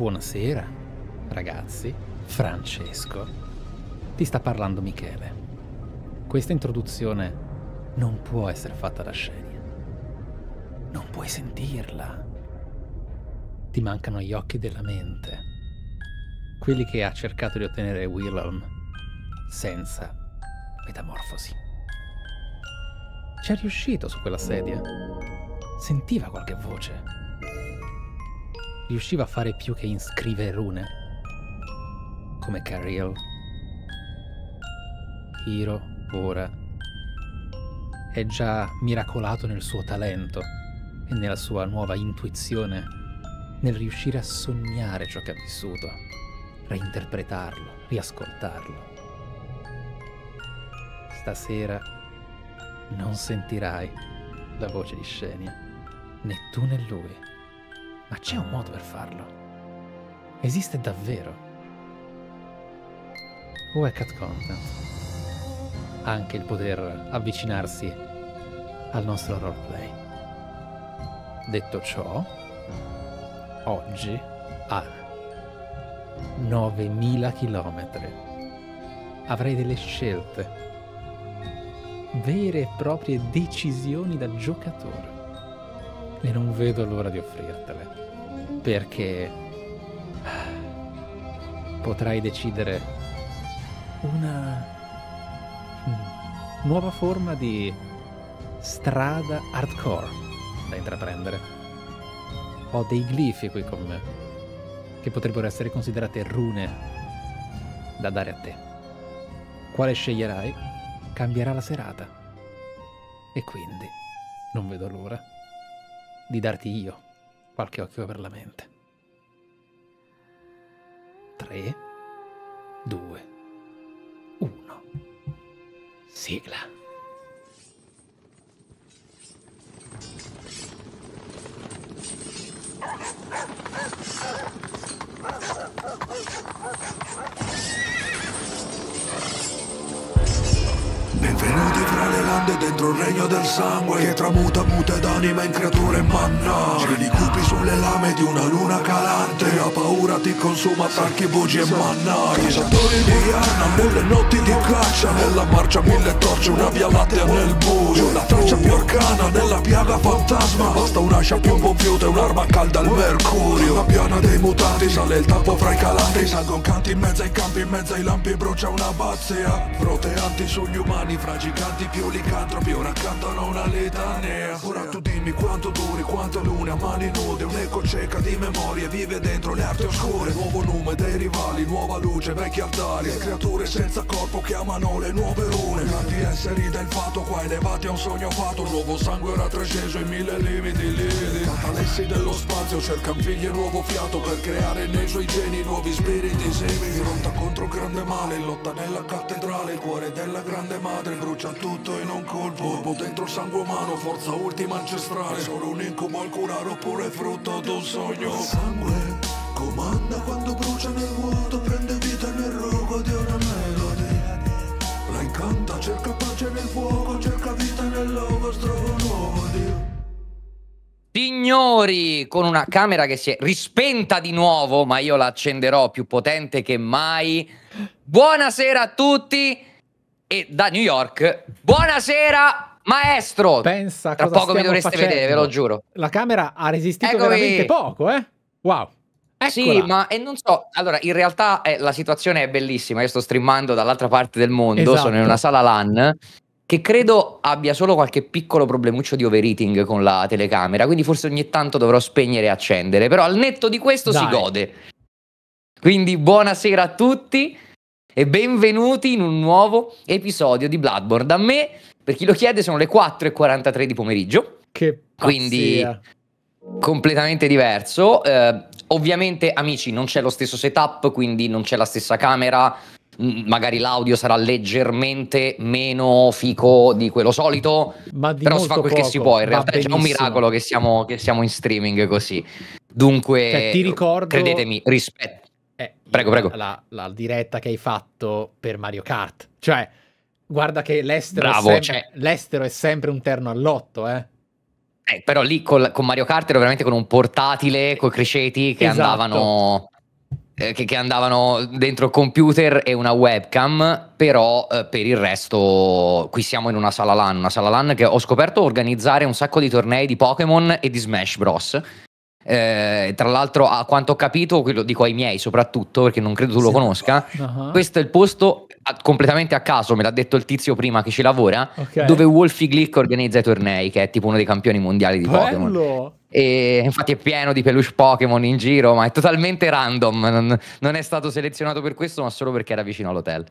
Buonasera, ragazzi, Francesco. Ti sta parlando Michele. Questa introduzione non può essere fatta da Scenia. Non puoi sentirla. Ti mancano gli occhi della mente. Quelli che ha cercato di ottenere Wilhelm senza metamorfosi. C'è riuscito su quella sedia. Sentiva qualche voce riusciva a fare più che inscrivere rune, come Carriel, Hiro, ora, è già miracolato nel suo talento e nella sua nuova intuizione, nel riuscire a sognare ciò che ha vissuto, reinterpretarlo, riascoltarlo. Stasera non sentirai la voce di Scenia, né tu né lui. Ma c'è un modo per farlo. Esiste davvero. O è cat content? anche il poter avvicinarsi al nostro roleplay. Detto ciò, oggi a 9000 km avrei delle scelte vere e proprie decisioni da giocatore e non vedo l'ora di offrirtele perché ah, potrai decidere una mm, nuova forma di strada hardcore da intraprendere. Ho dei glifi qui con me che potrebbero essere considerate rune da dare a te. Quale sceglierai cambierà la serata. E quindi non vedo l'ora di darti io qualche occhio per la mente. 3, 2, 1. Sigla. Benvenuti grande dentro il regno del sangue Che tramuta mute d'anima in creature e manna cupi sulle lame di una luna calante La paura ti consuma tra archibugi e manna Cacciatori di Anna nelle notti di caccia Nella marcia mille torce una via lattea nel buio La traccia più arcana nella piaga fantasma Basta un'ascia più compiuta e un'arma calda al mercurio La piana dei mutanti sale il tappo fra i calanti Salgono canti in mezzo ai campi, in mezzo ai lampi Brucia una pazzia Proteanti sugli umani fra giganti più lì licantropi ora cantano una litania Ora tu dimmi quanto duri, quanto luna, mani nude Un'eco cieca di memorie vive dentro le arti oscure Nuovo nome dei rivali, nuova luce, vecchi altari Le Creature senza corpo chiamano le nuove rune Grandi esseri del fatto qua elevati a un sogno fatto Nuovo sangue ora trasceso in mille limiti lidi Catalessi dello spazio cercano figli e nuovo fiato Per creare nei suoi geni nuovi spiriti semi Rotta contro grande male, lotta nella cattedrale Il cuore della grande madre brucia tutto in meno un colpo Turbo dentro il sangue umano, forza ultima ancestrale Solo un incubo al curare oppure frutto d'un sogno Il sangue comanda quando brucia nel vuoto Prende vita nel rogo di una melodia La incanta, cerca pace nel fuoco Cerca vita nel logo, strogo nuovo Dio Signori, con una camera che si è rispenta di nuovo, ma io la accenderò più potente che mai. Buonasera a tutti e da New York. Buonasera, maestro! Pensa Tra poco mi dovreste facendo. vedere, ve lo giuro. La camera ha resistito Eccomi. veramente poco, eh? Wow. Eccola. Sì, ma e non so, allora in realtà eh, la situazione è bellissima, io sto streamando dall'altra parte del mondo, esatto. sono in una esatto. sala LAN che credo abbia solo qualche piccolo problemuccio di overheating con la telecamera, quindi forse ogni tanto dovrò spegnere e accendere, però al netto di questo Dai. si gode. Quindi buonasera a tutti e benvenuti in un nuovo episodio di Bloodborne. Da me, per chi lo chiede, sono le 4.43 di pomeriggio. Che pazzia. Quindi completamente diverso. Eh, ovviamente, amici, non c'è lo stesso setup, quindi non c'è la stessa camera. Magari l'audio sarà leggermente meno fico di quello solito, Ma però si fa quel poco. che si può. In realtà è un miracolo che siamo, che siamo in streaming così. Dunque, cioè, ricordo... credetemi, rispetto prego, prego. La, la, diretta che hai fatto per Mario Kart. Cioè, guarda che l'estero, Bravo, è, sempre, cioè... l'estero è sempre un terno all'otto, eh. eh però lì col, con Mario Kart ero veramente con un portatile, con i cresceti che esatto. andavano... Eh, che, che, andavano dentro il computer e una webcam, però eh, per il resto qui siamo in una sala LAN, una sala LAN che ho scoperto organizzare un sacco di tornei di Pokémon e di Smash Bros. Eh, tra l'altro, a quanto ho capito, quello dico ai miei soprattutto, perché non credo tu lo conosca. Uh-huh. Questo è il posto completamente a caso, me l'ha detto il tizio prima che ci lavora, okay. dove Wolfie Glick organizza i tornei, che è tipo uno dei campioni mondiali di Pokémon. E infatti è pieno di peluche Pokémon in giro, ma è totalmente random. Non, non, è stato selezionato per questo, ma solo perché era vicino all'hotel.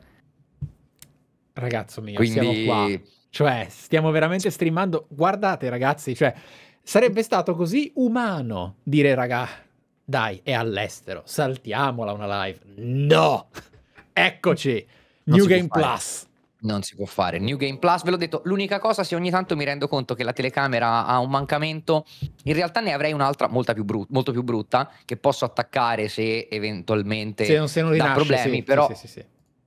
Ragazzo mio, Quindi... siamo qua. Cioè, stiamo veramente streamando. Guardate, ragazzi, cioè Sarebbe stato così umano dire, raga, dai, è all'estero, saltiamola una live. No! Eccoci! Non New Game Plus. Non si può fare. New Game Plus, ve l'ho detto, l'unica cosa, se ogni tanto mi rendo conto che la telecamera ha un mancamento, in realtà ne avrei un'altra più molto più brutta, che posso attaccare se eventualmente se non, se non rinasce, problemi, sì, però... Sì, sì,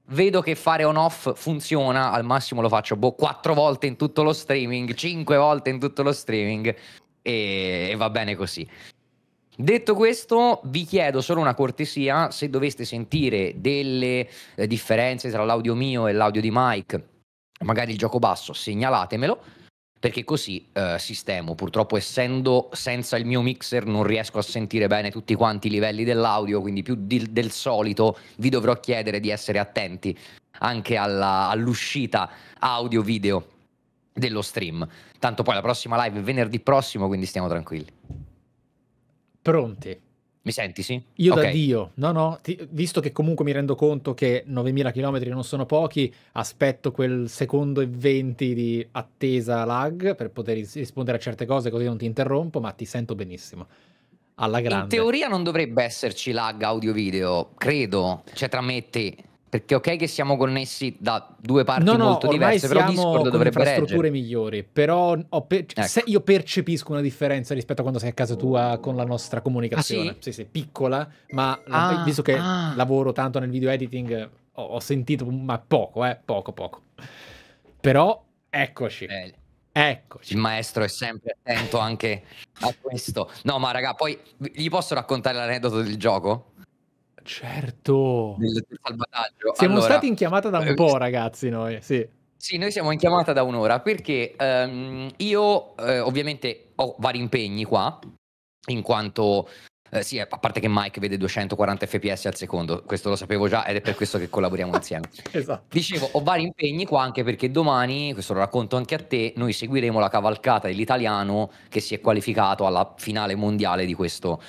vedo che fare on off funziona, al massimo lo faccio boh, 4 volte in tutto lo streaming, cinque volte in tutto lo streaming, e, e va bene così. Detto questo, vi chiedo solo una cortesia, se doveste sentire delle eh, differenze tra l'audio mio e l'audio di Mike, magari il gioco basso, segnalatemelo, perché così eh, sistemo. Purtroppo essendo senza il mio mixer non riesco a sentire bene tutti quanti i livelli dell'audio, quindi più di, del solito vi dovrò chiedere di essere attenti anche alla, all'uscita audio-video dello stream. Tanto poi la prossima live è venerdì prossimo, quindi stiamo tranquilli. Pronti. Mi senti, sì? Io okay. da Dio, no, no, ti, visto che comunque mi rendo conto che 9.000 km non sono pochi, aspetto quel secondo e venti di attesa lag per poter rispondere a certe cose così non ti interrompo, ma ti sento benissimo. Alla grande. In teoria non dovrebbe esserci lag audio-video, credo, cioè tra me e te. Perché ok che siamo connessi da due parti no, no, molto diverse, però Discord dovrebbe reggere. strutture migliori, però per... Cioè, ecco. io percepisco una differenza rispetto a quando sei a casa tua con la nostra comunicazione. Ah, sì? sì, sì piccola, ma ah, non... visto che ah. lavoro tanto nel video editing ho, ho, sentito, ma poco, eh, poco, poco. Però eccoci. Bene. Eh, eccoci. Il maestro è sempre attento anche a questo. No, ma raga, poi gli posso raccontare l'aneddoto del gioco? Certo. Del, del salvataggio. Siamo allora, stati in chiamata da un eh, po', ragazzi, noi, sì. Sì, noi siamo in chiamata da un'ora perché um, io eh, ovviamente ho vari impegni qua, in quanto eh, sì, a parte che Mike vede 240 fps al secondo, questo lo sapevo già ed è per questo che collaboriamo insieme. esatto. Dicevo, ho vari impegni qua anche perché domani, questo lo racconto anche a te, noi seguiremo la cavalcata dell'italiano che si è qualificato alla finale mondiale di questo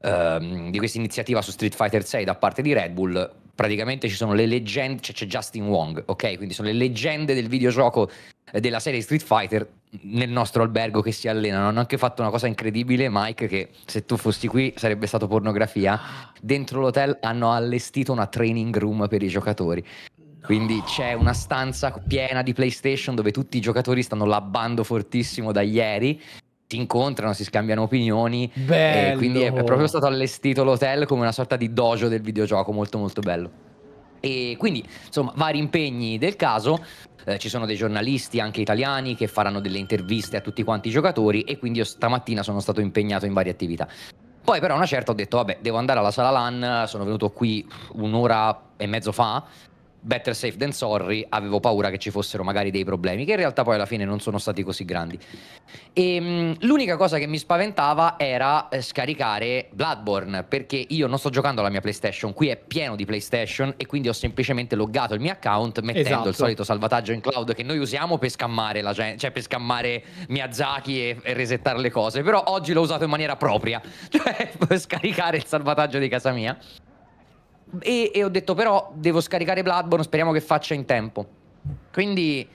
ehm, di questa iniziativa su Street Fighter 6 da parte di Red Bull, praticamente ci sono le leggende, cioè c'è Justin Wong, ok? Quindi sono le leggende del videogioco della serie Street Fighter nel nostro albergo che si allenano. Hanno anche fatto una cosa incredibile, Mike, che se tu fossi qui sarebbe stato pornografia. Dentro l'hotel hanno allestito una training room per i giocatori. Quindi c'è una stanza piena di PlayStation dove tutti i giocatori stanno labbando fortissimo da ieri ti incontrano, si scambiano opinioni. Bello. quindi è, è proprio stato allestito l'hotel come una sorta di dojo del videogioco, molto molto bello. E quindi, insomma, vari impegni del caso. Eh, ci sono dei giornalisti anche italiani che faranno delle interviste a tutti quanti i giocatori e quindi io stamattina sono stato impegnato in varie attività. Poi però una certa ho detto, vabbè, devo andare alla sala LAN, sono venuto qui un'ora e mezzo fa better safe than sorry, avevo paura che ci fossero magari dei problemi, che in realtà poi alla fine non sono stati così grandi. E, ehm, mh, l'unica cosa che mi spaventava era eh, scaricare Bloodborne, perché io non sto giocando alla mia PlayStation, qui è pieno di PlayStation e quindi ho semplicemente loggato il mio account mettendo esatto. il solito salvataggio in cloud che noi usiamo per scammare la gente, cioè per scammare Miyazaki e, e resettare le cose, però oggi l'ho usato in maniera propria, cioè per scaricare il salvataggio di casa mia. E, e ho detto però devo scaricare Bloodborne, speriamo che faccia in tempo. Quindi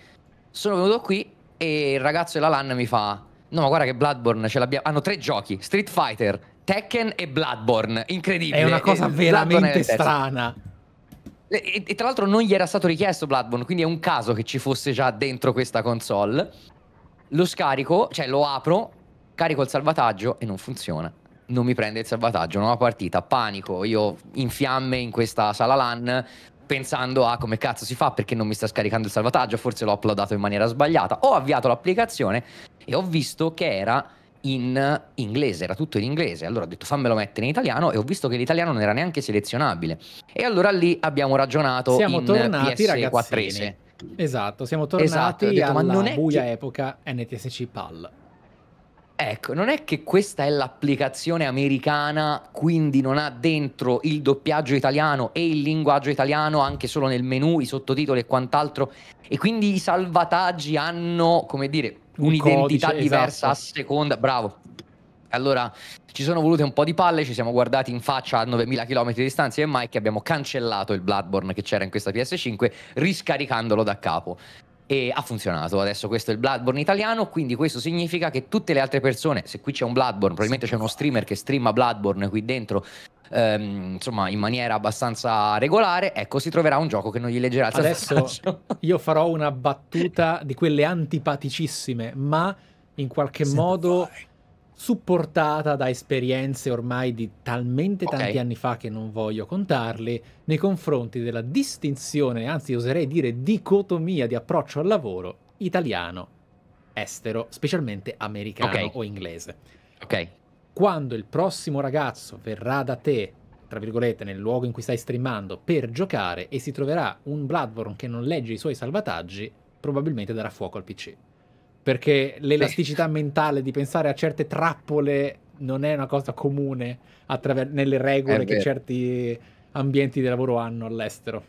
sono venuto qui e il ragazzo della LAN mi fa... No, ma guarda che Bloodborne ce l'abbiamo. Hanno tre giochi: Street Fighter, Tekken e Bloodborne. Incredibile. È una cosa eh, veramente strana. E, e, tra l'altro non gli era stato richiesto Bloodborne, quindi è un caso che ci fosse già dentro questa console. Lo scarico, cioè lo apro, carico il salvataggio e non funziona non mi prende il salvataggio, nuova partita, panico, io in fiamme in questa sala LAN pensando a come cazzo si fa perché non mi sta scaricando il salvataggio, forse l'ho uploadato in maniera sbagliata, ho avviato l'applicazione e ho visto che era in inglese, era tutto in inglese. Allora ho detto fammelo mettere in italiano e ho visto che l'italiano non era neanche selezionabile. E allora lì abbiamo ragionato siamo in tornati, PS4. Esatto, siamo tornati esatto, detto, alla buia che... epoca NTSC PAL. Ecco, non è che questa è l'applicazione americana, quindi non ha dentro il doppiaggio italiano e il linguaggio italiano anche solo nel menu, i sottotitoli e quant'altro, e quindi i salvataggi hanno, come dire, un'identità codice, diversa esatto. a seconda. Bravo. Allora ci sono volute un po' di palle, ci siamo guardati in faccia a 9000 km di distanza e Mike abbiamo cancellato il Bloodborne che c'era in questa PS5 riscaricandolo da capo e ha funzionato. Adesso questo è il Bloodborne italiano, quindi questo significa che tutte le altre persone, se qui c'è un Bloodborne, probabilmente c'è uno streamer che streama Bloodborne qui dentro. Ehm, insomma, in maniera abbastanza regolare, ecco, si troverà un gioco che non gli leggerà il Adesso io farò una battuta di quelle antipaticissime, ma in qualche modo supportata da esperienze ormai di talmente okay. tanti anni fa che non voglio contarli, nei confronti della distinzione, anzi oserei dire dicotomia di approccio al lavoro italiano, estero, specialmente americano okay. o inglese. Ok. Quando il prossimo ragazzo verrà da te, tra virgolette, nel luogo in cui stai streamando per giocare e si troverà un Bloodborne che non legge i suoi salvataggi, probabilmente darà fuoco al PC perché l'elasticità mentale di pensare a certe trappole non è una cosa comune attraver- nelle regole che certi ambienti di lavoro hanno all'estero.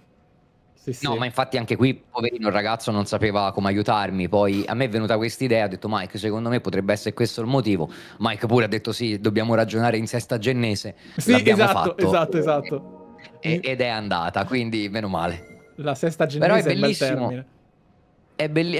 Sì, sì. No, ma infatti anche qui, poverino, il ragazzo non sapeva come aiutarmi. Poi a me è venuta questa idea, ho detto Mike, secondo me potrebbe essere questo il motivo. Mike pure ha detto sì, dobbiamo ragionare in sesta gennese. Sì, esatto, fatto. esatto, esatto. E, ed è andata, quindi meno male. La sesta gennese Però è, è bellissimo è, belli-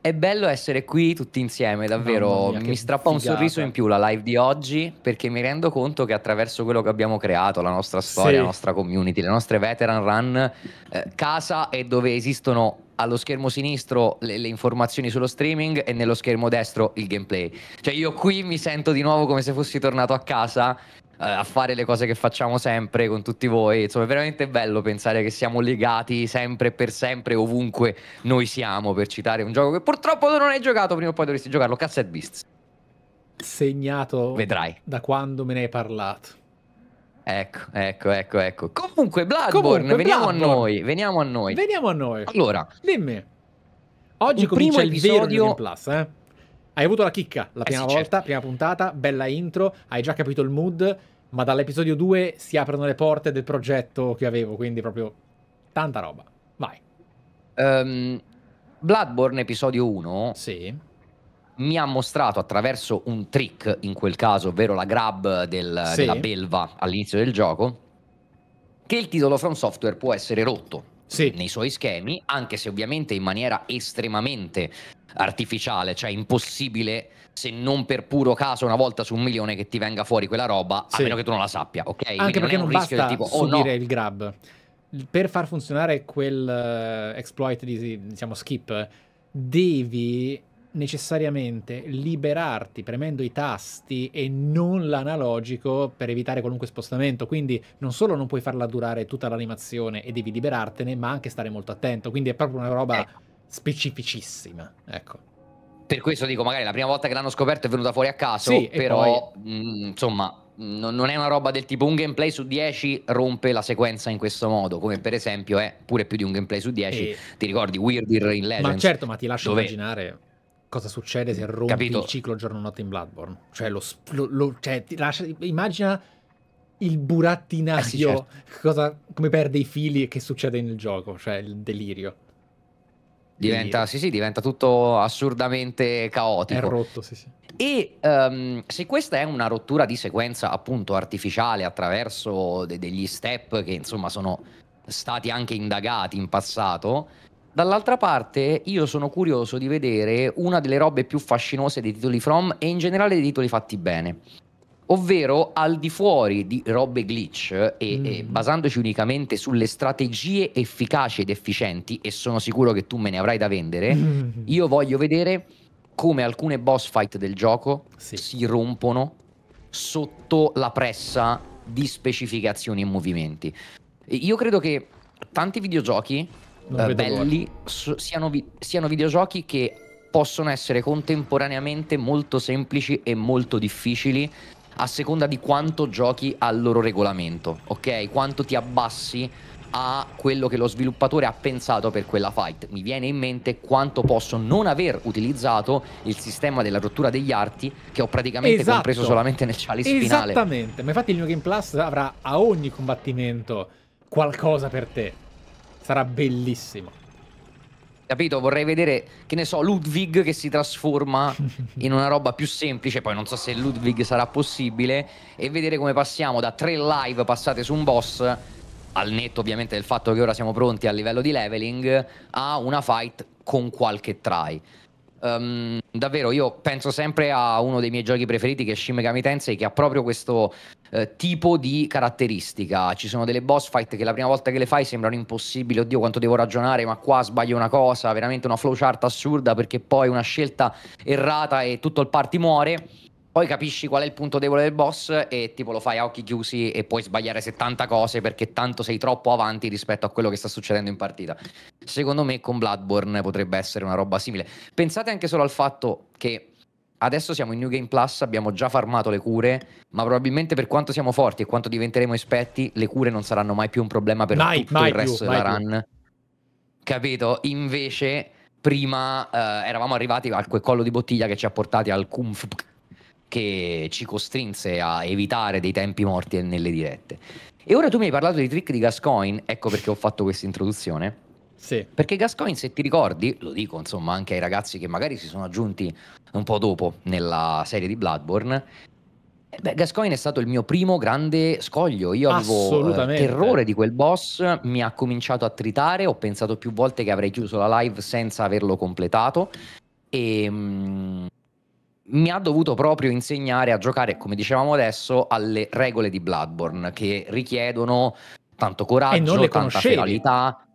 è bello essere qui tutti insieme, davvero. Mia, mi strappa figata. un sorriso in più la live di oggi perché mi rendo conto che attraverso quello che abbiamo creato, la nostra storia, sì. la nostra community, le nostre veteran run, eh, casa è dove esistono allo schermo sinistro le, le, informazioni sullo streaming e nello schermo destro il gameplay. Cioè io qui mi sento di nuovo come se fossi tornato a casa eh, a fare le cose che facciamo sempre con tutti voi. Insomma, è veramente bello pensare che siamo legati sempre e per sempre, ovunque noi siamo, per citare un gioco che purtroppo tu non hai giocato, prima o poi dovresti giocarlo, Cassette Beasts. Segnato Vedrai. da quando me ne hai parlato. Ecco, ecco, ecco, ecco. Comunque, Bloodborne, Comunque, veniamo Bloodborne. a noi, veniamo a noi. Veniamo a noi. Allora, dimmi. Oggi comincia primo il episodio... vero Plus, eh? Hai avuto la chicca la eh prima eh sì, volta, certo. prima puntata, bella intro, hai già capito il mood, ma dall'episodio 2 si aprono le porte del progetto che avevo, quindi proprio tanta roba. Vai. Um, Bloodborne episodio 1 sì. mi ha mostrato attraverso un trick, in quel caso, ovvero la grab del, sì. della belva all'inizio del gioco, che il titolo From Software può essere rotto. Sì. nei suoi schemi, anche se ovviamente in maniera estremamente artificiale, cioè impossibile se non per puro caso una volta su un milione che ti venga fuori quella roba, sì. a meno che tu non la sappia, ok? Anche Quindi perché non, è un rischio del tipo, oh no. il grab. Per far funzionare quel uh, exploit di, diciamo, skip, devi necessariamente liberarti premendo i tasti e non l'analogico per evitare qualunque spostamento. Quindi non solo non puoi farla durare tutta l'animazione e devi liberartene, ma anche stare molto attento. Quindi è proprio una roba eh. specificissima. Ecco per questo dico, magari la prima volta che l'hanno scoperto è venuta fuori a caso, sì, però poi... mh, mm, insomma mm, non è una roba del tipo un gameplay su 10 rompe la sequenza in questo modo, come per esempio è eh, pure più di un gameplay su 10, e... ti ricordi Weird in Legends? Ma certo, ma ti lascio dove... immaginare cosa succede se rompi Capito? il ciclo giorno-notte in Bloodborne. Cioè, lo, lo, lo cioè, lascia, immagina il burattinaio, eh sì, certo. cosa, come perde i fili e che succede nel gioco, cioè il delirio. Diventa, sì, sì, diventa tutto assurdamente caotico. È rotto, sì, sì. E um, se questa è una rottura di sequenza appunto artificiale attraverso de- degli step che insomma sono stati anche indagati in passato, dall'altra parte io sono curioso di vedere una delle robe più fascinose dei titoli From e in generale dei titoli fatti bene ovvero al di fuori di robe glitch e, mm. e, basandoci unicamente sulle strategie efficaci ed efficienti, e sono sicuro che tu me ne avrai da vendere, mm. io voglio vedere come alcune boss fight del gioco sì. si rompono sotto la pressa di specificazioni e movimenti. Io credo che tanti videogiochi eh, belli so, siano, vi- siano videogiochi che possono essere contemporaneamente molto semplici e molto difficili a seconda di quanto giochi al loro regolamento, ok? Quanto ti abbassi a quello che lo sviluppatore ha pensato per quella fight. Mi viene in mente quanto posso non aver utilizzato il sistema della rottura degli arti che ho praticamente esatto. compreso solamente nel chalice Esattamente. finale. Esattamente, ma infatti il New Game Plus avrà a ogni combattimento qualcosa per te. Sarà bellissimo. Capito? Vorrei vedere, che ne so, Ludwig che si trasforma in una roba più semplice, poi non so se Ludwig sarà possibile, e vedere come passiamo da tre live passate su un boss, al netto ovviamente del fatto che ora siamo pronti a livello di leveling, a una fight con qualche try. Um, davvero, io penso sempre a uno dei miei giochi preferiti che è Shin Megami Tensei, che ha proprio questo eh, tipo di caratteristica. Ci sono delle boss fight che la prima volta che le fai sembrano impossibili, oddio quanto devo ragionare, ma qua sbaglio una cosa, veramente una flowchart assurda perché poi una scelta errata e tutto il party muore. Poi capisci qual è il punto debole del boss e tipo lo fai a occhi chiusi e puoi sbagliare 70 cose perché tanto sei troppo avanti rispetto a quello che sta succedendo in partita. Secondo me con Bloodborne potrebbe essere una roba simile. Pensate anche solo al fatto che adesso siamo in New Game Plus, abbiamo già farmato le cure, ma probabilmente per quanto siamo forti e quanto diventeremo esperti, le cure non saranno mai più un problema per mai, tutto mai il resto più, della run. Più. Capito? Invece prima eh, eravamo arrivati al quel collo di bottiglia che ci ha portati al kumf che ci costrinse a evitare dei tempi morti nelle dirette. E ora tu mi hai parlato di trick di Gascoigne, ecco perché ho fatto questa introduzione. Sì. Perché Gascoigne, se ti ricordi, lo dico insomma anche ai ragazzi che magari si sono aggiunti un po' dopo nella serie di Bloodborne, eh, Beh, Gascoigne è stato il mio primo grande scoglio. Io avevo eh, terrore di quel boss, mi ha cominciato a tritare. Ho pensato più volte che avrei chiuso la live senza averlo completato. E, mm, mi ha dovuto proprio insegnare a giocare, come dicevamo adesso, alle regole di Bloodborne che richiedono tanto coraggio, e tanta conoscevi. feralità.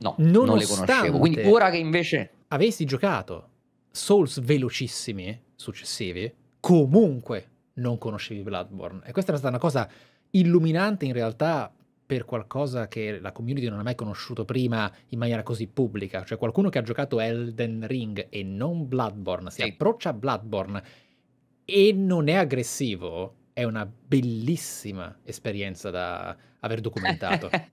No, non le conoscevo. Quindi ora che invece avessi giocato Souls velocissimi successivi, comunque non conoscevi Bloodborne. E questa è stata una cosa illuminante in realtà per qualcosa che la community non ha mai conosciuto prima in maniera così pubblica. Cioè qualcuno che ha giocato Elden Ring e non Bloodborne, si sì. approccia a Bloodborne e non è aggressivo, è una bellissima esperienza da aver documentato.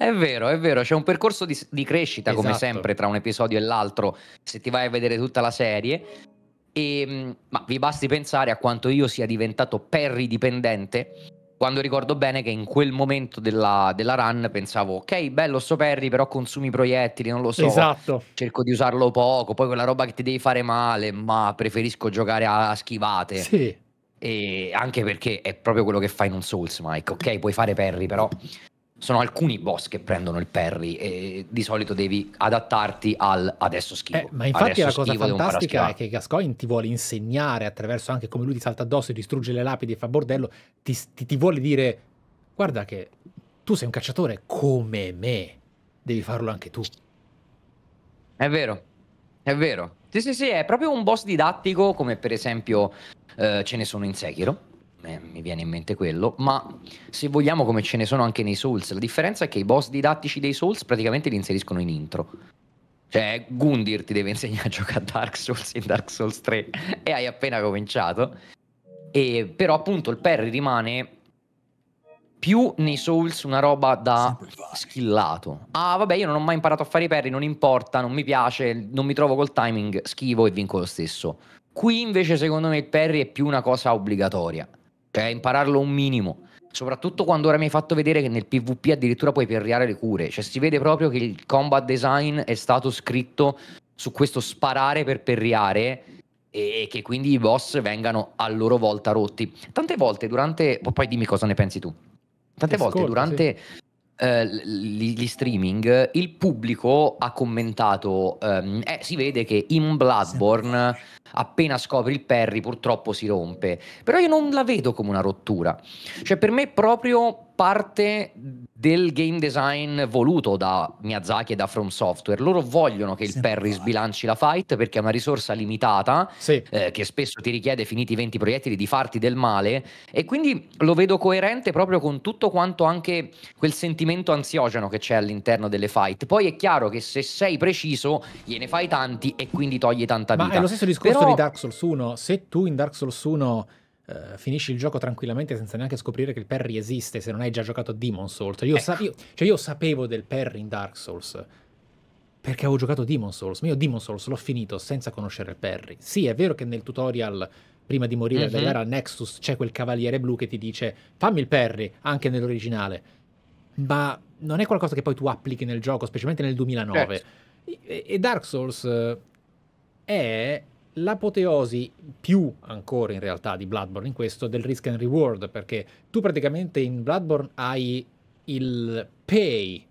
È vero, è vero, c'è un percorso di, di crescita esatto. come sempre tra un episodio e l'altro, se ti vai a vedere tutta la serie. E, ehm, ma vi basti pensare a quanto io sia diventato Perry dipendente quando ricordo bene che in quel momento della, della run pensavo, ok, bello sto Perry, però consumi proiettili, non lo so. Esatto. Cerco di usarlo poco, poi quella roba che ti devi fare male, ma preferisco giocare a, a schivate. Sì. E anche perché è proprio quello che fai in un Souls, Mike. Ok, puoi fare Perry, però sono alcuni boss che prendono il parry e di solito devi adattarti al adesso schifo. Eh, ma infatti adesso la cosa fantastica è che Gascoigne ti vuole insegnare attraverso anche come lui ti salta addosso, e distrugge le lapidi e fa bordello, ti, ti, ti vuole dire guarda che tu sei un cacciatore come me, devi farlo anche tu. È vero, è vero. Sì, sì, sì, è proprio un boss didattico come per esempio eh, ce ne sono in Sekiro eh, mi viene in mente quello, ma se vogliamo come ce ne sono anche nei Souls, la differenza è che i boss didattici dei Souls praticamente li inseriscono in intro. Cioè, Gundir ti deve insegnare a giocare a Dark Souls in Dark Souls 3 e hai appena cominciato. E, però appunto il Perry rimane più nei Souls una roba da schillato. Ah, vabbè, io non ho mai imparato a fare i Perry, non importa, non mi piace, non mi trovo col timing, schivo e vinco lo stesso. Qui invece, secondo me, il Perry è più una cosa obbligatoria cioè impararlo un minimo. Soprattutto quando ora mi hai fatto vedere che nel PvP addirittura puoi perriare le cure, cioè si vede proprio che il combat design è stato scritto su questo sparare per perriare e che quindi i boss vengano a loro volta rotti. Tante volte durante, poi dimmi cosa ne pensi tu. Tante Ascolta, volte durante sì eh, gli, gli, streaming, il pubblico ha commentato, ehm, eh, si vede che in Bloodborne appena scopre il Perry purtroppo si rompe, però io non la vedo come una rottura, cioè per me proprio parte del game design voluto da Miyazaki e da From Software. Loro vogliono che il Perry sbilanci la fight perché è una risorsa limitata sì. eh, che spesso ti richiede finiti 20 proiettili di farti del male e quindi lo vedo coerente proprio con tutto quanto anche quel sentimento ansiogeno che c'è all'interno delle fight. Poi è chiaro che se sei preciso gliene fai tanti e quindi togli tanta vita. Ma è lo stesso discorso Però... di Dark Souls 1, se tu in Dark Souls 1 uh, finisci il gioco tranquillamente senza neanche scoprire che il Perry esiste se non hai già giocato Demon Souls. Io, ecco. sa- io, cioè io sapevo del Perry in Dark Souls perché avevo giocato Demon Souls, ma io Demon Souls l'ho finito senza conoscere il Perry. Sì, è vero che nel tutorial prima di morire mm-hmm. dell'era Nexus c'è quel cavaliere blu che ti dice fammi il Perry anche nell'originale, ma non è qualcosa che poi tu applichi nel gioco, specialmente nel 2009. Certo. E Dark Souls eh, è l'apoteosi più ancora in realtà di Bloodborne in questo del risk and reward perché tu praticamente in Bloodborne hai il pay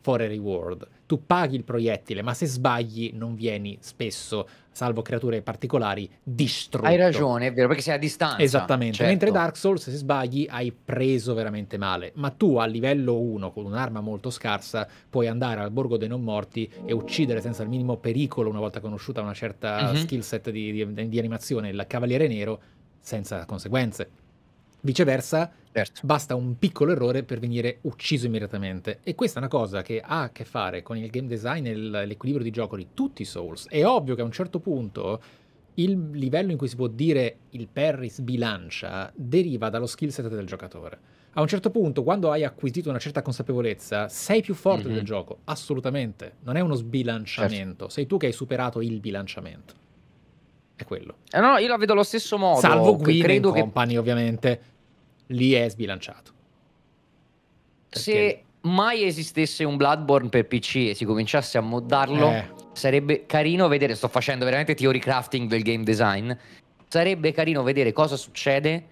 for a reward tu paghi il proiettile, ma se sbagli non vieni spesso, salvo creature particolari, distrutto. Hai ragione, è vero, perché sei a distanza. Esattamente, certo. mentre Dark Souls se sbagli hai preso veramente male, ma tu a livello 1 con un'arma molto scarsa puoi andare al borgo dei non morti e uccidere senza il minimo pericolo una volta conosciuta una certa mm-hmm. skill set di, di, di animazione, il cavaliere nero, senza conseguenze. Viceversa, Certo. Basta un piccolo errore per venire ucciso immediatamente. E questa è una cosa che ha a che fare con il game design e l'equilibrio di gioco di tutti i Souls. È ovvio che a un certo punto il livello in cui si può dire il parry sbilancia deriva dallo skill set del giocatore. A un certo punto, quando hai acquisito una certa consapevolezza, sei più forte mm-hmm. del gioco, assolutamente. Non è uno sbilanciamento, certo. sei tu che hai superato il bilanciamento. È quello. Eh no, io la vedo allo stesso modo. Salvo Guido Company, che... ovviamente lì è sbilanciato. Perché... Se mai esistesse un Bloodborne per PC e si cominciasse a moddarlo, eh. sarebbe carino vedere, sto facendo veramente theory crafting del game design, sarebbe carino vedere cosa succede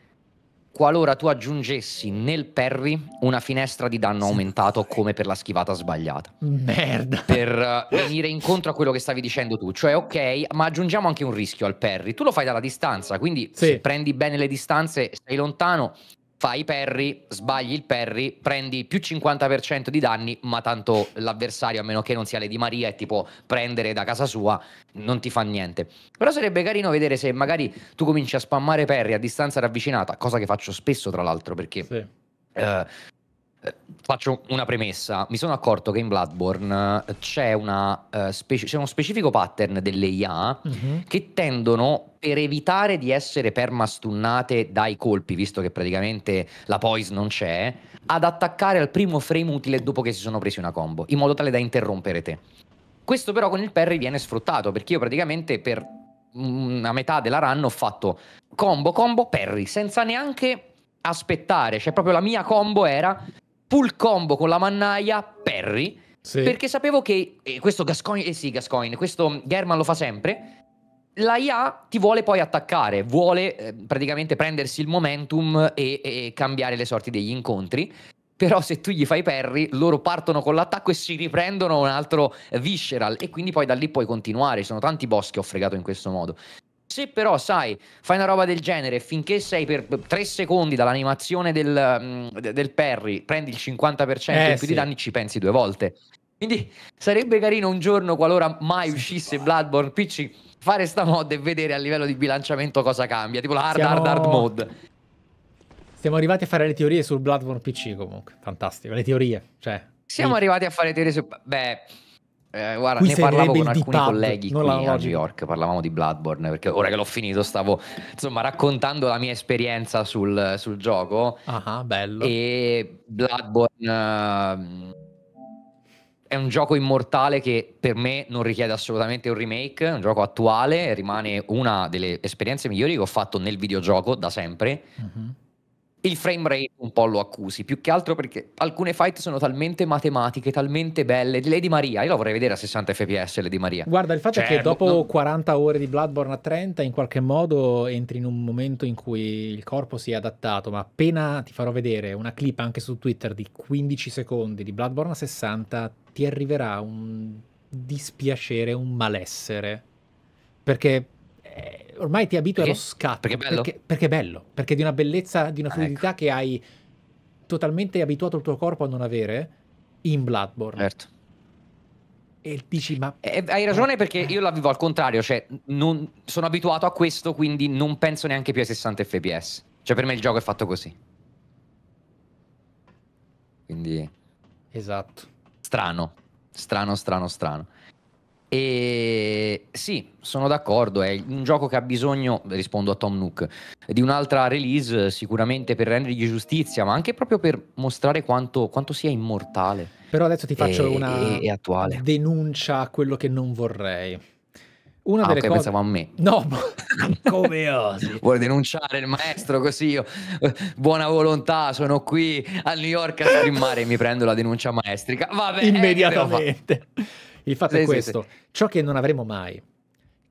qualora tu aggiungessi nel parry una finestra di danno aumentato come per la schivata sbagliata. Merda. Per uh, venire incontro a quello che stavi dicendo tu, cioè ok, ma aggiungiamo anche un rischio al parry. Tu lo fai dalla distanza, quindi sì. se prendi bene le distanze, stai lontano, fai i perri, sbagli il perry, prendi più 50% di danni, ma tanto l'avversario, a meno che non sia le Di Maria, ti può prendere da casa sua, non ti fa niente. Però sarebbe carino vedere se magari tu cominci a spammare perri a distanza ravvicinata, cosa che faccio spesso tra l'altro, perché... Sì. Eh, eh faccio una premessa, mi sono accorto che in Bloodborne eh, c'è, una, eh, speci- c'è uno specifico pattern delle IA uh-huh. Mhm. che tendono per evitare di essere permastunnate dai colpi, visto che praticamente la poise non c'è, ad attaccare al primo frame utile dopo che si sono presi una combo, in modo tale da interrompere te. Questo però con il parry viene sfruttato, perché io praticamente per una metà della run ho fatto combo, combo, parry, senza neanche aspettare, cioè proprio la mia combo era pull combo con la mannaia, parry, sì. perché sapevo che, eh, questo Gascoigne, eh sì Gascoigne, questo German lo fa sempre, la IA ti vuole poi attaccare, vuole eh, praticamente prendersi il momentum e, e, cambiare le sorti degli incontri. Però se tu gli fai perri, loro partono con l'attacco e si riprendono un altro visceral e quindi poi da lì puoi continuare. Ci sono tanti boss che ho fregato in questo modo. Se però, sai, fai una roba del genere, finché sei per 3 secondi dall'animazione del, mm, del, Perry, prendi il 50% eh, in più sì. di danni, ci pensi due volte. Quindi sarebbe carino un giorno, qualora mai uscisse Bloodborne PC, fare sta mod e vedere a livello di bilanciamento cosa cambia, tipo la hard, Siamo... hard, hard mod. Siamo arrivati a fare le teorie sul Bloodborne PC comunque, fantastico, le teorie, cioè... Siamo e... arrivati a fare teorie su... Beh... Eh, guarda, qui ne parlavo con alcuni pub, colleghi qui a New York, parlavamo di Bloodborne, perché ora che l'ho finito stavo insomma raccontando la mia esperienza sul, sul gioco. Ah, bello. E Bloodborne è un gioco immortale che per me non richiede assolutamente un remake, è un gioco attuale, rimane una delle esperienze migliori che ho fatto nel videogioco da sempre. Uh-huh il frame rate un po' lo accusi, più che altro perché alcune fight sono talmente matematiche, talmente belle. Lady Maria, io la vorrei vedere a 60 fps Lady Maria. Guarda, il fatto certo, è cioè, che dopo non... 40 ore di Bloodborne a 30, in qualche modo entri in un momento in cui il corpo si è adattato, ma appena ti farò vedere una clip anche su Twitter di 15 secondi di Bloodborne a 60, ti arriverà un dispiacere, un malessere. Perché... Eh ormai ti abitui allo scatto. Perché è bello. Perché, perché è bello, perché di una bellezza, di una fluidità ah, ecco. che hai totalmente abituato il tuo corpo a non avere in Bloodborne. Certo. E dici, ma... Eh, hai ragione perché io la vivo al contrario, cioè non, sono abituato a questo, quindi non penso neanche più ai 60 fps. Cioè per me il gioco è fatto così. Quindi... Esatto. Strano, strano, strano, strano. E sì, sono d'accordo, è un gioco che ha bisogno, rispondo a Tom Nook, di un'altra release eh, sicuramente per rendergli giustizia, ma anche proprio per mostrare quanto, quanto sia immortale. Però adesso ti faccio e, una e, e denuncia a quello che non vorrei. Una ah, delle okay, cose... pensavo a me. No, ma come osi? Vuole denunciare il maestro così io, eh, buona volontà, sono qui a New York a streamare e mi prendo la denuncia maestrica. Va bene. Eh, Immediatamente. Eh, il fatto sì, è questo, sì, sì. ciò che non avremo mai,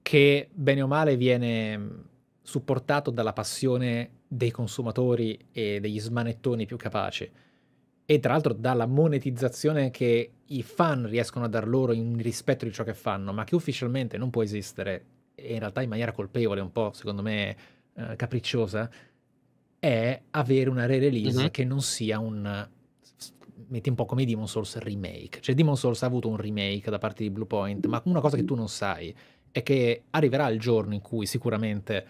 che bene o male viene mm, supportato dalla passione dei consumatori e degli smanettoni più capaci, e tra l'altro dalla monetizzazione che i fan riescono a dar loro in rispetto di ciò che fanno, ma che ufficialmente non può esistere, e in realtà in maniera colpevole, un po' secondo me eh, capricciosa, è avere una re-release mm-hmm. che non sia un metti un po' come Demon Souls Remake. Cioè Demon Souls ha avuto un remake da parte di Blue Point, ma una cosa che tu non sai è che arriverà il giorno in cui sicuramente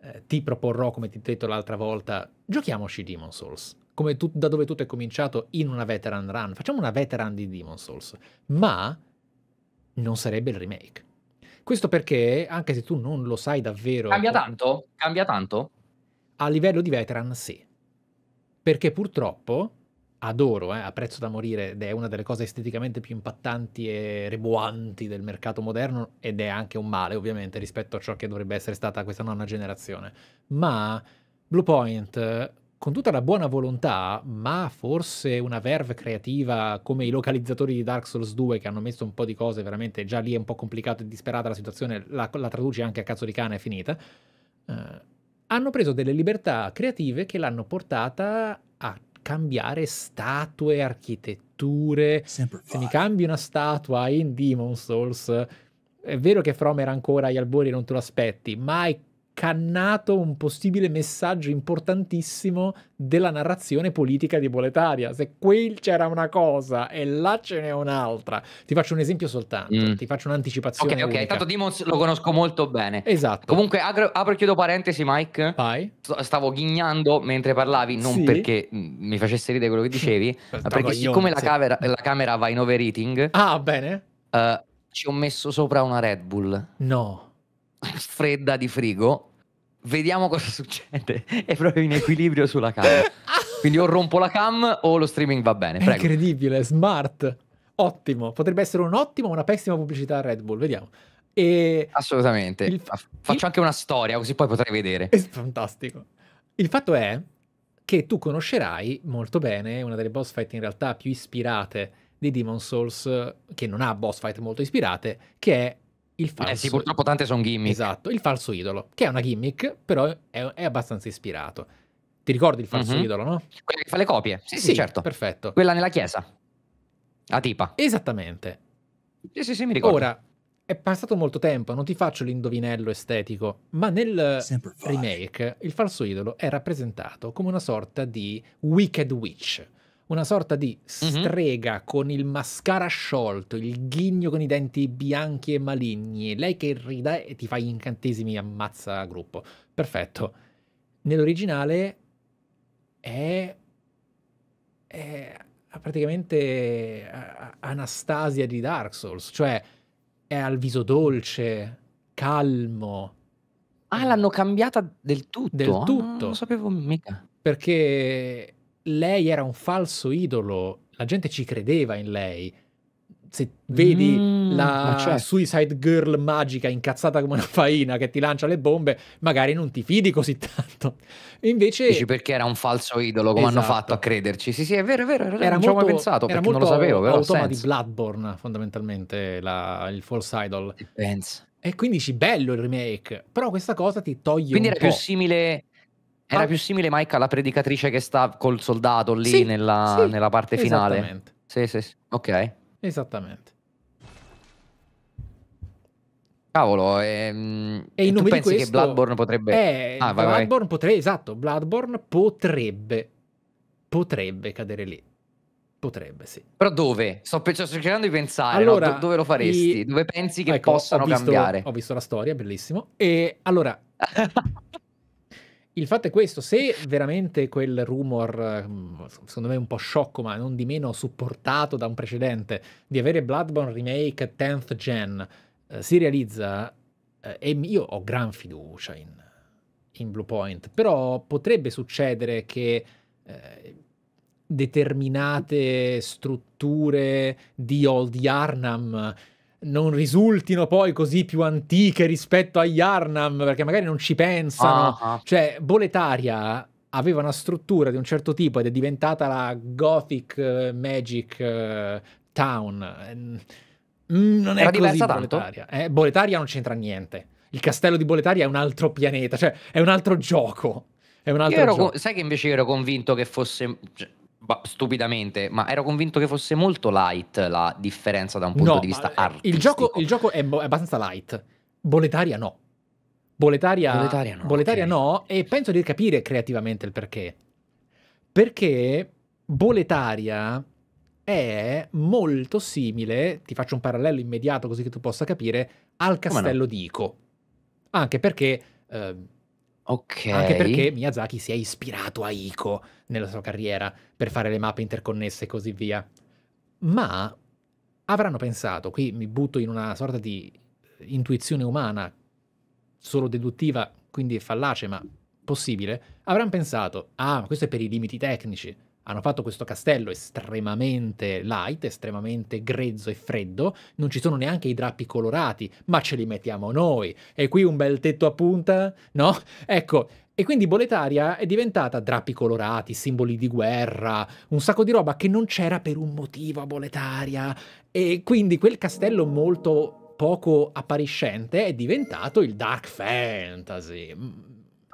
eh, ti proporrò, come ti ho detto l'altra volta, giochiamoci Demon Souls. Come tu, da dove tutto è cominciato in una veteran run. Facciamo una veteran di Demon Souls. Ma non sarebbe il remake. Questo perché, anche se tu non lo sai davvero... Cambia ecco tanto? Cambia tanto? A livello di veteran sì. Perché purtroppo adoro, eh, apprezzo da morire ed è una delle cose esteticamente più impattanti e reboanti del mercato moderno ed è anche un male ovviamente rispetto a ciò che dovrebbe essere stata questa nonna generazione. Ma Bluepoint con tutta la buona volontà, ma forse una verve creativa come i localizzatori di Dark Souls 2 che hanno messo un po' di cose, veramente già lì è un po' complicato e disperata la situazione, la, la traduce anche a cazzo di cane, è finita. Eh, hanno preso delle libertà creative che l'hanno portata a cambiare statue, architetture. Se mi cambi una statua in Demon Souls, è vero che From era ancora agli albori e non te lo aspetti, ma è cannato un possibile messaggio importantissimo della narrazione politica di Boletaria. Se qui c'era una cosa e là ce n'è un'altra. Ti faccio un esempio soltanto, mm. ti faccio un'anticipazione. Ok, ok, tanto Demons lo conosco molto bene. Esatto. Comunque agro, apro e chiudo parentesi Mike. Vai. Stavo ghignando mentre parlavi, non sì. perché mi facesse ridere quello che dicevi, ma perché siccome la camera, la camera, va in overeating... Ah, bene. Uh, ci ho messo sopra una Red Bull. No fredda di frigo, vediamo cosa succede. È proprio in equilibrio sulla cam. Quindi o rompo la cam o lo streaming va bene. Prego. È incredibile, smart. Ottimo, potrebbe essere un ottimo o una pessima pubblicità a Red Bull, vediamo. E Assolutamente. Il... Faccio il... anche una storia così poi potrai vedere. È fantastico. Il fatto è che tu conoscerai molto bene una delle boss fight in realtà più ispirate di Demon Souls, che non ha boss fight molto ispirate, che è il falso. Eh sì, purtroppo tante sono gimmick. Esatto, il falso idolo, che è una gimmick, però è, è abbastanza ispirato. Ti ricordi il falso mm-hmm. idolo, no? Quella che fa le copie. Sì, sì, sì, certo. Perfetto. Quella nella chiesa. La tipa. Esattamente. Sì, sì, sì, mi ricordo. Ora, è passato molto tempo, non ti faccio l'indovinello estetico, ma nel Semper remake il falso idolo è rappresentato come una sorta di Wicked Witch una sorta di mm-hmm. strega mm-hmm. con il mascara sciolto, il ghigno con i denti bianchi e maligni, lei che ride e ti fa gli incantesimi ammazza gruppo. Perfetto. Nell'originale è... è praticamente eh, Anastasia di Dark Souls, cioè è al viso dolce, calmo. Ah, l'hanno cambiata del tutto? Del tutto. Ah, non lo sapevo mica. Perché lei era un falso idolo, la gente ci credeva in lei. Se vedi mm, la cioè. Suicide Girl magica incazzata come una faina che ti lancia le bombe, magari non ti fidi così tanto. Invece. Dici perché era un falso idolo, come esatto. hanno fatto a crederci? Sì, sì, è vero, è vero. Era non molto, ci avevo mai pensato perché non lo sapevo. Era l'automa di Bloodborne, fondamentalmente, la, il false idol. E pensa. E quindi dici bello il remake, però questa cosa ti toglie. Quindi era po'. più simile era ah. più simile Mike alla predicatrice che sta col soldato lì sì, nella, sì, nella, parte finale. Esattamente. Sì, sì, sì. Ok. Esattamente. Cavolo, ehm, e in tu pensi questo... che Bloodborne potrebbe... Eh, ah, vai, Bloodborne vai. potrebbe, esatto, Bloodborne potrebbe, potrebbe cadere lì. Potrebbe, sì. Però dove? Sto, sto cercando di pensare, allora, no? Do dove lo faresti? I... Dove pensi che ecco, possano ho visto, cambiare? Ho visto la storia, bellissimo. E allora, Il fatto è questo, se veramente quel rumor, mm, secondo me un po' sciocco, ma non di meno supportato da un precedente, di avere Bloodborne Remake 10th Gen eh, si realizza, eh, e io ho gran fiducia in, in Blue però potrebbe succedere che eh, determinate strutture di Old Yarnam non risultino poi così più antiche rispetto a Yarnam, perché magari non ci pensano. Uh-huh. Cioè, Boletaria aveva una struttura di un certo tipo ed è diventata la Gothic eh, Magic uh, Town. Ehm, mm, non Era è così Boletaria. Eh, Boletaria non c'entra niente. Il castello di Boletaria è un altro pianeta, cioè è un altro gioco. È un altro ero, gioco. sai che invece ero convinto che fosse... Cioè, stupidamente, ma ero convinto che fosse molto light la differenza da un punto no, di vista eh, artistico. Il gioco, il gioco è, bo- è, abbastanza light, boletaria no. Boletaria, boletaria no. Boletaria okay. no, e penso di capire creativamente il perché. Perché boletaria è molto simile, ti faccio un parallelo immediato così che tu possa capire, al castello no? di Ico. Anche perché... Eh, Ok. Anche perché Miyazaki si è ispirato a Ico nella sua carriera per fare le mappe interconnesse e così via. Ma avranno pensato, qui mi butto in una sorta di intuizione umana, solo deduttiva, quindi fallace, ma possibile, avranno pensato, ah, questo è per i limiti tecnici hanno fatto questo castello estremamente light, estremamente grezzo e freddo, non ci sono neanche i drappi colorati, ma ce li mettiamo noi. E qui un bel tetto a punta, no? Ecco, e quindi Boletaria è diventata drappi colorati, simboli di guerra, un sacco di roba che non c'era per un motivo a Boletaria. E quindi quel castello molto poco appariscente è diventato il dark fantasy mm,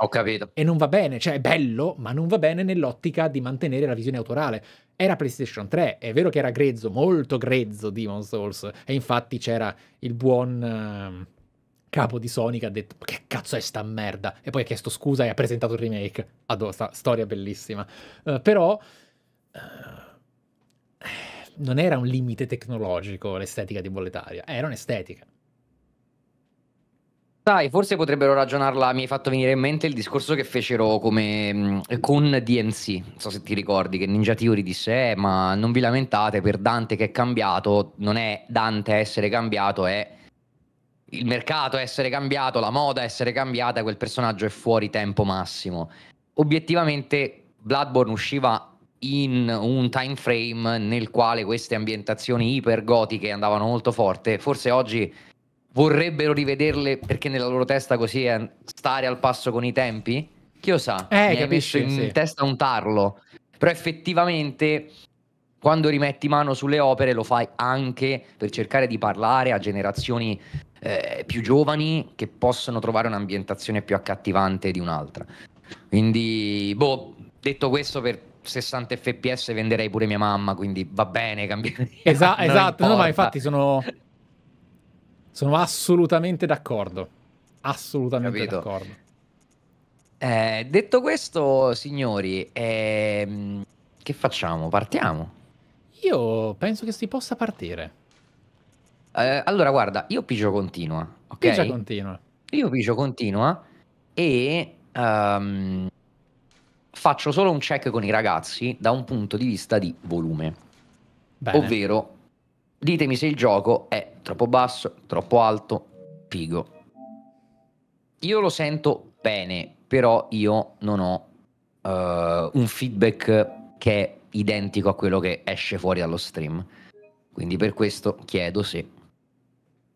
ho capito. E non va bene, cioè è bello, ma non va bene nell'ottica di mantenere la visione autorale. Era PlayStation 3, è vero che era grezzo, molto grezzo Demon Souls, e infatti c'era il buon uh, capo di Sonic ha detto che cazzo è sta merda, e poi ha chiesto scusa e ha presentato il remake. Adoro, sta storia bellissima. Uh, però... Uh, non era un limite tecnologico l'estetica di Bolletaria, era un'estetica. Sai, forse potrebbero ragionarla, mi hai fatto venire in mente il discorso che fecero come, con DMC, non so se ti ricordi, che Ninja Theory disse, eh, ma non vi lamentate per Dante che è cambiato, non è Dante essere cambiato, è il mercato essere cambiato, la moda essere cambiata, quel personaggio è fuori tempo massimo. Obiettivamente Bloodborne usciva in un time frame nel quale queste ambientazioni iper gotiche andavano molto forte, forse oggi vorrebbero rivederle perché nella loro testa così è stare al passo con i tempi? Chi lo sa? Eh, Mi capisci, messo in sì. testa un tarlo. Però effettivamente quando rimetti mano sulle opere lo fai anche per cercare di parlare a generazioni eh, più giovani che possono trovare un'ambientazione più accattivante di un'altra. Quindi, boh, detto questo per 60 fps venderei pure mia mamma, quindi va bene cambiare. Esa- esatto, importa. no, ma infatti sono sono assolutamente d'accordo. Assolutamente Capito. d'accordo. Eh, detto questo, signori, ehm, che facciamo? Partiamo? Io penso che si possa partire. Eh, allora, guarda, io pigio continua. Okay? Pigio continua. Io pigio continua e um, faccio solo un check con i ragazzi da un punto di vista di volume. Bene. Ovvero, Ditemi se il gioco è troppo basso, troppo alto, figo. Io lo sento bene, però io non ho uh, un feedback che è identico a quello che esce fuori dallo stream. Quindi per questo chiedo se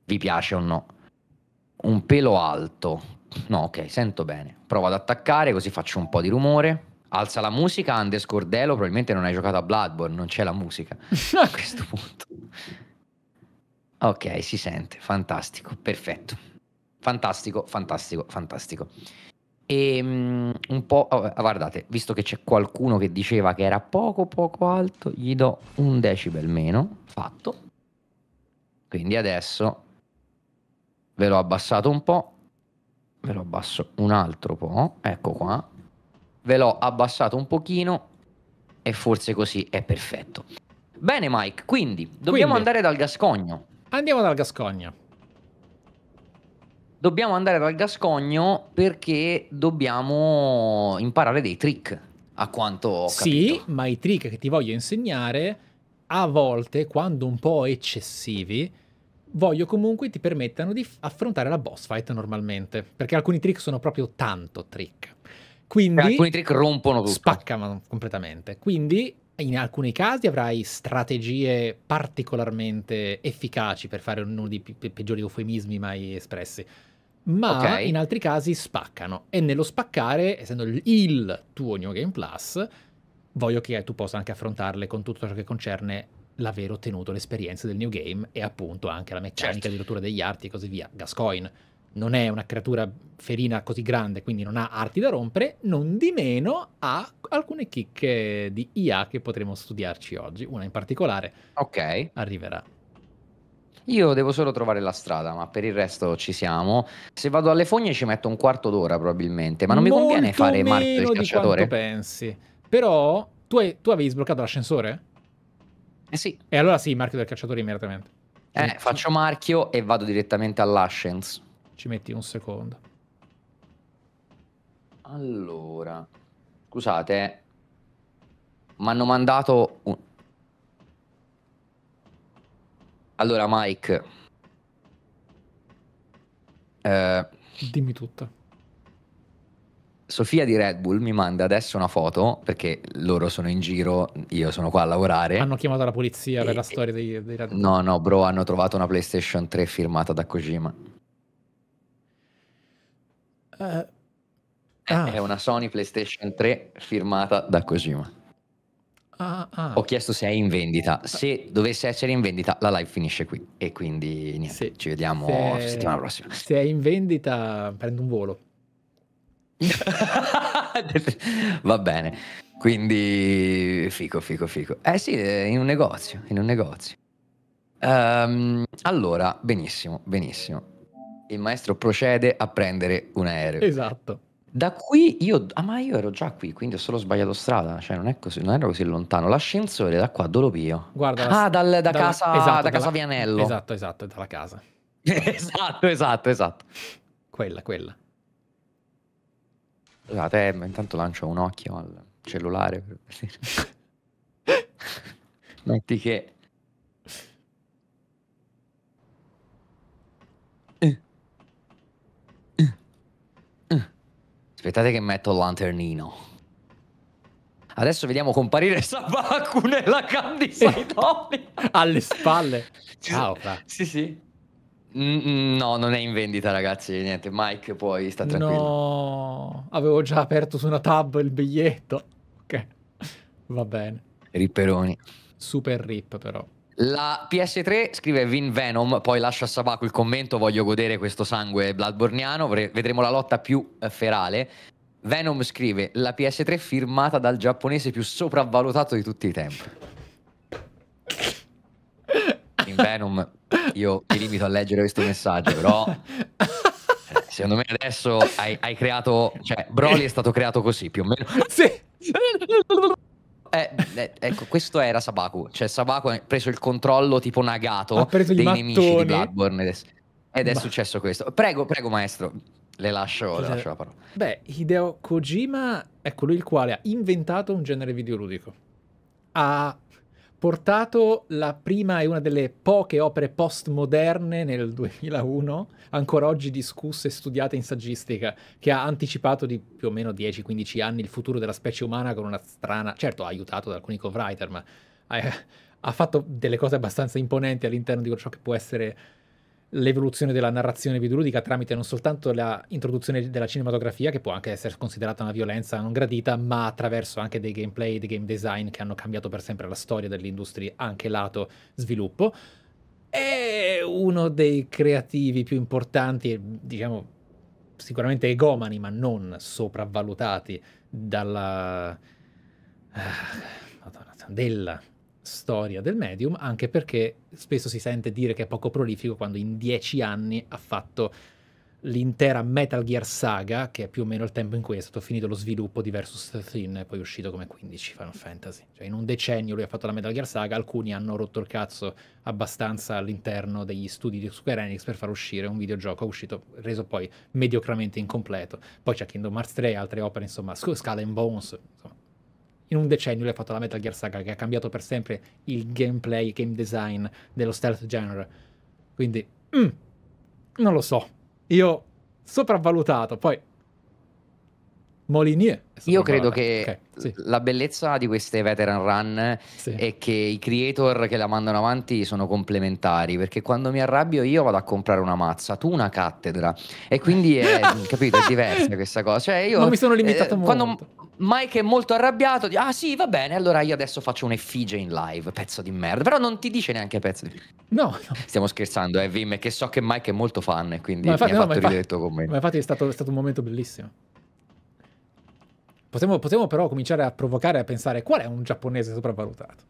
vi piace o no. Un pelo alto. No, ok, sento bene. Provo ad attaccare così faccio un po' di rumore alza la musica, Andes Cordello probabilmente non hai giocato a Bloodborne, non c'è la musica a questo punto. Ok, si sente, fantastico, perfetto. Fantastico, fantastico, fantastico. E um, un po', oh, guardate, visto che c'è qualcuno che diceva che era poco poco alto, gli do un decibel meno, fatto. Quindi adesso ve l'ho abbassato un po', ve lo abbasso un altro po', ecco qua, ve l'ho abbassato un pochino e forse così è perfetto. Bene Mike, quindi dobbiamo quindi, andare dal Gascogno. Andiamo dal Gascogno. Dobbiamo andare dal Gascogno perché dobbiamo imparare dei trick, a quanto ho sì, capito. Sì, ma i trick che ti voglio insegnare, a volte, quando un po' eccessivi, voglio comunque ti permettano di affrontare la boss fight normalmente, perché alcuni trick sono proprio tanto trick. Quindi, alcuni trick rompono tutto. Spaccano completamente. Quindi in alcuni casi avrai strategie particolarmente efficaci per fare uno dei pe- peggiori eufemismi mai espressi. Ma okay. in altri casi spaccano. E nello spaccare, essendo il tuo New Game Plus, voglio che tu possa anche affrontarle con tutto ciò che concerne l'aver ottenuto l'esperienza del New Game e appunto anche la meccanica certo. di rottura degli arti e così via. Gascoigne non è una creatura ferina così grande, quindi non ha arti da rompere, non di meno ha alcune chicche di IA che potremo studiarci oggi, una in particolare. Ok. Arriverà. Io devo solo trovare la strada, ma per il resto ci siamo. Se vado alle fogne ci metto un quarto d'ora probabilmente, ma non Molto mi conviene fare Marco il cacciatore. Non pensi. Però tu, hai, tu avevi sbloccato l'ascensore? Eh sì. E allora sì, marchio del cacciatore immediatamente. Eh, faccio marchio e vado direttamente all'ascensore. Ci metti un secondo. Allora, scusate, mi hanno mandato un... Allora, Mike. Eh, Dimmi tutto. Sofia di Red Bull mi manda adesso una foto perché loro sono in giro, io sono qua a lavorare. Hanno chiamato la polizia e, per la storia dei, dei Red Bull. No, no, bro, hanno trovato una PlayStation 3 firmata da Kojima. Eh, ah. È una Sony PlayStation 3 firmata da Kojima. Ah, ah. Ho chiesto se è in vendita. Ah. Se dovesse essere in vendita, la live finisce qui. E quindi niente, se, ci vediamo se, settimana prossima. Se è in vendita, prendo un volo. Va bene. Quindi fico, fico, fico. Eh sì, in un negozio, in un negozio. Um, allora, benissimo, benissimo il maestro procede a prendere un aereo. Esatto. Da qui io, ah ma io ero già qui, quindi ho solo sbagliato strada, cioè non, così, non ero così lontano. L'ascensore da qua, dove lo Dolopio. Guarda, ah, dal, da, dalla, casa, esatto, da casa dalla, Vianello. Esatto, esatto, dalla casa. esatto, esatto, esatto. Quella, quella. Scusate, eh, intanto lancio un occhio al cellulare. Metti che Aspettate che metto il lanternino. Adesso vediamo comparire Sabaku nella Candy Saitoni. Alle spalle. Ciao. Fra. Sì, sì. Mm, mm, no, non è in vendita, ragazzi. Niente, Mike, puoi stare tranquillo. No, avevo già aperto su una tab il biglietto. Ok, va bene. Ripperoni. Super rip, però. La PS3 scrive Vin Venom, poi lascio a Sabaku il commento, voglio godere questo sangue bladborniano, vedremo la lotta più eh, ferale. Venom scrive la PS3 firmata dal giapponese più sopravvalutato di tutti i tempi. In Venom io mi limito a leggere questo messaggio, però eh, secondo me adesso hai, hai creato, cioè Broly è stato creato così più o meno. Sì. eh, eh, ecco, questo era Sabaku. Cioè, Sabaku ha preso il controllo tipo Nagato dei mattoni. nemici di Bloodborne. Ed è, ed successo questo. Prego, prego, maestro. Le lascio, le lascio, la parola. Beh, Hideo Kojima è colui il quale ha inventato un genere videoludico. Ha portato la prima e una delle poche opere postmoderne nel 2001, ancora oggi discusse e studiate in saggistica, che ha anticipato di più o meno 10-15 anni il futuro della specie umana con una strana... Certo, ha aiutato da alcuni co-writer, ma ha, eh, ha, fatto delle cose abbastanza imponenti all'interno di ciò che può essere l'evoluzione della narrazione videoludica tramite non soltanto l'introduzione della cinematografia, che può anche essere considerata una violenza non gradita, ma attraverso anche dei gameplay, dei game design che hanno cambiato per sempre la storia dell'industria, anche lato sviluppo. È uno dei creativi più importanti, diciamo sicuramente egomani, ma non sopravvalutati dalla... Ah, Madonna, della storia del medium, anche perché spesso si sente dire che è poco prolifico quando in dieci anni ha fatto l'intera Metal Gear Saga, che è più o meno il tempo in cui è stato finito lo sviluppo di Versus 13 e poi è uscito come 15 Final Fantasy. Cioè in un decennio lui ha fatto la Metal Gear Saga, alcuni hanno rotto il cazzo abbastanza all'interno degli studi di Square Enix per far uscire un videogioco uscito, reso poi mediocramente incompleto. Poi c'è Kingdom Hearts 3 altre opere, insomma, Skull and Bones, insomma, in un decennio lui ha fatto la Metal Gear Saga, che ha cambiato per sempre il gameplay, il game design dello stealth genre. Quindi, mm, non lo so. Io sopravvalutato, poi Molinier. Io credo che okay, sì. la bellezza di queste veteran run sì. è che i creator che la mandano avanti sono complementari, perché quando mi arrabbio io vado a comprare una mazza, tu una cattedra. E quindi è, capito, è diversa questa cosa. Cioè io, non mi sono limitato eh, molto. Quando Mike è molto arrabbiato, dice, ah sì, va bene, allora io adesso faccio un'effigie in live, pezzo di merda. Però non ti dice neanche pezzo di... No, no. Stiamo scherzando, eh, Vim, che so che Mike è molto fan e quindi ma infatti, mi ha fatto no, ridere il tuo commento. Ma infatti è stato, è stato un momento bellissimo. Potremmo, potremmo però cominciare a provocare a pensare qual è un giapponese sopravvalutato.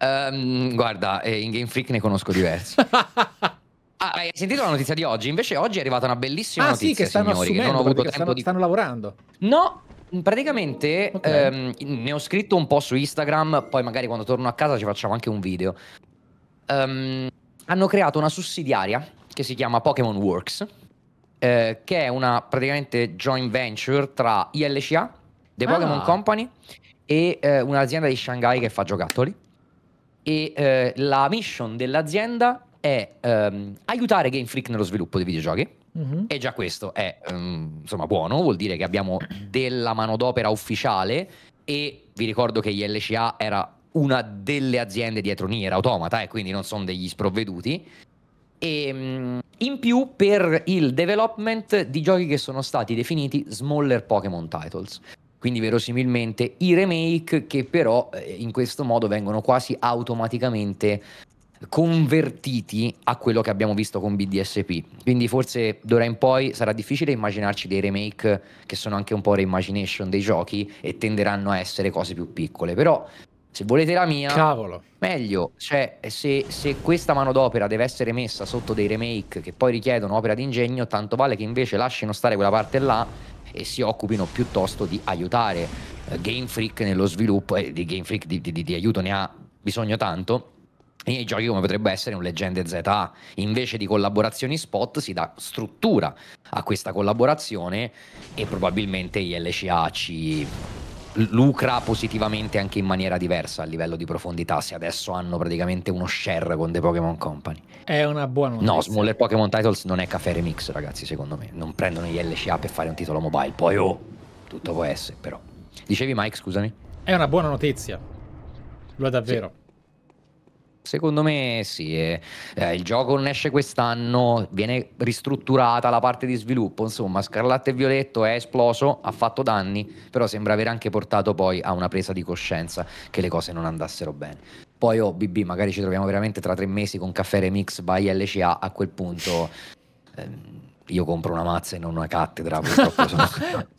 Um, guarda, eh, in Game Freak ne conosco diversi. ah, hai sentito la notizia di oggi? Invece oggi è arrivata una bellissima ah, notizia, sì, che stanno signori, assumendo, che non ho avuto tempo stanno, di... stanno lavorando. No, praticamente okay. ehm, ne ho scritto un po' su Instagram, poi magari quando torno a casa ci facciamo anche un video. Um, hanno creato una sussidiaria che si chiama Pokémon Works, eh, che è una praticamente joint venture tra ILCA, The ah. Pokémon Company e eh, un'azienda di Shanghai che fa giocattoli. E eh, la mission dell'azienda è ehm, aiutare Game Freak nello sviluppo dei videogiochi. Mm-hmm. E già questo è ehm, insomma buono, vuol dire che abbiamo della manodopera ufficiale e vi ricordo che ILCA era una delle aziende dietro Nier Automata e eh, quindi non sono degli sprovveduti e ehm, in più per il development di giochi che sono stati definiti smaller Pokémon titles. Quindi verosimilmente i remake che però eh, in questo modo vengono quasi automaticamente convertiti a quello che abbiamo visto con BDSP. Quindi forse d'ora in poi sarà difficile immaginarci dei remake che sono anche un po' reimagination dei giochi e tenderanno a essere cose più piccole, però se volete la mia, Cavolo. meglio. Cioè, se, se questa manodopera deve essere messa sotto dei remake che poi richiedono opera d'ingegno, tanto vale che invece lasciano stare quella parte là e si occupino piuttosto di aiutare eh, Game Freak nello sviluppo, e eh, di Game Freak di, di, di aiuto ne ha bisogno tanto nei giochi come potrebbe essere un Leggende ZA. Invece di collaborazioni spot si dà struttura a questa collaborazione e probabilmente gli LCA ci lucra positivamente anche in maniera diversa a livello di profondità. Se adesso hanno praticamente uno share con The Pokémon Company, è una buona notizia. No, Smaller Pokémon Titles non è Café remix, ragazzi. Secondo me, non prendono gli LCA per fare un titolo mobile. Poi, oh, tutto può essere, però. Dicevi, Mike, scusami. È una buona notizia. Lo è davvero. Sì. Secondo me sì, eh, il gioco non esce quest'anno, viene ristrutturata la parte di sviluppo, insomma Scarlatto e Violetto è esploso, ha fatto danni, però sembra aver anche portato poi a una presa di coscienza che le cose non andassero bene. Poi oh, BB, magari ci troviamo veramente tra tre mesi con Caffè Remix by LCA, a quel punto... Ehm, io compro una mazza e non una cattedra, purtroppo sono...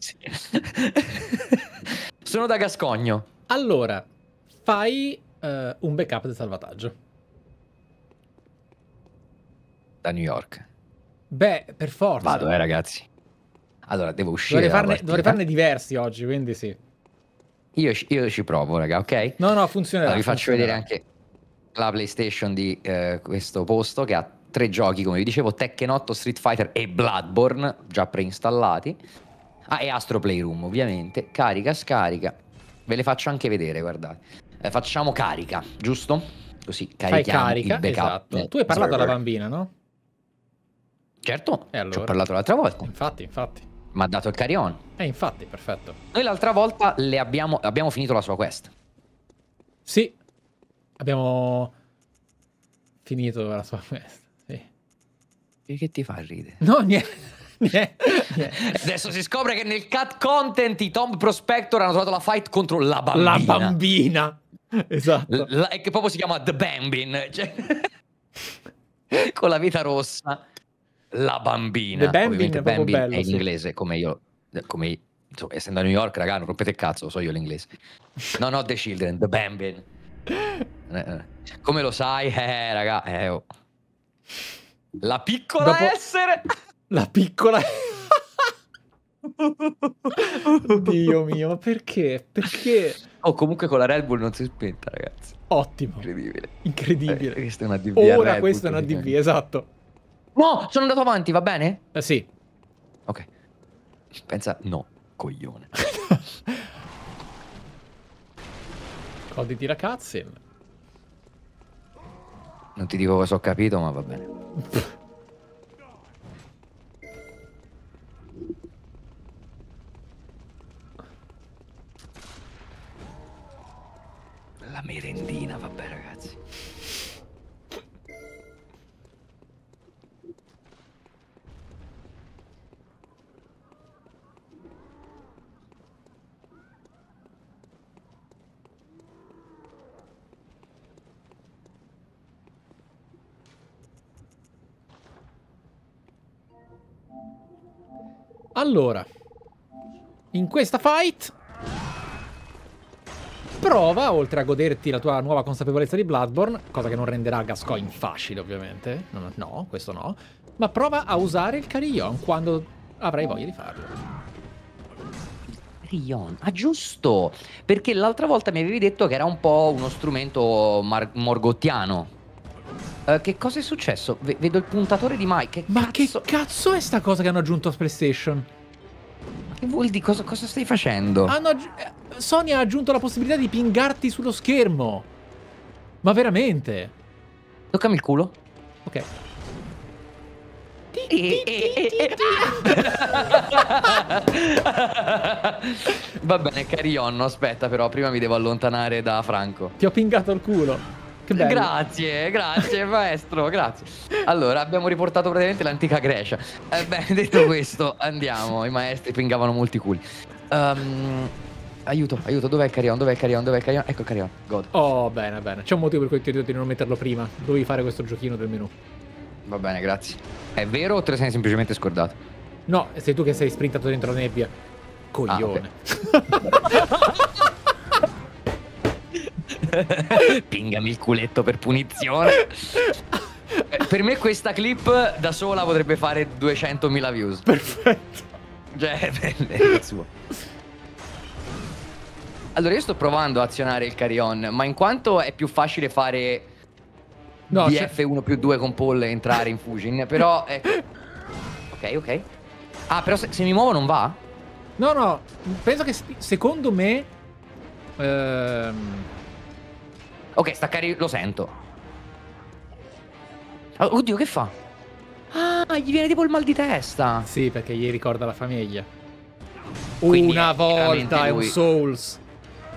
sono da Gascogno. Allora, fai eh, un backup di salvataggio. Da New York. Beh, per forza. Vado, eh, ragazzi. Allora, devo uscire. Dovrei farne, dovrei farne diversi oggi, quindi sì. Io, io, ci provo, raga, ok? No, no, funziona. Allora, vi faccio vedere anche la PlayStation di eh, questo posto che ha tre giochi, come vi dicevo, Tekken 8, Street Fighter e Bloodborne, già preinstallati. Ah, e Astro Playroom, ovviamente. Carica, scarica. Ve le faccio anche vedere, guardate eh, facciamo carica, giusto? Così carichiamo Fai carica, il backup. Esatto. Tu hai eh, parlato server. alla bambina, no? Certo, allora? ci ho parlato l'altra volta. Infatti, infatti. Mi ha dato il carion. Eh, infatti, perfetto. Noi l'altra volta abbiamo, abbiamo finito la sua quest. Sì, abbiamo finito la sua quest. Sì. Che ti fa ridere? No, niente. Yeah, yeah. Adesso si scopre che nel cat content i Tom Prospector hanno trovato la fight contro la bambina. La bambina. esatto. La, che proprio si chiama The Bambin, cioè, con la vita rossa, la bambina. The Bambin, è Bambin bello, è in sì. inglese, come io, come, insomma, essendo a New York, raga, non rompete il cazzo, lo so io l'inglese. No, no, The Children, The Bambin. Eh, eh. Come lo sai, eh, eh, raga, eh, oh. La piccola Dopo... essere... La piccola essere... Dio mio, perché? Perché? Oh, comunque con la Red Bull non si è spenta, ragazzi. Ottimo. Incredibile. Incredibile. Eh, questa è una DB. Ora questa è una DB, esatto. No, sono andato avanti, va bene? Eh, sì. Ok. Pensa, no, coglione. Coditi la cutscene. Non ti dico cosa ho capito, ma va bene. la merendina, vabbè ragazzi. Allora, in questa fight prova, oltre a goderti la tua nuova consapevolezza di Bloodborne, cosa che non renderà Gascoigne facile ovviamente, no, no, questo no, ma prova a usare il carillon quando avrai voglia di farlo. Carillon, Ah, giusto! Perché l'altra volta mi avevi detto che era un po' uno strumento morgottiano. Uh, che cosa è successo? V vedo il puntatore di Mike. Che Ma cazzo... che cazzo è sta cosa che hanno aggiunto a PlayStation? Che vuol dire? Cosa, cosa, stai facendo? Eh, Sony ha aggiunto la possibilità di pingarti sullo schermo. Ma veramente? Toccami il culo. Ok. Va bene, carry Aspetta, però, prima mi devo allontanare da Franco. Ti ho pingato il culo. Grazie, grazie maestro, grazie. Allora, abbiamo riportato praticamente l'antica Grecia. Eh, detto questo, andiamo. I maestri pingavano molti culi. Um, aiuto, aiuto, dov'è Carion? Dov'è Carion? Dov'è Carion? Ecco Carion, god. Oh, bene, bene. C'è un motivo per cui ti ho detto di non metterlo prima. Dovevi fare questo giochino del menu. Va bene, grazie. È vero o te lo sei semplicemente scordato? No, sei tu che sei sprintato dentro la nebbia. Coglione. Ah, okay. Pingami il culetto per punizione. Eh, per me questa clip da sola potrebbe fare 200.000 views. Perfetto. Cioè, è il suo. Allora, io sto provando a azionare il carry-on, ma in quanto è più facile fare no, DF1 più 2 con Paul e entrare in Fujin, però... È... Eh. Ok, ok. Ah, però se, se, mi muovo non va? No, no, penso che secondo me... Ehm... Ok, staccare lo sento. Oh, oddio, che fa? Ah, gli viene tipo il mal di testa. Sì, perché gli ricorda la famiglia. Quindi Una è volta è un Souls.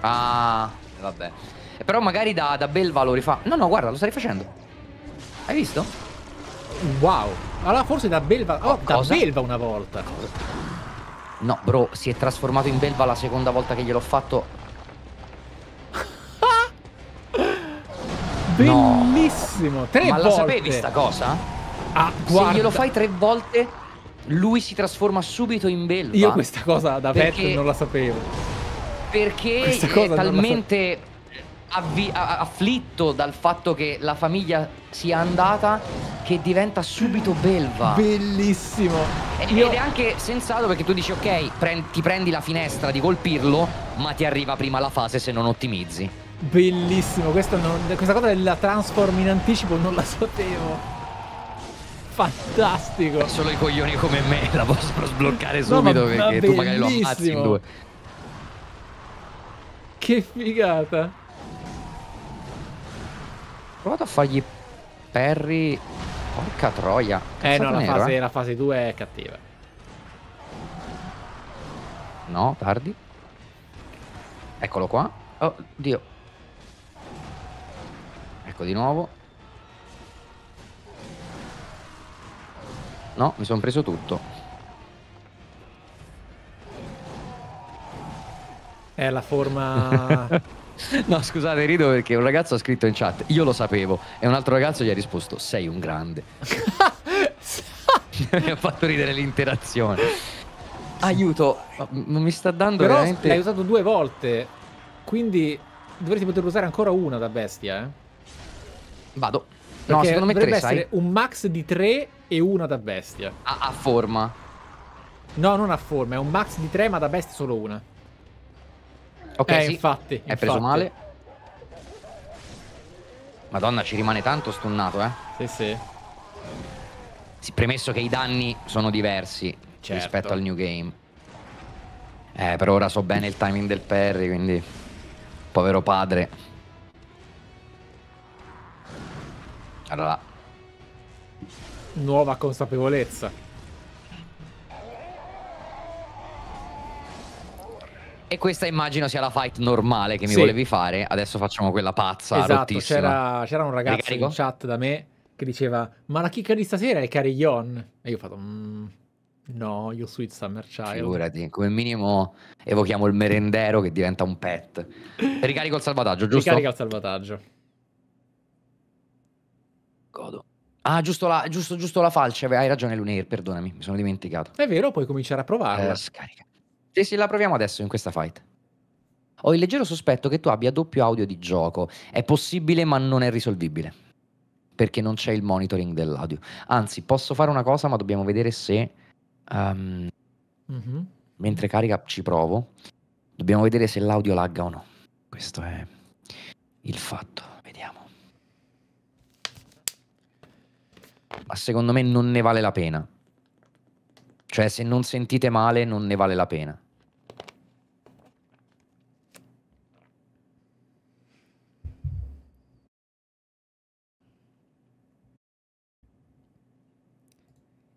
Ah, vabbè. Eh, però magari da, da bel valore fa. No, no, guarda, lo stai facendo. Hai visto? Wow. Allora forse da Belva. Oh, Cosa? da Belva una volta. No, bro, si è trasformato in Belva la seconda volta che gliel'ho fatto Bellissimo! No. Tre Ma volte! Ma la sapevi sta cosa? Ah, guarda. Se glielo fai tre volte, lui si trasforma subito in belva. Io questa cosa da perché, pet non la sapevo. Perché è talmente afflitto dal fatto che la famiglia sia andata che diventa subito belva. Bellissimo. Ed, Io... ed è anche sensato perché tu dici ok, pre ti prendi la finestra di colpirlo, ma ti arriva prima la fase se non ottimizzi. Bellissimo, non, questa cosa della transform in anticipo non la sapevo. Fantastico. Solo i coglioni come me la possono sbloccare subito no, ma, perché ma tu magari lo ammazzi in due. Che figata. Ho provato a fargli Perry. Porca troia. Cazzata eh no, eh. la fase, la fase 2 è cattiva. No, tardi. Eccolo qua. Oh, Dio attacco di nuovo. No, mi sono preso tutto. È la forma... no, scusate, rido perché un ragazzo ha scritto in chat, io lo sapevo, e un altro ragazzo gli ha risposto, sei un grande. mi ha fatto ridere l'interazione. Aiuto, non mi sta dando Però veramente... l'hai usato due volte, quindi dovresti poter usare ancora una da bestia, eh? Vado. Perché no, secondo me dovrebbe tre, essere sai? un max di 3 e una da bestia. A, a, forma. No, non a forma, è un max di 3 ma da bestia solo una. Ok, eh, sì. infatti. È infatti. preso male. Madonna, ci rimane tanto stunnato, eh. Sì, sì. sì premesso che i danni sono diversi certo. rispetto al new game. Eh, per ora so bene il timing del Perry, quindi... Povero padre. Allora. Nuova consapevolezza. E questa immagino sia la fight normale che mi sì. volevi fare. Adesso facciamo quella pazza esatto, c'era, c'era, un ragazzo Ricarico? in chat da me che diceva ma la chicca di stasera è Carillon. E io ho fatto... Mm, no, io Sweet Summer Child. Figurati, come minimo evochiamo il merendero che diventa un pet. Ricarico il salvataggio, giusto? Ricarica il salvataggio godo. Ah, giusto la, giusto, giusto la falce, hai ragione Lunair, perdonami, mi sono dimenticato. È vero, puoi cominciare a provarla. Eh, scarica. Sì, sì, la proviamo adesso in questa fight. Ho il leggero sospetto che tu abbia doppio audio di gioco. È possibile, ma non è risolvibile. Perché non c'è il monitoring dell'audio. Anzi, posso fare una cosa, ma dobbiamo vedere se. Um, mm-hmm. Mentre carica ci provo. Dobbiamo vedere se l'audio lagga o no. Questo è il fatto. ma secondo me non ne vale la pena. Cioè, se non sentite male, non ne vale la pena.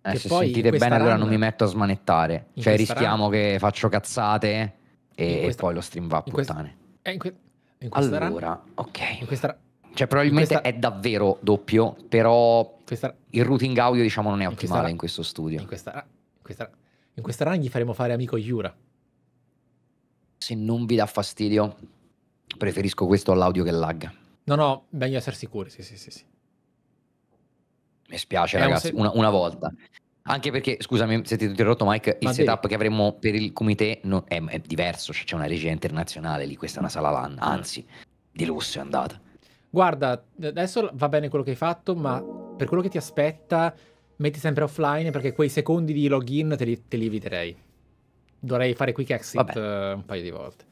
Eh, che se sentite bene, run... allora non mi metto a smanettare. cioè, rischiamo run... che faccio cazzate e, questa... e, poi lo stream va a puttane. Eh, in, que... in questa allora, run... ok. In questa cioè, probabilmente questa... è davvero doppio, però questa... il routing audio, diciamo, non è ottimale in, questa... in questo studio. In questa... In, questa... in gli faremo fare amico Yura. Se non vi dà fastidio, preferisco questo all'audio che lag. No, no, meglio essere sicuri, sì, sì, sì. sì. Mi spiace, è ragazzi, un se... una, una volta. Anche perché, scusami se ti ho interrotto Mike, il Ma setup devi. che avremmo per il comité no, è, è, diverso, cioè c'è una regia internazionale lì, questa è una sala LAN, anzi, di lusso è andata guarda, adesso va bene quello che hai fatto, ma per quello che ti aspetta metti sempre offline perché quei secondi di login te li, te li eviterei. Dovrei fare quick exit Vabbè. Eh, un paio di volte.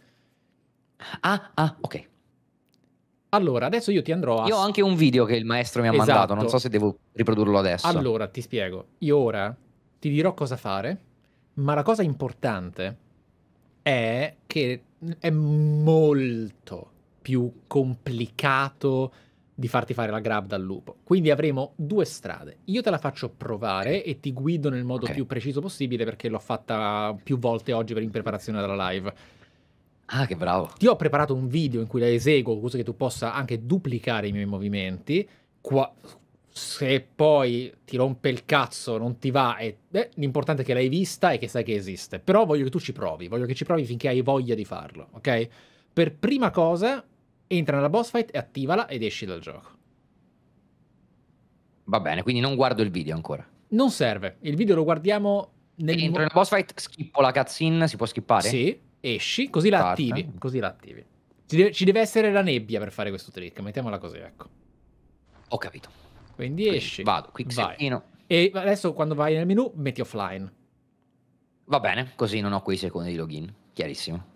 Ah, ah, ok. Allora, adesso io ti andrò a... Io ho anche un video che il maestro mi ha esatto. mandato, non so se devo riprodurlo adesso. Allora, ti spiego. Io ora ti dirò cosa fare, ma la cosa importante è che è molto, più complicato di farti fare la grab dal lupo. Quindi avremo due strade. Io te la faccio provare e ti guido nel modo okay. più preciso possibile perché l'ho fatta più volte oggi per in preparazione della live. Ah, che bravo. Ti ho preparato un video in cui la eseguo, così che tu possa anche duplicare i miei movimenti. Qua, se poi ti rompe il cazzo, non ti va, e, eh, l'importante è che l'hai vista e che sai che esiste. Però voglio che tu ci provi, voglio che ci provi finché hai voglia di farlo, ok? Per prima cosa entra nella boss fight e attivala ed esci dal gioco. Va bene, quindi non guardo il video ancora. Non serve, il video lo guardiamo nel... Entro nella boss fight, schippo la cutscene, si può skippare? Sì, esci, così la attivi, così la attivi. Ci deve, ci deve essere la nebbia per fare questo trick, mettiamola così, ecco. Ho capito. Quindi, quindi esci. Vado, quicksilino. E adesso quando vai nel menu metti offline. Va bene, così non ho quei secondi di login, chiarissimo.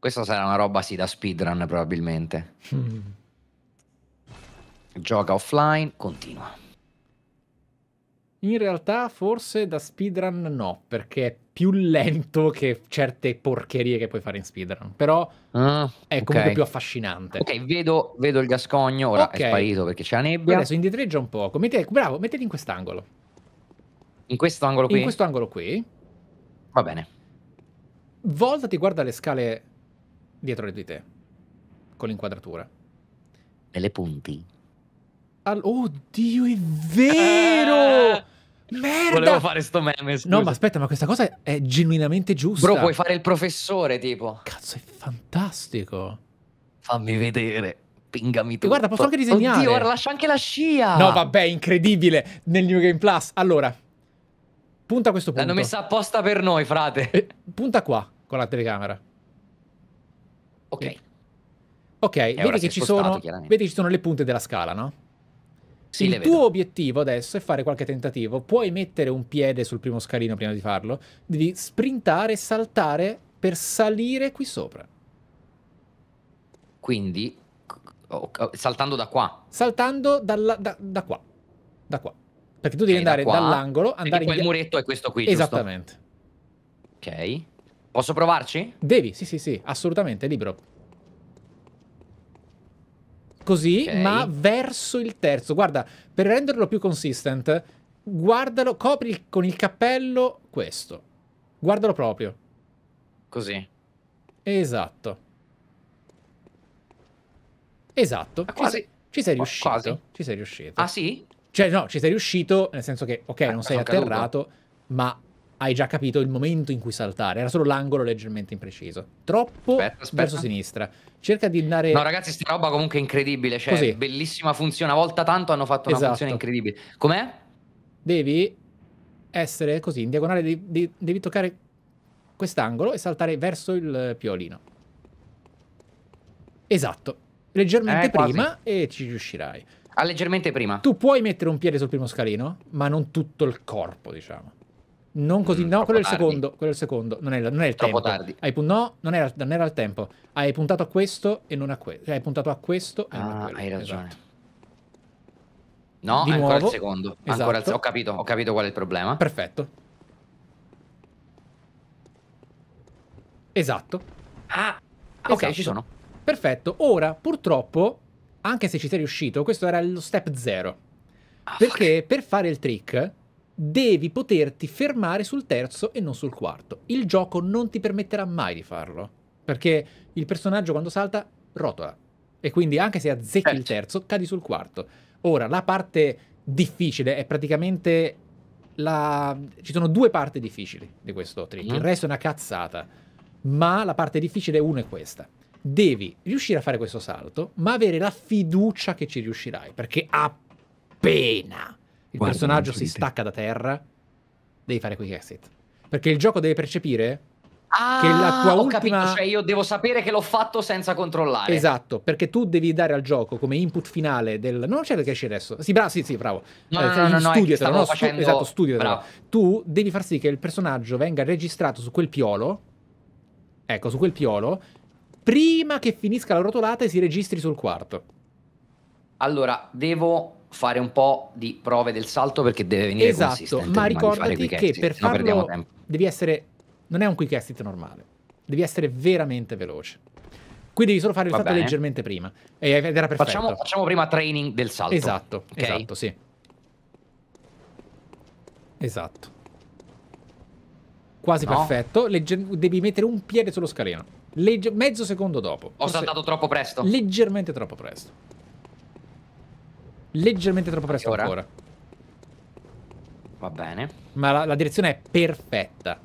Questa sarà una roba sì da speedrun probabilmente. Mm. Gioca offline, continua. In realtà forse da speedrun no, perché è più lento che certe porcherie che puoi fare in speedrun, però ah, è comunque okay. più affascinante. Ok, vedo, vedo il Gascogno, ora okay. è sparito perché c'è la nebbia. Adesso indietreggia un poco, Mette, bravo, mettiti in quest'angolo. In questo angolo qui? In questo angolo qui. Va bene. Voltati, guarda le scale dietro di te, con l'inquadratura. E le punti. All- Oddio, è vero! Ah! Merda! Volevo fare sto meme, scusa. No, ma aspetta, ma questa cosa è genuinamente giusta. Bro, puoi fare il professore, tipo. Cazzo, è fantastico. Fammi vedere. Pingami tu. Guarda, posso anche disegnare. Oddio, ora lascia anche la scia. No, vabbè, incredibile. Nel New Game Plus. Allora, punta questo punto. L'hanno messa apposta per noi, frate. E punta qua, con la telecamera. Ok. Ok, vedi che, ci sono, vedi ci sono le punte della scala, no? Sì, il tuo obiettivo adesso è fare qualche tentativo. Puoi mettere un piede sul primo scalino prima di farlo. Devi sprintare, saltare per salire qui sopra. Quindi, saltando da qua? Saltando dalla, da, da, qua. Da qua. Perché tu devi okay, andare da dall'angolo, andare in... quel muretto è questo qui, Esattamente. Giusto? Ok. Posso provarci? Devi, sì, sì, sì, assolutamente, libero. Così, okay. ma verso il terzo. Guarda, per renderlo più consistent, guardalo, copri con il cappello questo. Guardalo proprio. Così. Esatto. Esatto. Ah, quasi. Ci sei riuscito. Quasi. Ci sei riuscito. Ah sì? Cioè no, ci sei riuscito nel senso che, ok, ah, non sei atterrato, caduto. ma hai già capito il momento in cui saltare. Era solo l'angolo leggermente impreciso. Troppo aspetta, aspetta. verso sinistra. Cerca di andare. No, ragazzi, sta roba comunque è incredibile. Cioè, Così. bellissima funzione. Una volta tanto hanno fatto una esatto. funzione incredibile. Com'è? Devi essere così, in diagonale devi, devi toccare quest'angolo e saltare verso il piolino. Esatto, leggermente eh, prima e ci riuscirai. Ah, leggermente prima. Tu puoi mettere un piede sul primo scalino, ma non tutto il corpo, diciamo. Non così, mm, no, quello è, secondo, quello è il secondo, non è, non è il troppo tempo. tardi. Hai, no, non era, non era, il tempo. Hai puntato a questo e non a questo. hai puntato a questo e ah, non a ah, quello. hai ragione. Esatto. No, Di ancora nuovo. il secondo. Esatto. Ancora il esatto. ho capito, ho capito qual è il problema. Perfetto. Esatto. Ah, ok, ci esatto. sono. Perfetto. Ora, purtroppo, anche se ci sei riuscito, questo era lo step zero. Ah, perché fuck. per fare il trick devi poterti fermare sul terzo e non sul quarto. Il gioco non ti permetterà mai di farlo, perché il personaggio quando salta rotola e quindi anche se azzecchi il certo. terzo cadi sul quarto. Ora, la parte difficile è praticamente la... ci sono due parti difficili di questo trick, il mm. resto è una cazzata, ma la parte difficile uno è questa devi riuscire a fare questo salto, ma avere la fiducia che ci riuscirai, perché appena il personaggio si stacca da terra, devi fare quick exit. Perché il gioco deve percepire ah, che la ah, tua ho ultima... capito, cioè io devo sapere che l'ho fatto senza controllare. Esatto, perché tu devi dare al gioco come input finale del... Non c'è perché esce adesso. Sì, bravo, sì, sì, bravo. No, eh, no, no, no, no, no facendo... Esatto, studio. Tu devi far sì che il personaggio venga registrato su quel piolo, ecco, su quel piolo, prima che finisca la rotolata e si registri sul quarto. Allora, devo fare un po' di prove del salto perché deve venire esatto, ma ricordati che per farlo devi essere non è un quick exit normale devi essere veramente veloce qui devi solo fare il Va salto bene. leggermente prima ed era perfetto facciamo, facciamo, prima training del salto esatto okay? esatto sì esatto quasi no. perfetto Legge devi mettere un piede sullo scalino Legge mezzo secondo dopo ho saltato troppo presto leggermente troppo presto leggermente troppo presto ora? ancora. Va bene. Ma la, la direzione è perfetta.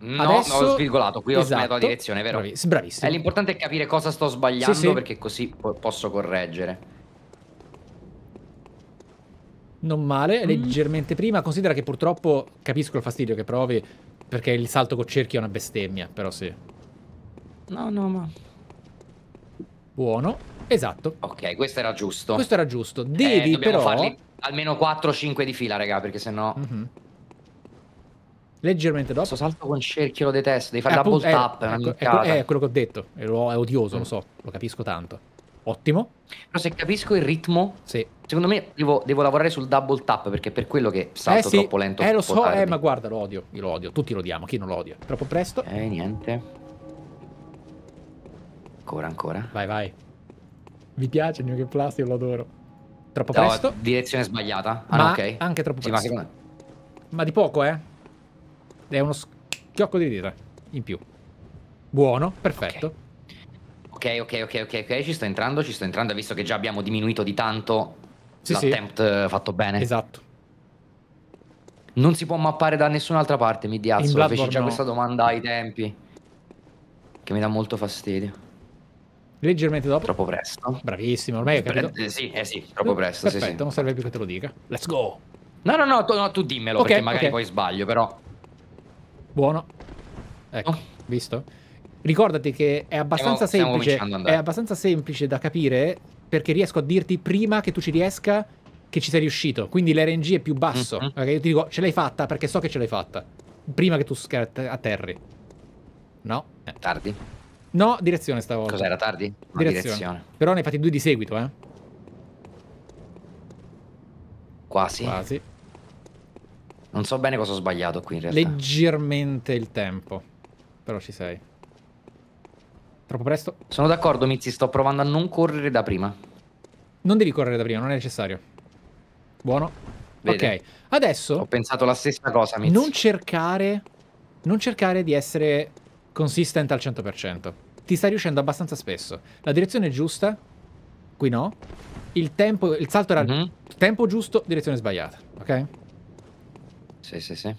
No, Adesso... ho svirgolato, qui esatto. ho sbagliato la direzione, vero? Bravi, bravissimo. l'importante è capire cosa sto sbagliando sì, sì. perché così po posso correggere. Non male, mm. leggermente prima. Considera che purtroppo capisco il fastidio che provi perché il salto con cerchio è una bestemmia, però sì. No, no, ma... Buono. Esatto. Ok, questo era giusto. Questo era giusto. Eh, devi eh, però... farli almeno 4-5 di fila, raga, perché sennò... Mm -hmm. Leggermente dopo. Questo salto con cerchio lo detesto, devi fare eh, la double tap. è quello che ho detto, è, odioso, mm. lo so, lo capisco tanto. Ottimo. Però se capisco il ritmo, sì. secondo me devo, devo, lavorare sul double tap perché è per quello che eh, salto eh sì, troppo lento. Eh lo so, eh, ma guarda, lo odio, io lo odio, tutti lo odiamo, chi non lo odia? Troppo presto. Eh, niente. Ancora, ancora. Vai, vai. Vi piace il New Game Plus? Io lo adoro. Troppo no, presto. Direzione sbagliata. Ah, ma ok. Anche troppo sì, presto. Ma, ma di poco, eh? È uno schiocco di dita in più. Buono, perfetto. Okay. Ok, ok, ok, ok, ok, ci sto entrando, ci sto entrando, visto che già abbiamo diminuito di tanto sì, l'attempt sì. Eh, fatto bene. Esatto. Non si può mappare da nessun'altra parte, mi diazzo, feci già no. questa domanda ai tempi, che mi dà molto fastidio. Leggermente dopo. Troppo presto. Bravissimo, ormai ho capito. Eh, sì, eh sì, troppo presto. Perfetto, sì, sì. non serve più che te lo dica. Let's go. No, no, no, tu, no, tu dimmelo okay, perché magari okay. poi sbaglio, però. Buono. Ecco, oh. visto? Ricordati che è abbastanza, stiamo, semplice, stiamo è abbastanza semplice da capire perché riesco a dirti prima che tu ci riesca che ci sei riuscito. Quindi l'RNG è più basso. Mm -hmm. okay, io ti dico, ce l'hai fatta perché so che ce l'hai fatta. Prima che tu atterri. No? Eh. Tardi. No, direzione stavolta. Cos'era tardi? No, direzione. direzione. Però ne hai fatti due di seguito, eh. Quasi. Quasi. Non so bene cosa ho sbagliato qui in realtà. Leggermente il tempo. Però ci sei. Troppo presto? Sono d'accordo, Mizzi, sto provando a non correre da prima. Non devi correre da prima, non è necessario. Buono. Vede. Ok. Adesso... Ho pensato la stessa cosa, Mizzi. Non cercare... Non cercare di essere consistent al 100%. Ti sta riuscendo abbastanza spesso. La direzione è giusta, qui no. Il tempo, il salto era mm -hmm. tempo giusto, direzione sbagliata, ok? Sì, sì, sì.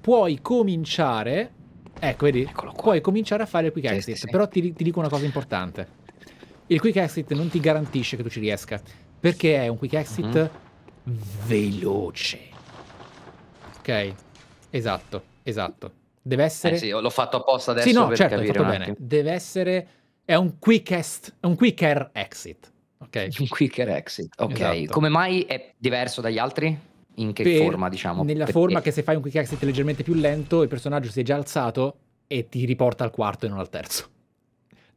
Puoi cominciare, ecco vedi, puoi cominciare a fare il quick exit, sì, sì, sì. però ti, ti dico una cosa importante. Il quick exit non ti garantisce che tu ci riesca, perché è un quick exit mm -hmm. veloce. Ok? Esatto, esatto. Deve eh essere... Eh sì, l'ho fatto apposta adesso sì, no, per certo, capire bene. Deve essere... È un quickest, un quicker exit. Ok. Un quicker exit, ok. Esatto. Come mai è diverso dagli altri? In che per, forma, diciamo? Nella perché? forma che se fai un quick exit leggermente più lento, il personaggio si è già alzato e ti riporta al quarto e non al terzo.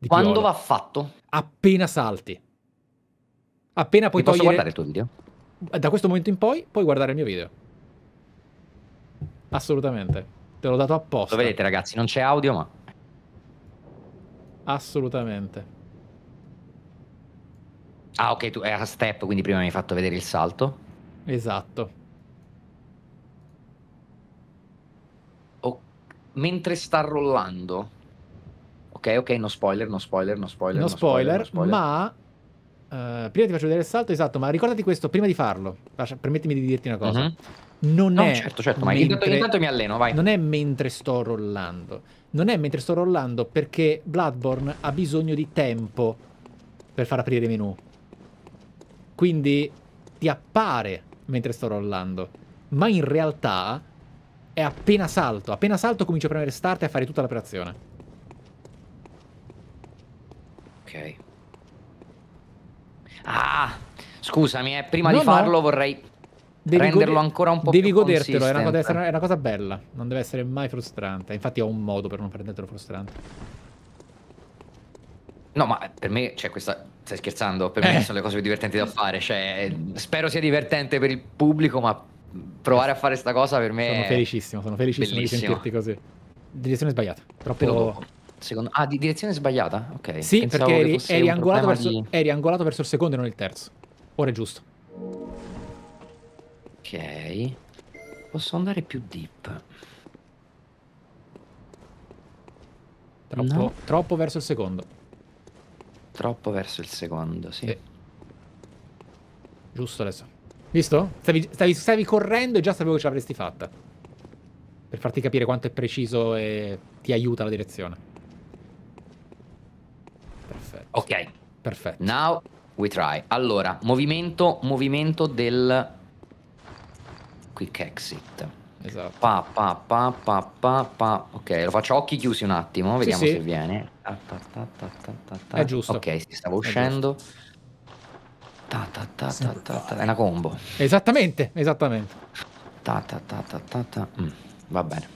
Quando piolo. va fatto? Appena salti. Appena puoi ti togliere... Posso guardare il tuo video? Da questo momento in poi puoi guardare il mio video. Assolutamente. Te l'ho dato apposta. Lo vedete ragazzi, non c'è audio ma... Assolutamente. Ah ok, tu era step, quindi prima mi hai fatto vedere il salto. Esatto. Oh, mentre sta rollando. Ok, ok, no spoiler, no spoiler, no spoiler. No, no spoiler, spoiler, ma... Uh, prima ti faccio vedere il salto, esatto, ma ricordati questo prima di farlo. Lascia, permettimi di dirti una cosa. Uh mhm. -huh non no, è certo, certo, ma intanto, intanto, mi alleno, vai. Non è mentre sto rollando. Non è mentre sto rollando perché Bloodborne ha bisogno di tempo per far aprire i menu. Quindi ti appare mentre sto rollando, ma in realtà è appena salto, appena salto comincio a premere start e a fare tutta l'operazione. Ok. Ah, scusami, eh, prima no, di farlo no. vorrei devi renderlo goder- ancora un po' devi più Devi godertelo, è una, cosa, è una, cosa, bella, non deve essere mai frustrante. Infatti ho un modo per non renderlo frustrante. No, ma per me, cioè, questa... Stai scherzando? Per eh. me sono le cose più divertenti da fare. Cioè, spero sia divertente per il pubblico, ma provare a fare questa cosa per me Sono felicissimo, sono felicissimo bellissimo. di sentirti così. Direzione sbagliata, troppo... Secondo... Ah, di direzione sbagliata? Ok. Sì, Pensavo perché eri, eri, angolato verso, di... eri angolato verso il secondo e non il terzo. Ora è giusto. Ok. Posso andare più deep. Troppo, no. troppo verso il secondo. Troppo verso il secondo, sì. sì. Giusto adesso. Visto? Stavi, stavi, stavi, correndo e già sapevo che ce l'avresti fatta. Per farti capire quanto è preciso e ti aiuta la direzione. Perfetto. Ok. Perfetto. Now we try. Allora, movimento, movimento del quick exit. Esatto. Pa, pa, pa, pa, pa, pa. Ok, lo faccio occhi chiusi un attimo, vediamo sì, sì. se viene. Ta, ta, ta, È giusto. Ok, si stava uscendo. È una combo. Esattamente, esattamente. Mm, va bene.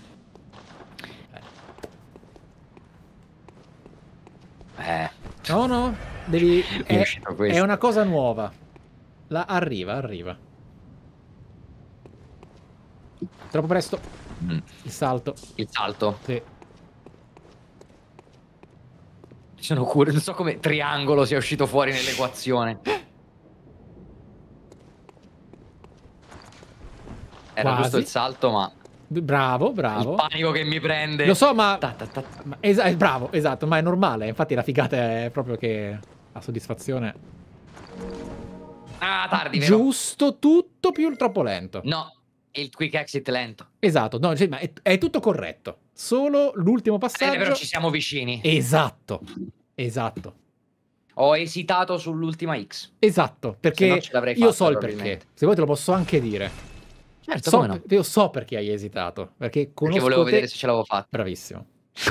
Eh. No, no, devi... È, è, è una cosa nuova. La... Arriva, arriva. Troppo presto. Mm. Il salto. Il salto. Sì. Sono curioso, non so come triangolo sia uscito fuori nell'equazione. Era Quasi. giusto il salto, ma... Bravo, bravo. Il panico che mi prende. Lo so, ma... Ta, ta, ta, ma esa eh, bravo, esatto, ma è normale. Infatti la figata è proprio che... La soddisfazione... Ah, tardi, vero? Giusto tutto più il troppo lento. No, il quick exit lento. Esatto, no, cioè, ma è, è, tutto corretto. Solo l'ultimo passaggio. Eh, però ci siamo vicini. Esatto, esatto. Ho esitato sull'ultima X. Esatto, perché fatto, io so il perché. Se vuoi te lo posso anche dire. Certo, so, no. Io so perché hai esitato, perché conosco perché volevo te... vedere se ce l'avevo fatta. Bravissimo.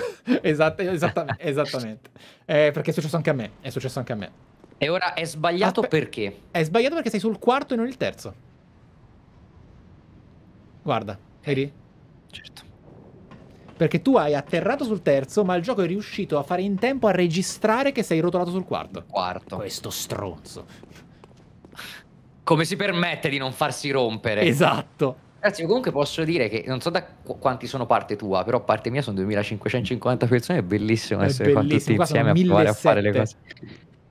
esatto, esattamente. esattamente. Eh, perché è successo anche a me, è successo anche a me. E ora è sbagliato Aspe... Ah, perché? È sbagliato perché sei sul quarto e non il terzo. Guarda, vedi? Certo. Perché tu hai atterrato sul terzo, ma il gioco è riuscito a fare in tempo a registrare che sei rotolato sul quarto. Quarto. Questo stronzo. Come si permette di non farsi rompere? Esatto. Ragazzi, comunque posso dire che non so da qu quanti sono parte tua, però parte mia sono 2550 persone, è bellissimo è essere bellissimo, qua tutti insieme a fare le cose.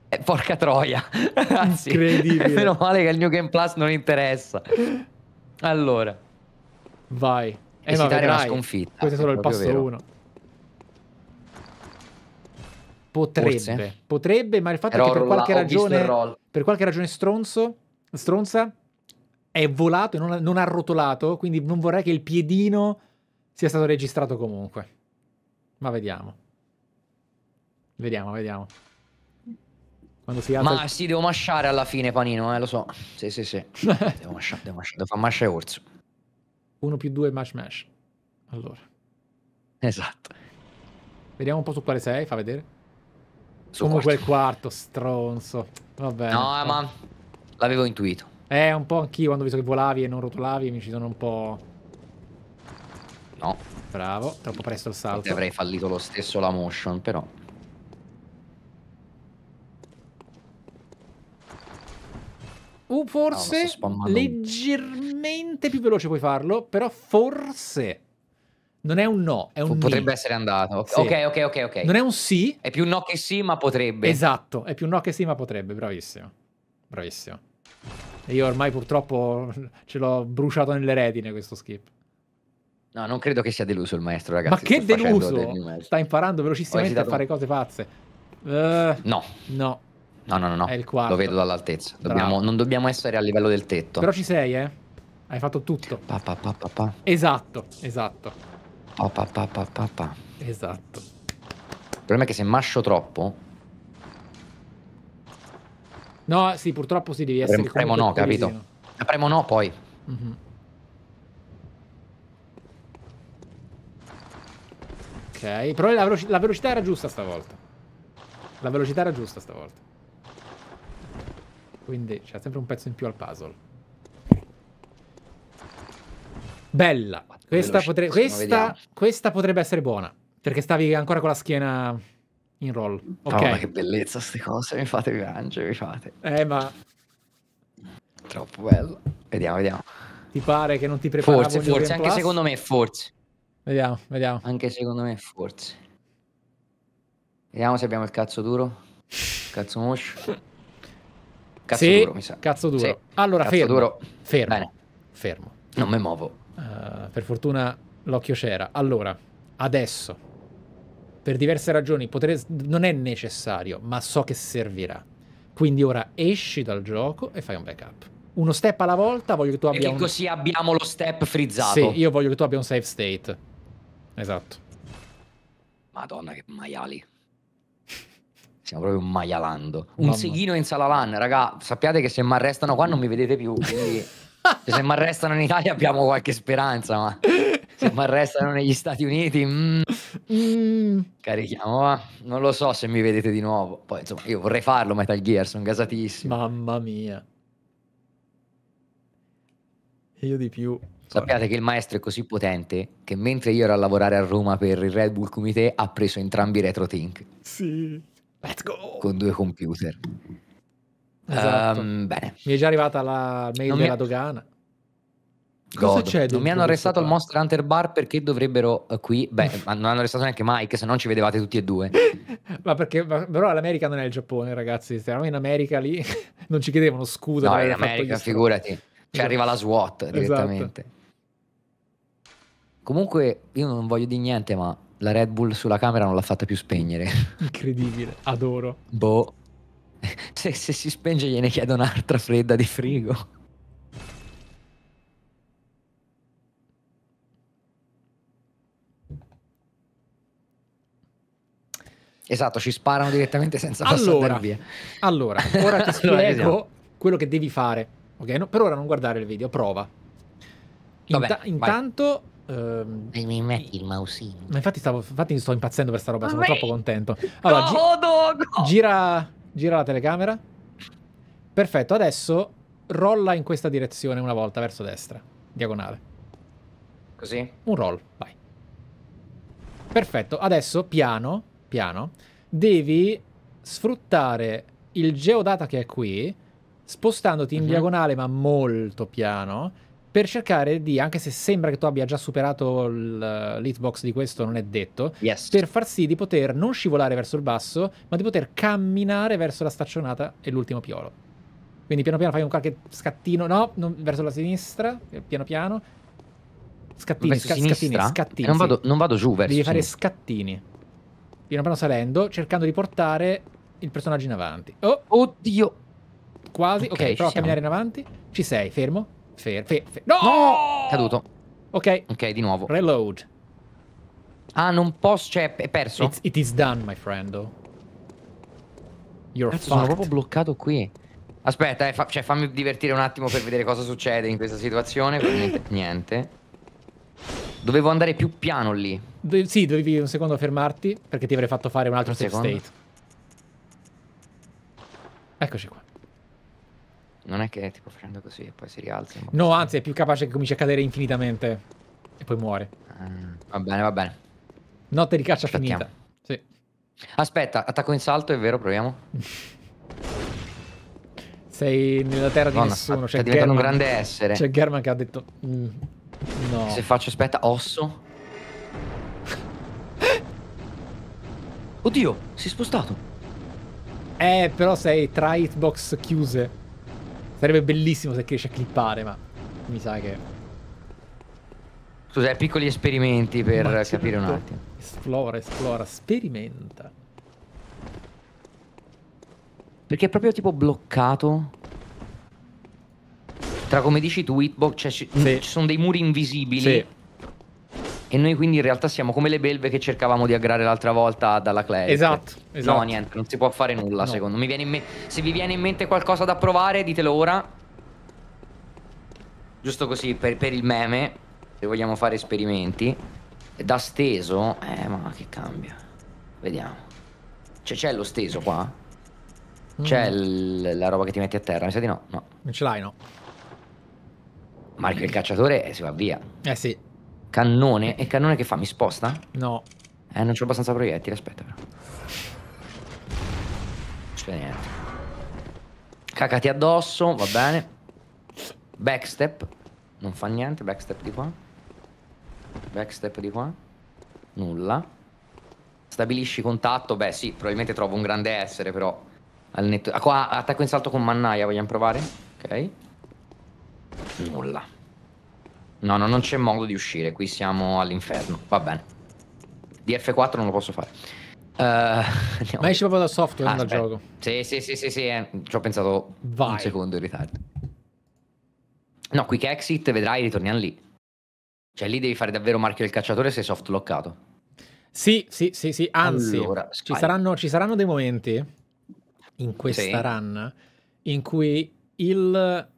Eh, porca troia, ragazzi. Incredibile. Meno male che il New Game Plus non interessa. Allora. Vai. E eh, si dare una sconfitta. Questo è solo è il passo 1. Potrebbe, Forse. potrebbe, ma il fatto Però è che per qualche, ragione, per qualche ragione stronzo, stronza, è volato e non, non ha rotolato, quindi non vorrei che il piedino sia stato registrato comunque. Ma vediamo. Vediamo, vediamo. Quando si alza... Ma il... sì, devo masciare alla fine, Panino, eh, lo so. Sì, sì, sì. devo masciare, devo masciare, devo far masciare orso. 1 più 2 mash mash. Allora. Esatto. Vediamo un po' su quale sei, fa vedere. Su Comunque quarto. il quarto, stronzo. Vabbè. No, eh, ma l'avevo intuito. Eh, un po' anch'io quando ho visto che volavi e non rotolavi mi ci sono un po'... No. Bravo, troppo presto il salto. Perché avrei fallito lo stesso la motion, però. forse no, leggermente più veloce puoi farlo, però forse non è un no, è un Potrebbe ni. essere andato. Sì. Ok, ok, ok, ok. Non è un sì. È più no che sì, ma potrebbe. Esatto, è più no che sì, ma potrebbe. Bravissimo. Bravissimo. E io ormai purtroppo ce l'ho bruciato nelle retine questo skip. No, non credo che sia deluso il maestro, ragazzi. Ma che deluso? Sta imparando velocissimamente a fare cose pazze. Uh, no. Eh, no. No, no, no, no. È il quarto. Lo vedo dall'altezza. Dobbiamo, non dobbiamo essere a livello del tetto. Però ci sei, eh? Hai fatto tutto. Pa, pa, pa, pa Esatto, esatto. Pa, Esatto. Il problema è che se mascio troppo... No, sì, purtroppo si sì, devi essere... Premo no, capito? Visino. Eh, premo no, poi. Mm -hmm. Ok, però la, veloci la velocità era giusta stavolta. La velocità era giusta stavolta quindi c'è sempre un pezzo in più al puzzle. Bella! Questa, potre questa, questa potrebbe essere buona, perché stavi ancora con la schiena in roll. Ok. Oh, che bellezza queste cose, mi fate piangere, mi fate. Eh, ma... Troppo bello. Vediamo, vediamo. Ti pare che non ti prepari? Forse, forse, anche secondo me forse. Vediamo, vediamo. Anche secondo me forse. Vediamo se abbiamo il cazzo duro. Cazzo moscio. Cazzo sì, duro, mi sa. Cazzo duro. Sì. Allora, cazzo fermo. Duro. Fermo. Bene. Fermo. Non mi muovo. Uh, per fortuna l'occhio c'era. Allora, adesso, per diverse ragioni, potere... non è necessario, ma so che servirà. Quindi ora esci dal gioco e fai un backup. Uno step alla volta, voglio che tu abbia. che un... così abbiamo lo step frizzato. Sì, io voglio che tu abbia un save state. Esatto. Madonna, che maiali siamo proprio un maialando. Un Mamma. seghino in LAN, raga, sappiate che se mi arrestano qua non mi vedete più, quindi se mi arrestano in Italia abbiamo qualche speranza, ma se mi arrestano negli Stati Uniti, mm, mm, carichiamo, eh? non lo so se mi vedete di nuovo. Poi insomma, io vorrei farlo Metal Gear, sono gasatissimo. Mamma mia. io di più. Sappiate che il maestro è così potente che mentre io ero a lavorare a Roma per il Red Bull Comité ha preso entrambi i RetroTink. Sì. Let's go! Con due computer. Esatto. Um, bene. Mi è già arrivata la mail non della mi... dogana. Cosa c'è non mi hanno arrestato al Monster Hunter Bar perché dovrebbero uh, qui. Beh, non hanno arrestato neanche Mike, se non ci vedevate tutti e due. ma perché ma, però l'America non è il Giappone, ragazzi. Stiamo in America lì, non ci chiedevano scusa. No, in America, figurati. Ci cioè, esatto. arriva la SWAT esatto. direttamente. Esatto. Comunque, io non voglio di niente, ma la Red Bull sulla camera non l'ha fatta più spegnere. Incredibile, adoro. Boh. Se, se si spenge gliene chiedo un'altra fredda di frigo. Esatto, ci sparano direttamente senza allora, via. Allora, ora ti spiego quello che devi fare. Ok, no, per ora non guardare il video, prova. Inta- Vabbè, intanto vai Ehm, mi, metti il mausino. Ma infatti, stavo, infatti sto impazzendo per sta roba, sono troppo contento. Allora, gi Gira, gira la telecamera. Perfetto, adesso rolla in questa direzione una volta, verso destra, diagonale. Così? Un roll, vai. Perfetto, adesso piano, piano, devi sfruttare il geodata che è qui, spostandoti in mm -hmm. diagonale ma molto piano, per cercare di, anche se sembra che tu abbia già superato eh, l'hitbox di questo, non è detto, yes. per far sì di poter non scivolare verso il basso, ma di poter camminare verso la staccionata e l'ultimo piolo. Quindi piano piano fai un qualche scattino, no, non, verso la sinistra, piano piano. Scattini, sca, scattini, eh, scattini. Non vado, non, vado, giù verso Devi fare scattini. Piano piano salendo, cercando di portare il personaggio in avanti. Oh, oddio! Quasi, ok, okay prova a camminare in avanti. Ci sei, fermo. Fer, fer, fer. No! no! Caduto. Ok. Ok, di nuovo. Reload. Ah, non posso, cioè, è perso. It's, it is done, my friend. Oh. You're Cazzo, sono proprio bloccato qui. Aspetta, eh, fa cioè, fammi divertire un attimo per vedere cosa succede in questa situazione. Niente. Dovevo andare più piano lì. Do sì, dovevi un secondo fermarti perché ti avrei fatto fare un altro un save secondo. state. Eccoci qua. Non è che tipo facendo così e poi si rialza. No, anzi, è più capace che cominci a cadere infinitamente e poi muore. Mm, va bene, va bene. Notte di caccia Aspettiamo. finita. Sì. Aspetta, attacco in salto, è vero, proviamo. Sei nella terra di nessuno. Sta diventando un grande essere. C'è German che ha detto... Mm, no. Se faccio, aspetta, osso. Oddio, si è spostato. Eh, però sei tra hitbox chiuse. Sarebbe bellissimo se riesce a clippare, ma mi sa che... Scusa, piccoli esperimenti per ma capire un attimo. Esplora, esplora, sperimenta. Perché è proprio tipo bloccato. Tra come dici tu, Hitbox, cioè, sì. ci sono dei muri invisibili. Sì e noi quindi in realtà siamo come le belve che cercavamo di aggrare l'altra volta dalla Clay. Esatto, cioè, esatto, No, niente, non si può fare nulla, no. secondo me. me. Se vi viene in mente qualcosa da provare, ditelo ora. Giusto così, per, per il meme, se vogliamo fare esperimenti. Da steso, eh, ma che cambia. Vediamo. Cioè, c'è lo steso qua? C'è mm. la roba che ti metti a terra? Mi sa di no, no. Non ce l'hai, no. Marco il cacciatore e eh, si va via. Eh sì. Cannone. E cannone che fa? Mi sposta? No. Eh, non c'ho abbastanza proiettili, aspetta però. Non c'è niente. Cacati addosso, va bene. Backstep. Non fa niente, backstep di qua. Backstep di qua. Nulla. Stabilisci contatto, beh sì, probabilmente trovo un grande essere però. Al netto... Ah, qua attacco in salto con mannaia, vogliamo provare? Ok. Nulla. No, no, non c'è modo di uscire, qui siamo all'inferno, va bene. DF4 non lo posso fare. Uh, Ma esce proprio dal software, ah, non dal gioco. Sì, sì, sì, sì, sì eh, ci ho pensato Vai. un secondo in ritardo. No, quick exit, vedrai, ritorniamo lì. Cioè lì devi fare davvero marchio del cacciatore se soft lockato. Sì, sì, sì, sì, anzi, allora, ci, saranno, ci, saranno, dei momenti in questa sì. run in cui il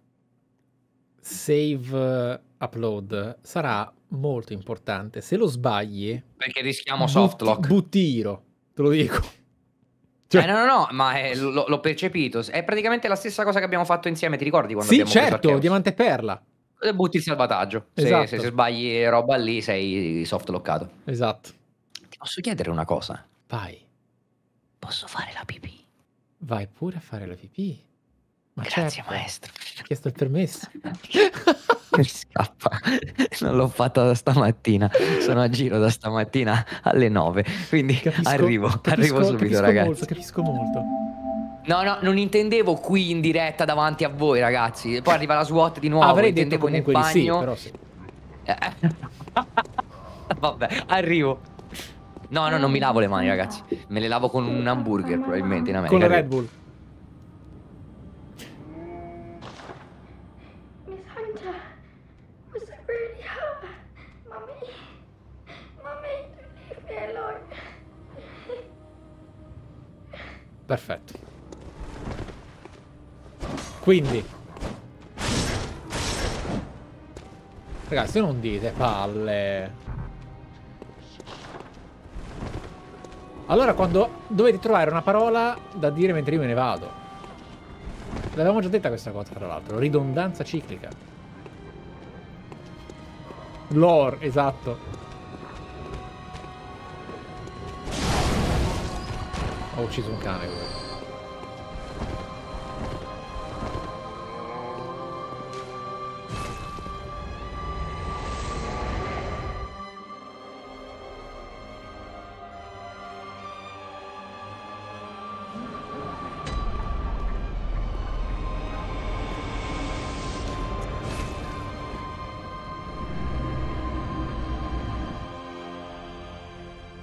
save upload sarà molto importante. Se lo sbagli... Perché rischiamo but, softlock. Buttiro, te lo dico. Cioè... Eh, no, cioè no, no, ma eh, l'ho percepito. È praticamente la stessa cosa che abbiamo fatto insieme, ti ricordi quando sì, abbiamo certo, Diamante e Perla. E eh, butti il salvataggio. Esatto. Se, se, se, sbagli roba lì sei softlockato. Esatto. Ti posso chiedere una cosa? Vai. Posso fare la pipì? Vai pure a fare la pipì. Ma Grazie certo. maestro. Ho chiesto il permesso. Scappa, non l'ho fatta da stamattina, sono a giro da stamattina alle 9, quindi capisco, arrivo, capisco, arrivo subito capisco ragazzi. Molto, capisco molto. No, no, non intendevo qui in diretta davanti a voi ragazzi, poi arriva la SWAT di nuovo, Avrei intendevo nel bagno. Sì, però sì. Eh. Vabbè, arrivo. No, no, non mi lavo le mani ragazzi, me le lavo con un hamburger probabilmente in America. Con la Red Bull. Perfetto. Quindi. Ragazzi, non dite palle. Allora, quando dovete trovare una parola da dire mentre io me ne vado. L'avevamo già detta questa cosa, tra l'altro. Ridondanza ciclica. Lore, esatto. Ho ucciso un cane così.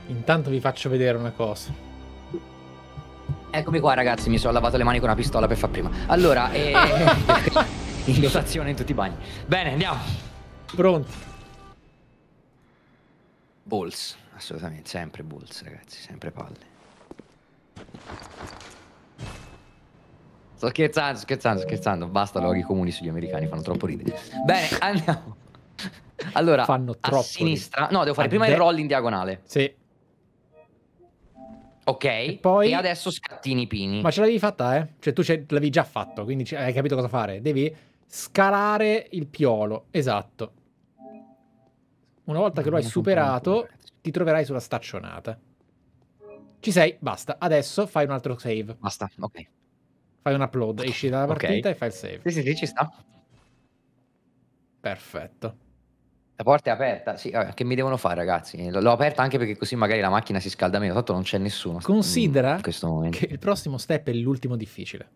Intanto vi faccio vedere una cosa. Eccomi qua ragazzi, mi sono lavato le mani con una pistola per far prima. Allora, e... in dotazione in tutti i bagni. Bene, andiamo. Pronti. Bulls, assolutamente, sempre Bulls ragazzi, sempre palle. Sto scherzando, scherzando, scherzando. Basta luoghi comuni sugli americani, fanno troppo ridere. Bene, andiamo. Allora, fanno troppo a sinistra. Ridere. No, devo fare a prima il roll in diagonale. Sì. Ok, e, poi... e adesso scattini pini. Ma ce l'avevi fatta, eh? Cioè tu ce l'avevi già fatto, quindi hai capito cosa fare. Devi scalare il piolo, esatto. Una volta che lo hai superato, ti troverai sulla staccionata. Ci sei, basta. Adesso fai un altro save. Basta, ok. Fai un upload, esci dalla partita okay. e fai il save. Sì, sì, sì, ci sta. Perfetto. La porta è aperta, sì, che mi devono fare ragazzi? L'ho aperta anche perché così magari la macchina si scalda meno, tanto non c'è nessuno. Considera mm, in questo momento. che il prossimo step è l'ultimo difficile.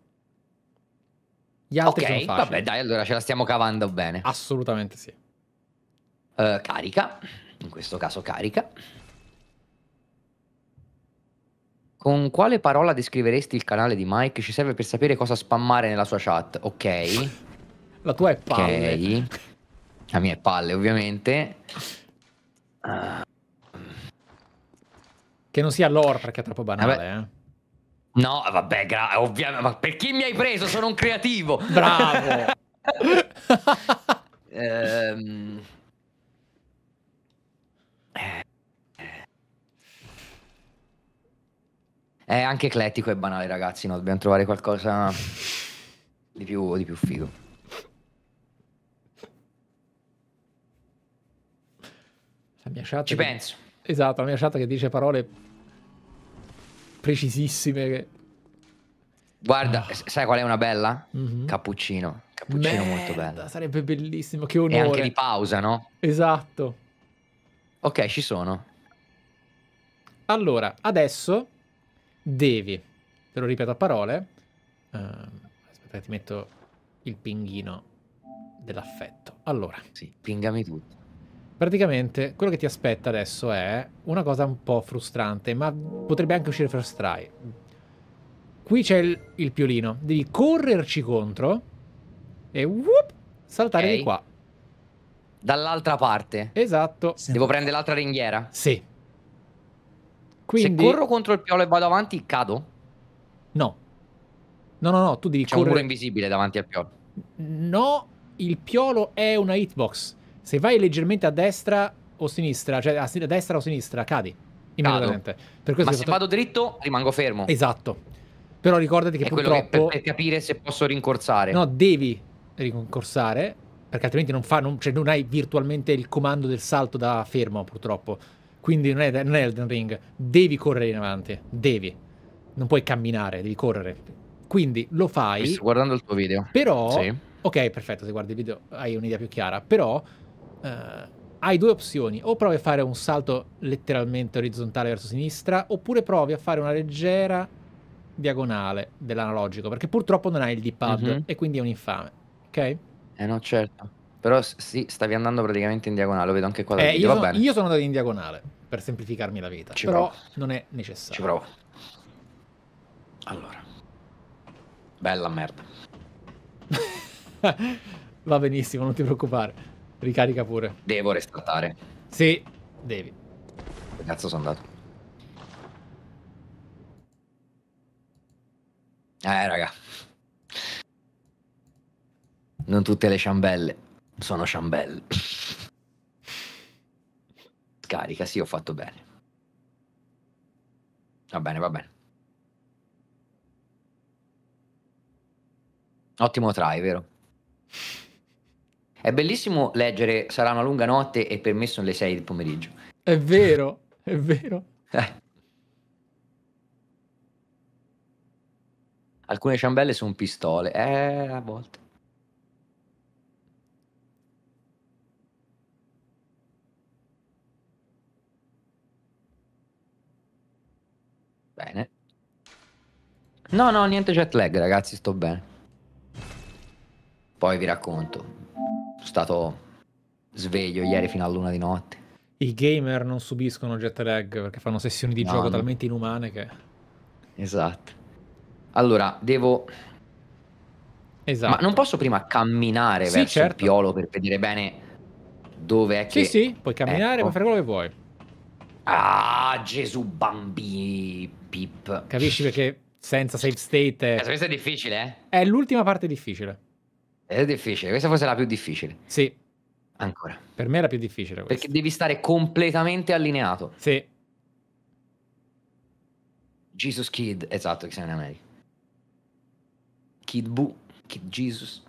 Gli altri okay, sono facili. Vabbè, dai, allora ce la stiamo cavando bene. Assolutamente sì. Uh, carica, in questo caso carica. Con quale parola descriveresti il canale di Mike? Ci serve per sapere cosa spammare nella sua chat, ok? La tua è palle. Ok. La mia palle ovviamente. Uh... Che non sia lore perché è troppo eh banale. Vabbè. Eh. No, vabbè, gra- ovviamente, ma per chi mi hai preso? Sono un creativo. Bravo. ehm... È eh, anche eclettico e banale, ragazzi. No? Dobbiamo trovare qualcosa di più, di più figo. La mia chat Ci che... penso. Esatto, la mia chat che dice parole precisissime. Che... Guarda, oh. sai qual è una bella? Mm-hmm. Cappuccino. Cappuccino Merda, molto bello. Sarebbe bellissimo, che onore. E anche di pausa, no? Esatto. Ok, ci sono. Allora, adesso devi, te lo ripeto a parole, uh, aspetta ti metto il pinghino dell'affetto. Allora. Sì, pingami tutto. Praticamente quello che ti aspetta adesso è una cosa un po' frustrante, ma potrebbe anche uscire first try. Qui c'è il, il, piolino, devi correrci contro e whoop, saltare okay. di qua. Dall'altra parte. Esatto. Sì. Devo prendere l'altra ringhiera. Sì. Quindi... Se corro contro il piolo e vado avanti, cado? No. No, no, no, tu devi C'è correre... un muro invisibile davanti al piolo. No, il piolo è una hitbox. Se vai leggermente a destra o sinistra, cioè a, destra o sinistra, cadi immediatamente. Per Ma se fatto... vado dritto rimango fermo. Esatto. Però ricordati che È purtroppo... Per, per, capire se posso rincorsare. No, devi rincorsare, perché altrimenti non, fa, non, cioè non hai virtualmente il comando del salto da fermo, purtroppo. Quindi non è, non è Elden Ring. Devi correre in avanti. Devi. Non puoi camminare, devi correre. Quindi lo fai. sto guardando il tuo video. Però. Sì. Ok, perfetto, se guardi il video hai un'idea più chiara. Però eh, hai due opzioni, o provi a fare un salto letteralmente orizzontale verso sinistra, oppure provi a fare una leggera diagonale dell'analogico, perché purtroppo non hai il D-pad mm -hmm. e quindi è un infame, ok? Eh no, certo. Però sì, stavi andando praticamente in diagonale, lo vedo anche qua. Eh, io, sono, io, sono, andato in diagonale per semplificarmi la vita, Ci però provo. non è necessario. Ci provo. Allora. Bella merda. Va benissimo, non ti preoccupare. Ricarica pure. Devo restartare. Sì, devi. Che cazzo sono andato? Eh, raga. Non tutte le ciambelle sono ciambelle. Scarica, sì, ho fatto bene. Va bene, va bene. Ottimo try, vero? È bellissimo leggere Sarà una lunga notte e per me sono le 6 del pomeriggio. È vero, è vero. Eh. Alcune ciambelle sono pistole, eh, a volte. Bene. No, no, niente jet lag, ragazzi, sto bene. Poi vi racconto stato sveglio oh. ieri fino a luna di notte. I gamer non subiscono jet lag perché fanno sessioni di no, gioco no. talmente inumane che... Esatto. Allora, devo... Esatto. Ma non posso prima camminare sì, verso certo. il piolo per vedere bene dove è che... Sì, sì, puoi camminare, ecco. puoi fare quello che vuoi. Ah, Gesù bambini, pip. Capisci perché senza save state... È... Eh, questo è difficile, eh? È l'ultima parte difficile. È difficile, questa forse è la più difficile. Sì. Ancora. Per me è la più difficile questa. Perché devi stare completamente allineato. Sì. Jesus Kid, esatto, che siamo in America. Kid Boo, Kid Jesus,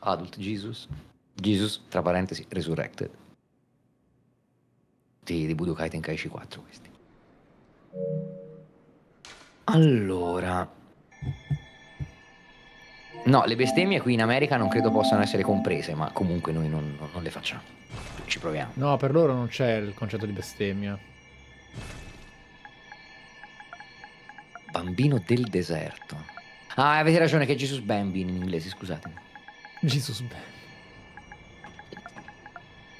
Adult Jesus, Jesus, tra parentesi, Resurrected. Di, di Budokai Tenkaichi 4 questi. Allora... No, le bestemmie qui in America non credo possano essere comprese, ma comunque noi non, non le facciamo. Ci proviamo. No, per loro non c'è il concetto di bestemmia. Bambino del deserto. Ah, avete ragione che è Jesus Bambi in inglese, scusatemi. Jesus Bambi.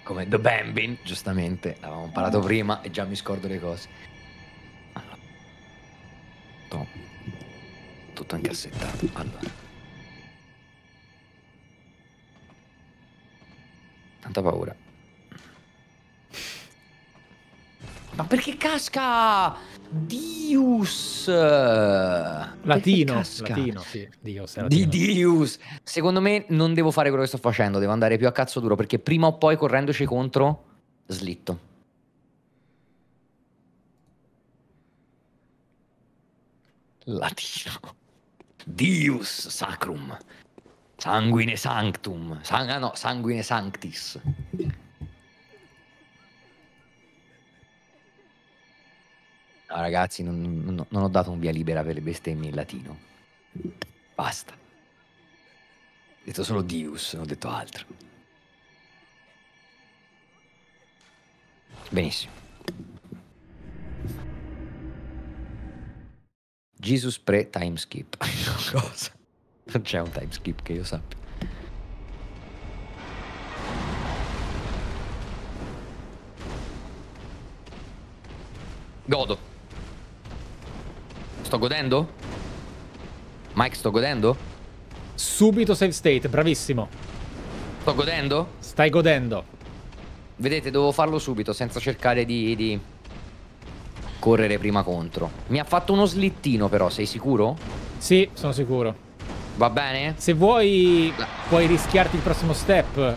Come The Bambi, giustamente, l'avevamo parlato prima e già mi scordo le cose. Allora. Tom. Tutto incassettato. Allora. Tanta paura. Ma perché casca? Dius! Latino, casca? latino, sì. Dios è latino. Di Dius! Secondo me non devo fare quello che sto facendo, devo andare più a cazzo duro, perché prima o poi correndoci contro, slitto. Latino. Dius sacrum. Sanguine Sanctum. San- ah no, Sanguine Sanctis. No, ragazzi, non, non, non, ho dato un via libera per le bestemmie in latino. Basta. Ho detto solo Dius, non ho detto altro. Benissimo. Jesus pre time skip. Cosa? Non c'è un time skip che io sappia. Godo. Sto godendo? Mike, sto godendo? Subito save state, bravissimo. Sto godendo? Stai godendo. Vedete, devo farlo subito, senza cercare di, di correre prima contro. Mi ha fatto uno slittino però, sei sicuro? Sì, sono sicuro. Va bene? Se vuoi puoi rischiarti il prossimo step.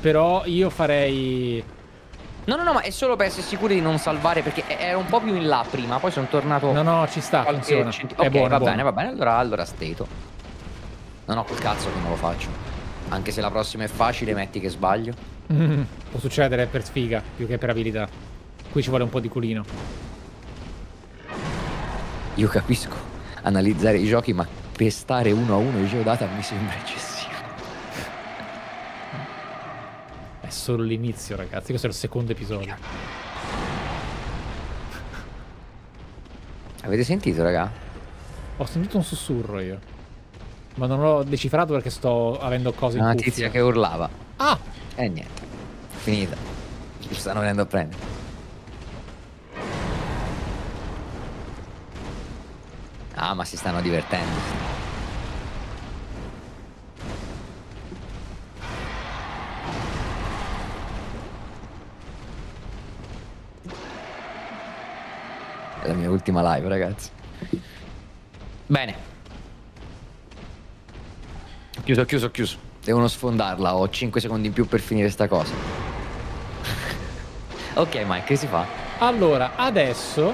Però io farei... No, no, no, ma è solo per essere sicuri di non salvare perché era un po' più in là prima, poi sono tornato... No, no, ci sta, funziona. Centi... Ok, buono, va buono. bene, va bene, allora, allora stato. No, no, col cazzo che non lo faccio. Anche se la prossima è facile, metti che sbaglio. Mm, può succedere per sfiga, più che per abilità. Qui ci vuole un po' di culino. Io capisco analizzare i giochi, ma pestare uno a uno di Geodata mi sembra eccessivo. È solo l'inizio, ragazzi. Questo è il secondo episodio. Avete sentito, raga? Ho sentito un sussurro io. Ma non l'ho decifrato perché sto avendo cose in Una tizia che urlava. Ah! E eh, niente. Finita. Ci stanno venendo a prendere. Ah, ma si stanno divertendo. È la mia ultima live, ragazzi. Bene. Chiuso, chiuso, chiuso. Devono sfondarla, ho 5 secondi in più per finire sta cosa. ok, Mike, che si fa? Allora, adesso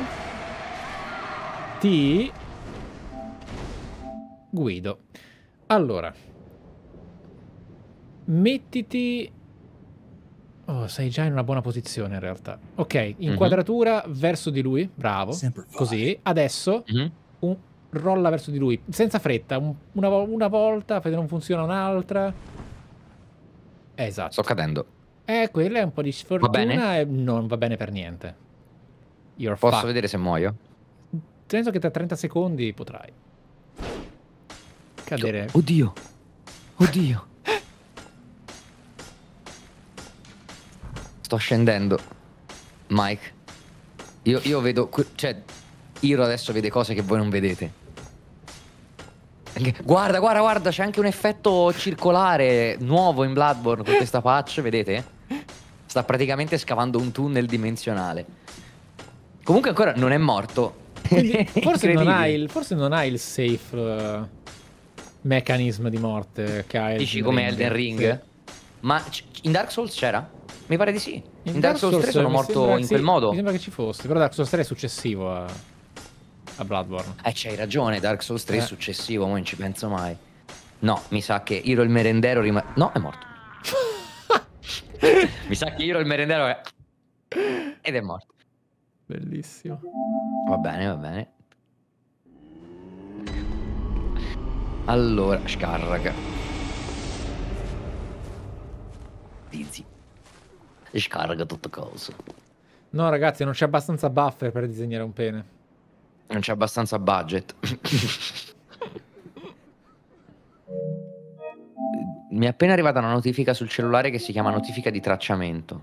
ti Guido. Allora, mettiti... Oh, sei già in una buona posizione in realtà. Ok, mhm. inquadratura mm -hmm. verso di lui, bravo. Così, adesso mm -hmm. un... rolla verso di lui, senza fretta, un... una, una volta, se non funziona un'altra. Esatto. Sto cadendo. Eh, quella è un po' di sfortuna e non va bene per niente. You're Posso fucked. vedere se muoio? Penso che tra 30 secondi potrai cadere. Oddio. Oddio. Sto scendendo. Mike. Io, io vedo... Cioè, Iro adesso vede cose che voi non vedete. Guarda, guarda, guarda, c'è anche un effetto circolare nuovo in Bloodborne con questa patch, vedete? Sta praticamente scavando un tunnel dimensionale. Comunque ancora non è morto. Quindi, forse, non il, forse, non ha il, safe eh, meccanismo di morte che hai. Dici come Ring. Elden Ring? Sì. Ma in Dark Souls c'era? Mi pare di sì. In, in Dark, Dark, Souls, 3 sono morto sembra, in sì, quel modo. Mi sembra che ci fosse, però Dark Souls 3 è successivo a, a Bloodborne. Eh, c'hai ragione, Dark Souls 3 eh. è successivo, ma non ci penso mai. No, mi sa che Hiro il merendero rimane... No, è morto. mi sa che Hiro il merendero è... Ed è morto. Bellissimo. Va bene, va bene. Allora, scarraga. Tizi. Scarraga tutto coso. No, ragazzi, non c'è abbastanza buffer per disegnare un pene. Non c'è abbastanza budget. Mi è appena arrivata una notifica sul cellulare che si chiama notifica di tracciamento.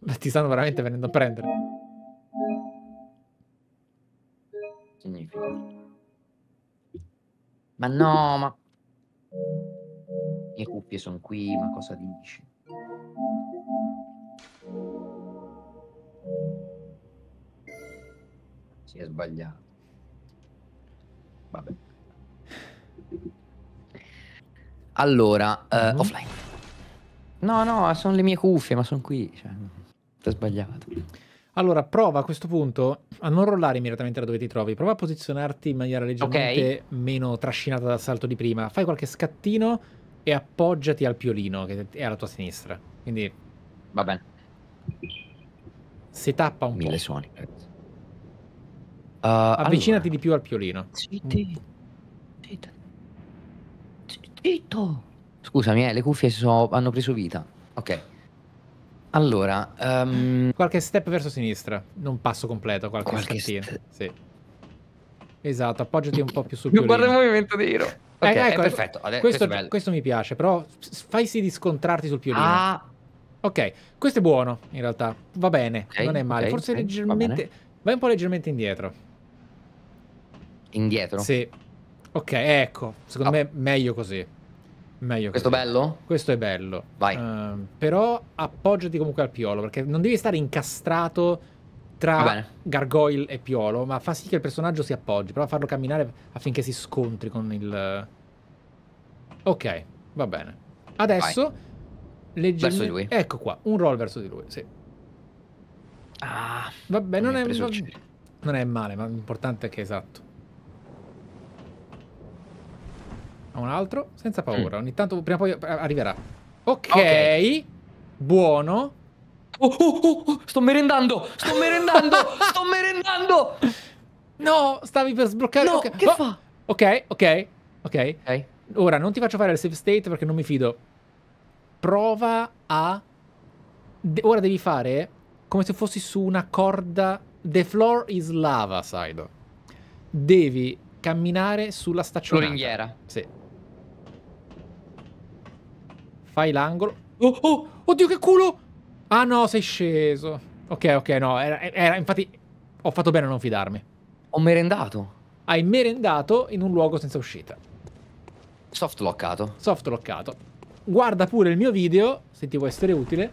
Ma ti stanno veramente venendo a prendere. Significa? Ma no, ma... Le cuffie sono qui, ma cosa dici? Si è sbagliato. Vabbè. Allora, uh, offline. No, no, sono le mie cuffie, ma sono qui. Cioè, ho mm-hmm. sbagliato. Allora, prova a questo punto a non rollare immediatamente da dove ti trovi, prova a posizionarti in maniera leggermente okay. meno trascinata dal salto di prima, fai qualche scattino e appoggiati al piolino che è alla tua sinistra. Quindi... Va bene. Si tappa un Mille po'. Mille suoni. Uh, Avvicinati eh, allora. di più al piolino. Zitti. Zitti. Zitto. Scusami, eh, le cuffie sono... hanno preso vita. Ok. Allora, um... qualche step verso sinistra, non passo completo, qualche, qualche step. Sì. Esatto, appoggiati un po' più sul più. Guarda il movimento di Hiro. Eh, ecco, eh, perfetto. Adesso, questo, questo, questo, mi piace, però fai sì di scontrarti sul piolino. Ah. Ok, questo è buono in realtà, va bene, okay, non è male. Okay, Forse leggermente... Va vai un po' leggermente indietro. Indietro? Sì. Ok, ecco, secondo oh. me meglio così. Meglio questo così. bello? Questo è bello. Vai. Uh, però appoggiati comunque al piolo, perché non devi stare incastrato tra Gargoyle e Piolo, ma fa sì che il personaggio si appoggi, prova a farlo camminare affinché si scontri con il... Ok, va bene. Adesso... Leggendo... Verso di lui. Ecco qua, un roll verso di lui, sì. Ah, Vabbè, non, non è, non è male, ma l'importante è che è esatto. a un altro, senza paura. Mm. Ogni tanto, prima o poi arriverà. Ok, buono. Oh, oh, oh, oh, sto merendando, sto merendando, sto merendando. No, stavi per sbloccare. No, okay. che oh. fa? Ok, ok, ok. okay. Ora non ti faccio fare il safe state perché non mi fido. Prova a. De ora devi fare come se fossi su una corda. The floor is lava, Saido. Devi camminare sulla staccionata. Ringhiera. Sì. Fai l'angolo. Oh, oh, oddio che culo! Ah no, sei sceso. Ok, ok, no, era, era infatti ho fatto bene a non fidarmi. Ho merendato. Hai merendato in un luogo senza uscita. Soft lockato. Soft lockato. Guarda pure il mio video, se ti può essere utile,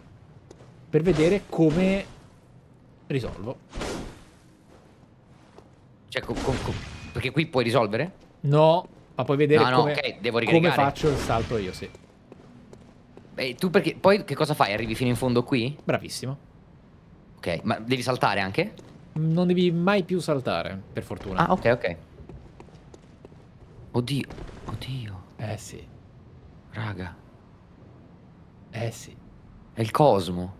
per vedere come risolvo. Cioè, com, com, com. perché qui puoi risolvere? No, ma puoi vedere no, no, come, okay, come faccio il salto io, sì. E tu perché poi che cosa fai? Arrivi fino in fondo qui? Bravissimo. Ok, ma devi saltare anche? Non devi mai più saltare, per fortuna. Ah, ok, ok. Oddio, oddio. Eh sì. Raga. Eh sì. È il cosmo.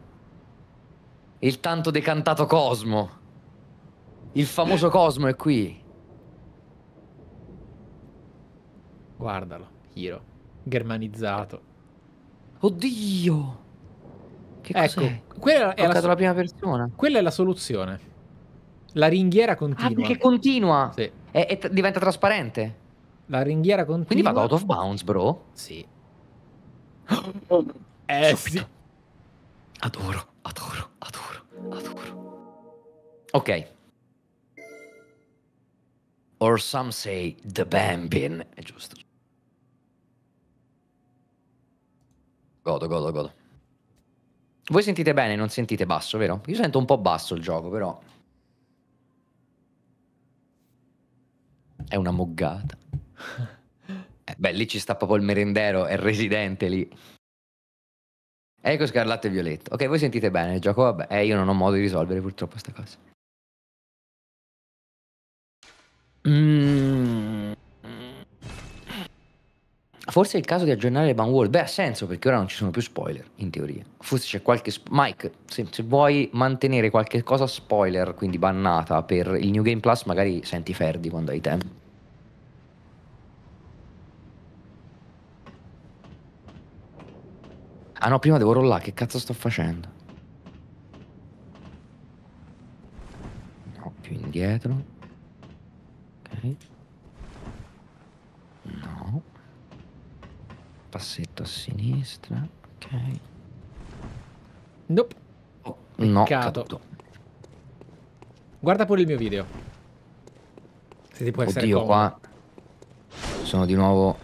Il tanto decantato cosmo. Il famoso cosmo è qui. Guardalo, Hiro. Germanizzato. Oddio! Che ecco, cos'è? quella è la, la prima persona. Quella è la soluzione. La ringhiera ah, continua. Ah, che continua. Sì. E, diventa trasparente. La ringhiera continua. Quindi vado out of bounds, bro. Sì. Oh, eh, sì. Adoro, adoro, adoro, adoro. Ok. Or some say the Bambin. È giusto. Godo, godo, godo. Voi sentite bene, non sentite basso, vero? Io sento un po' basso il gioco, però. È una moggata. eh, beh, lì ci sta proprio il merendero, è residente lì. Ecco scarlatto e violetto. Ok, voi sentite bene il gioco, vabbè. Eh, io non ho modo di risolvere purtroppo questa cosa. Mmm. Forse è il caso di aggiornare le Banwall. Beh, ha senso perché ora non ci sono più spoiler, in teoria. Forse c'è qualche. Sp- Mike, se, se, vuoi mantenere qualche cosa spoiler, quindi bannata per il New Game Plus, magari senti Ferdi quando hai tempo. Ah no, prima devo rollare, che cazzo sto facendo? No, più indietro. Ok. No passetto a sinistra. Ok. Nope. Oh, no, Peccato. Caduto. Guarda pure il mio video. Se ti può Oddio, essere comodo. qua sono di nuovo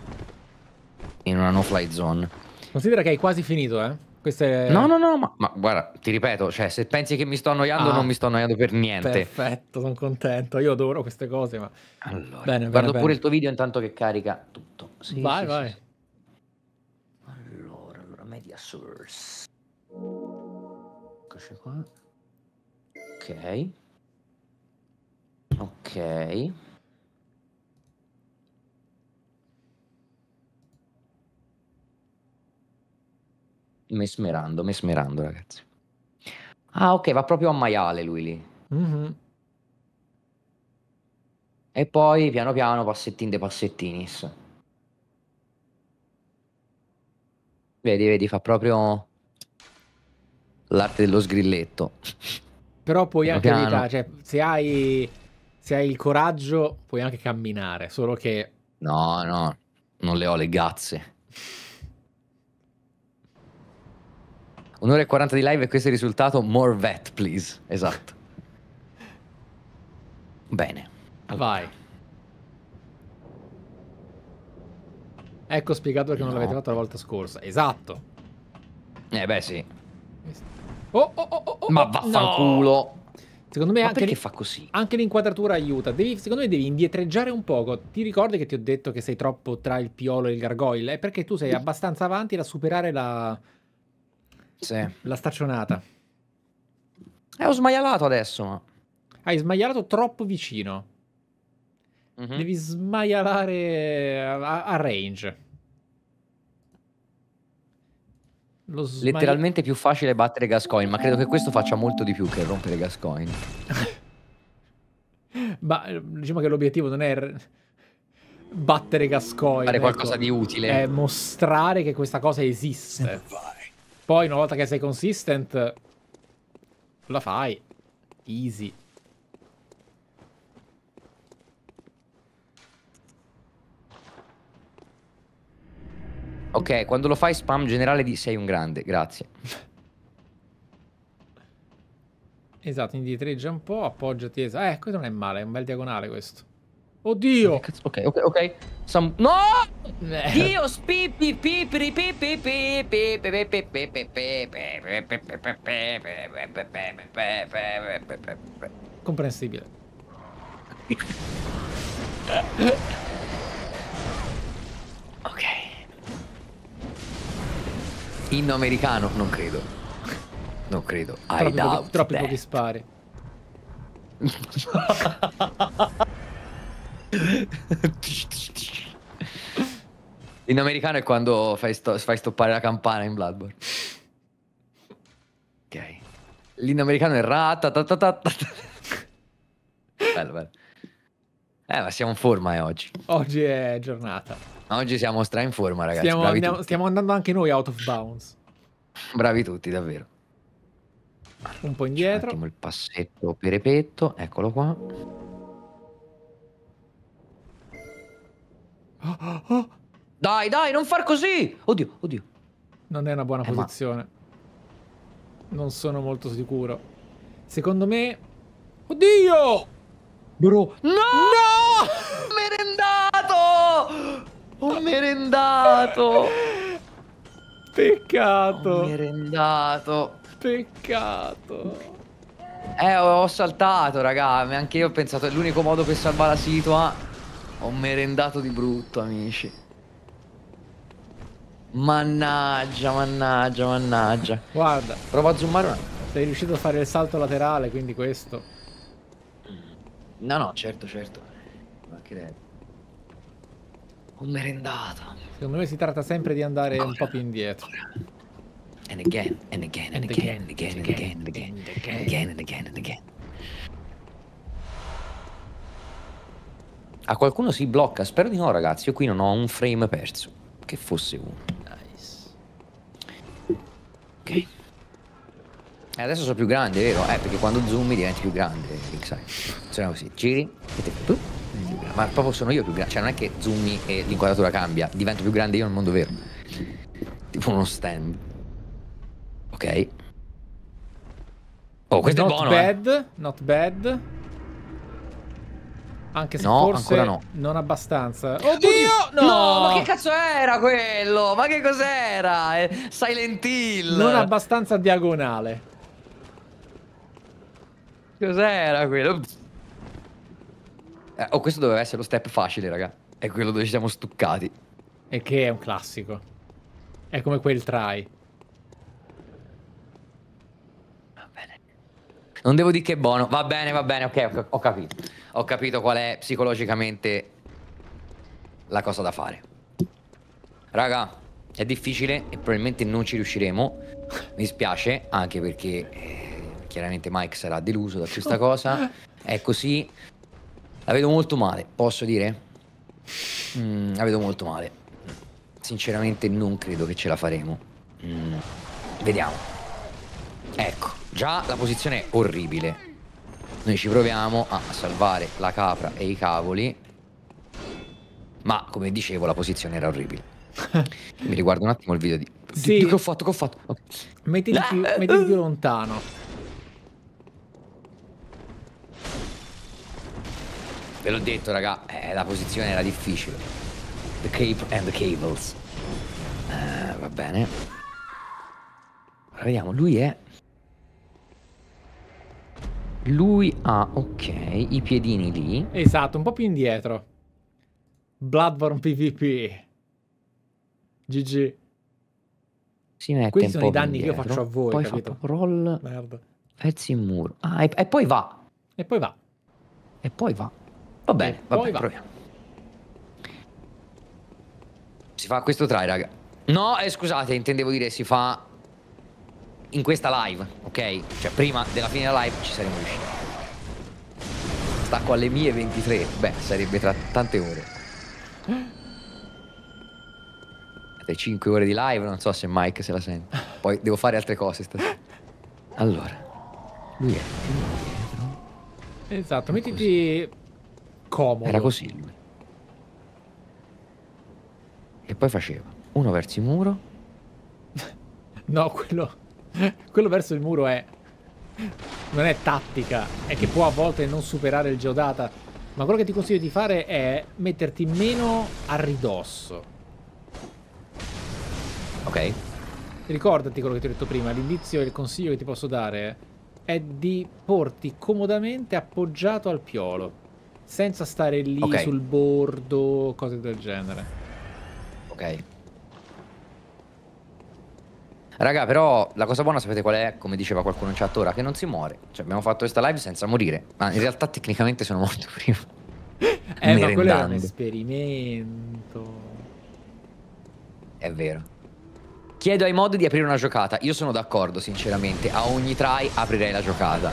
in una no-fly zone. Considera che hai quasi finito, eh? È... No, no, no, ma, ma, guarda, ti ripeto, cioè, se pensi che mi sto annoiando, ah, non mi sto annoiando per niente. Perfetto, sono contento. Io adoro queste cose, ma... Allora, bene, guardo bene, pure bene. il tuo video intanto che carica tutto. Sì, vai, sì, vai. Sì, media Eccoci qua. Ok. Ok. Mesmerando, mesmerando ragazzi. Ah ok, va proprio a maiale lui lì. Mm-hmm. E poi piano piano passettini dei passettini. Vedi, vedi, fa proprio l'arte dello sgrilletto. Però puoi anche piano. evitare, cioè, se hai, se hai il coraggio, puoi anche camminare, solo che... No, no, non le ho le gazze. Un'ora e 40 di live e questo è il risultato. More vet, please. Esatto. Bene. Allora. Vai. Ecco spiegato perché no. non l'avete fatto la volta scorsa. Esatto. Eh beh sì. Oh, oh, oh, oh, oh Ma oh, vaffanculo. No. Secondo me Ma anche, perché fa così? anche l'inquadratura aiuta. Devi, secondo me devi indietreggiare un poco. Ti ricordi che ti ho detto che sei troppo tra il piolo e il gargoyle? È perché tu sei abbastanza avanti da superare la... Sì. La staccionata. Eh, ho smaialato adesso. Hai smaialato troppo vicino. Mm-hmm. Devi smaialare a, a range. Sma- Letteralmente più facile battere Gascoin, ma credo che questo faccia molto di più che rompere Gascoin. ma diciamo che l'obiettivo non è battere Gascoin. Fare qualcosa ecco, di utile. È mostrare che questa cosa esiste. Poi una volta che sei consistent, la fai. Easy. Ok, quando lo fai spam generale di sei un grande, grazie. Esatto, indietreggia un po', appoggiati. Esatto. Eh, questo non è male, è un bel diagonale questo. Oddio! Ok, ok, ok. Some... No! Eh. Dio spipi pipri pipi pipi pipi pipi pipi Comprensibile. ok. Inno americano? Non credo. Non credo. Troppi I doubt. Troppo that. pochi spari. In americano è quando fai, sto fai stoppare la campana in Bloodborne. Ok. L'inno americano è ra bello, bello. Eh, ma siamo in forma eh, oggi. Oggi è giornata. Oggi siamo stra in forma, ragazzi. Stiamo, andiamo, stiamo, andando anche noi out of bounds. Bravi tutti, davvero. Un po' indietro. Un il passetto per perepetto, eccolo qua. oh, oh. Dai, dai, non far così! Oddio, oddio. Non è una buona eh, posizione. Ma... Non sono molto sicuro. Secondo me... Oddio! Bro, no! No! Oh, merendato! Ho oh, merendato! Peccato! Ho oh, merendato! Peccato! Eh, ho saltato, raga. Anche io ho pensato, è l'unico modo per salvare la situa. Ho merendato di brutto, amici. Mannaggia, mannaggia, mannaggia. Guarda. Prova a zoomare una. Sei riuscito a fare il salto laterale, quindi questo. No, no, certo, certo anche dentro. Un merendata. Secondo me si tratta sempre di andare ancora, un po' più indietro. And again, and again, and, again, and again, and again, and again, and again, and again, and again, A qualcuno si blocca? Spero di no, ragazzi. Io qui non ho un frame perso. Che fosse uno. Nice. Ok. E eh, adesso sono più grande, vero? Eh, perché quando zoomi diventi più grande, Rickside. Cioè così, giri e te ma proprio sono io più grande, cioè non è che zoomi e l'inquadratura cambia, divento più grande io nel mondo vero. Tipo uno stand. Ok. Oh, questo not è buono, eh. bad, eh. Not bad, Anche se no, forse no. non abbastanza. Oddio! No! no! Ma che cazzo era quello? Ma che cos'era? Eh, Silent Hill! Non abbastanza diagonale. Cos'era quello? Pff. Eh, oh, questo doveva essere lo step facile, raga. È quello dove ci siamo stuccati. E che è un classico. È come quel try. Va bene. Non devo dire che è buono. Va bene, va bene, ok, ho, ho capito. Ho capito qual è psicologicamente la cosa da fare. Raga, è difficile e probabilmente non ci riusciremo. Mi spiace, anche perché eh, chiaramente Mike sarà deluso da questa cosa. È così, la vedo molto male, posso dire? Mm, la vedo molto male. Sinceramente non credo che ce la faremo. Mm, vediamo. Ecco, già la posizione è orribile. Noi ci proviamo a salvare la capra e i cavoli. Ma, come dicevo, la posizione era orribile. Mi riguardo un attimo il video di... Sì. Di, di, che ho fatto, che ho fatto. Okay. Mettiti, più, mettiti più lontano. Ve l'ho detto, raga, eh, la posizione era difficile. The cape and the cables. Eh, va bene. Allora, vediamo, lui è... Lui ha, ok, i piedini lì. Esatto, un po' più indietro. Bloodborne PvP. GG. Si mette Questi sono i danni indietro, che io faccio a voi, poi capito? Fa roll, Merda. pezzi in muro. Ah, e, e poi va. E poi va. E poi va. Va bene, va bene, proviamo. Si fa questo try, raga. No, eh, scusate, intendevo dire si fa in questa live, ok? Cioè, prima della fine della live ci saremo riusciti. Stacco alle mie 23. Beh, sarebbe tra tante ore. Le 5 ore di live, non so se Mike se la sente. Poi devo fare altre cose stasera. Allora, lui è dietro. Esatto, mettiti Comodo. Era così lui. E poi faceva uno verso il muro. no, quello, quello verso il muro è... Non è tattica, è che può a volte non superare il geodata. Ma quello che ti consiglio di fare è metterti meno a ridosso. Ok. Ricordati quello che ti ho detto prima, l'indizio e il consiglio che ti posso dare è di porti comodamente appoggiato al piolo senza stare lì okay. sul bordo, cose del genere. Ok. Raga, però la cosa buona sapete qual è? Come diceva qualcuno in chat ora, che non si muore. Cioè, abbiamo fatto questa live senza morire. Ma in realtà tecnicamente sono morto prima. eh, Merendando. ma quello era un esperimento. È vero. Chiedo ai mod di aprire una giocata. Io sono d'accordo, sinceramente. A ogni try aprirei la giocata.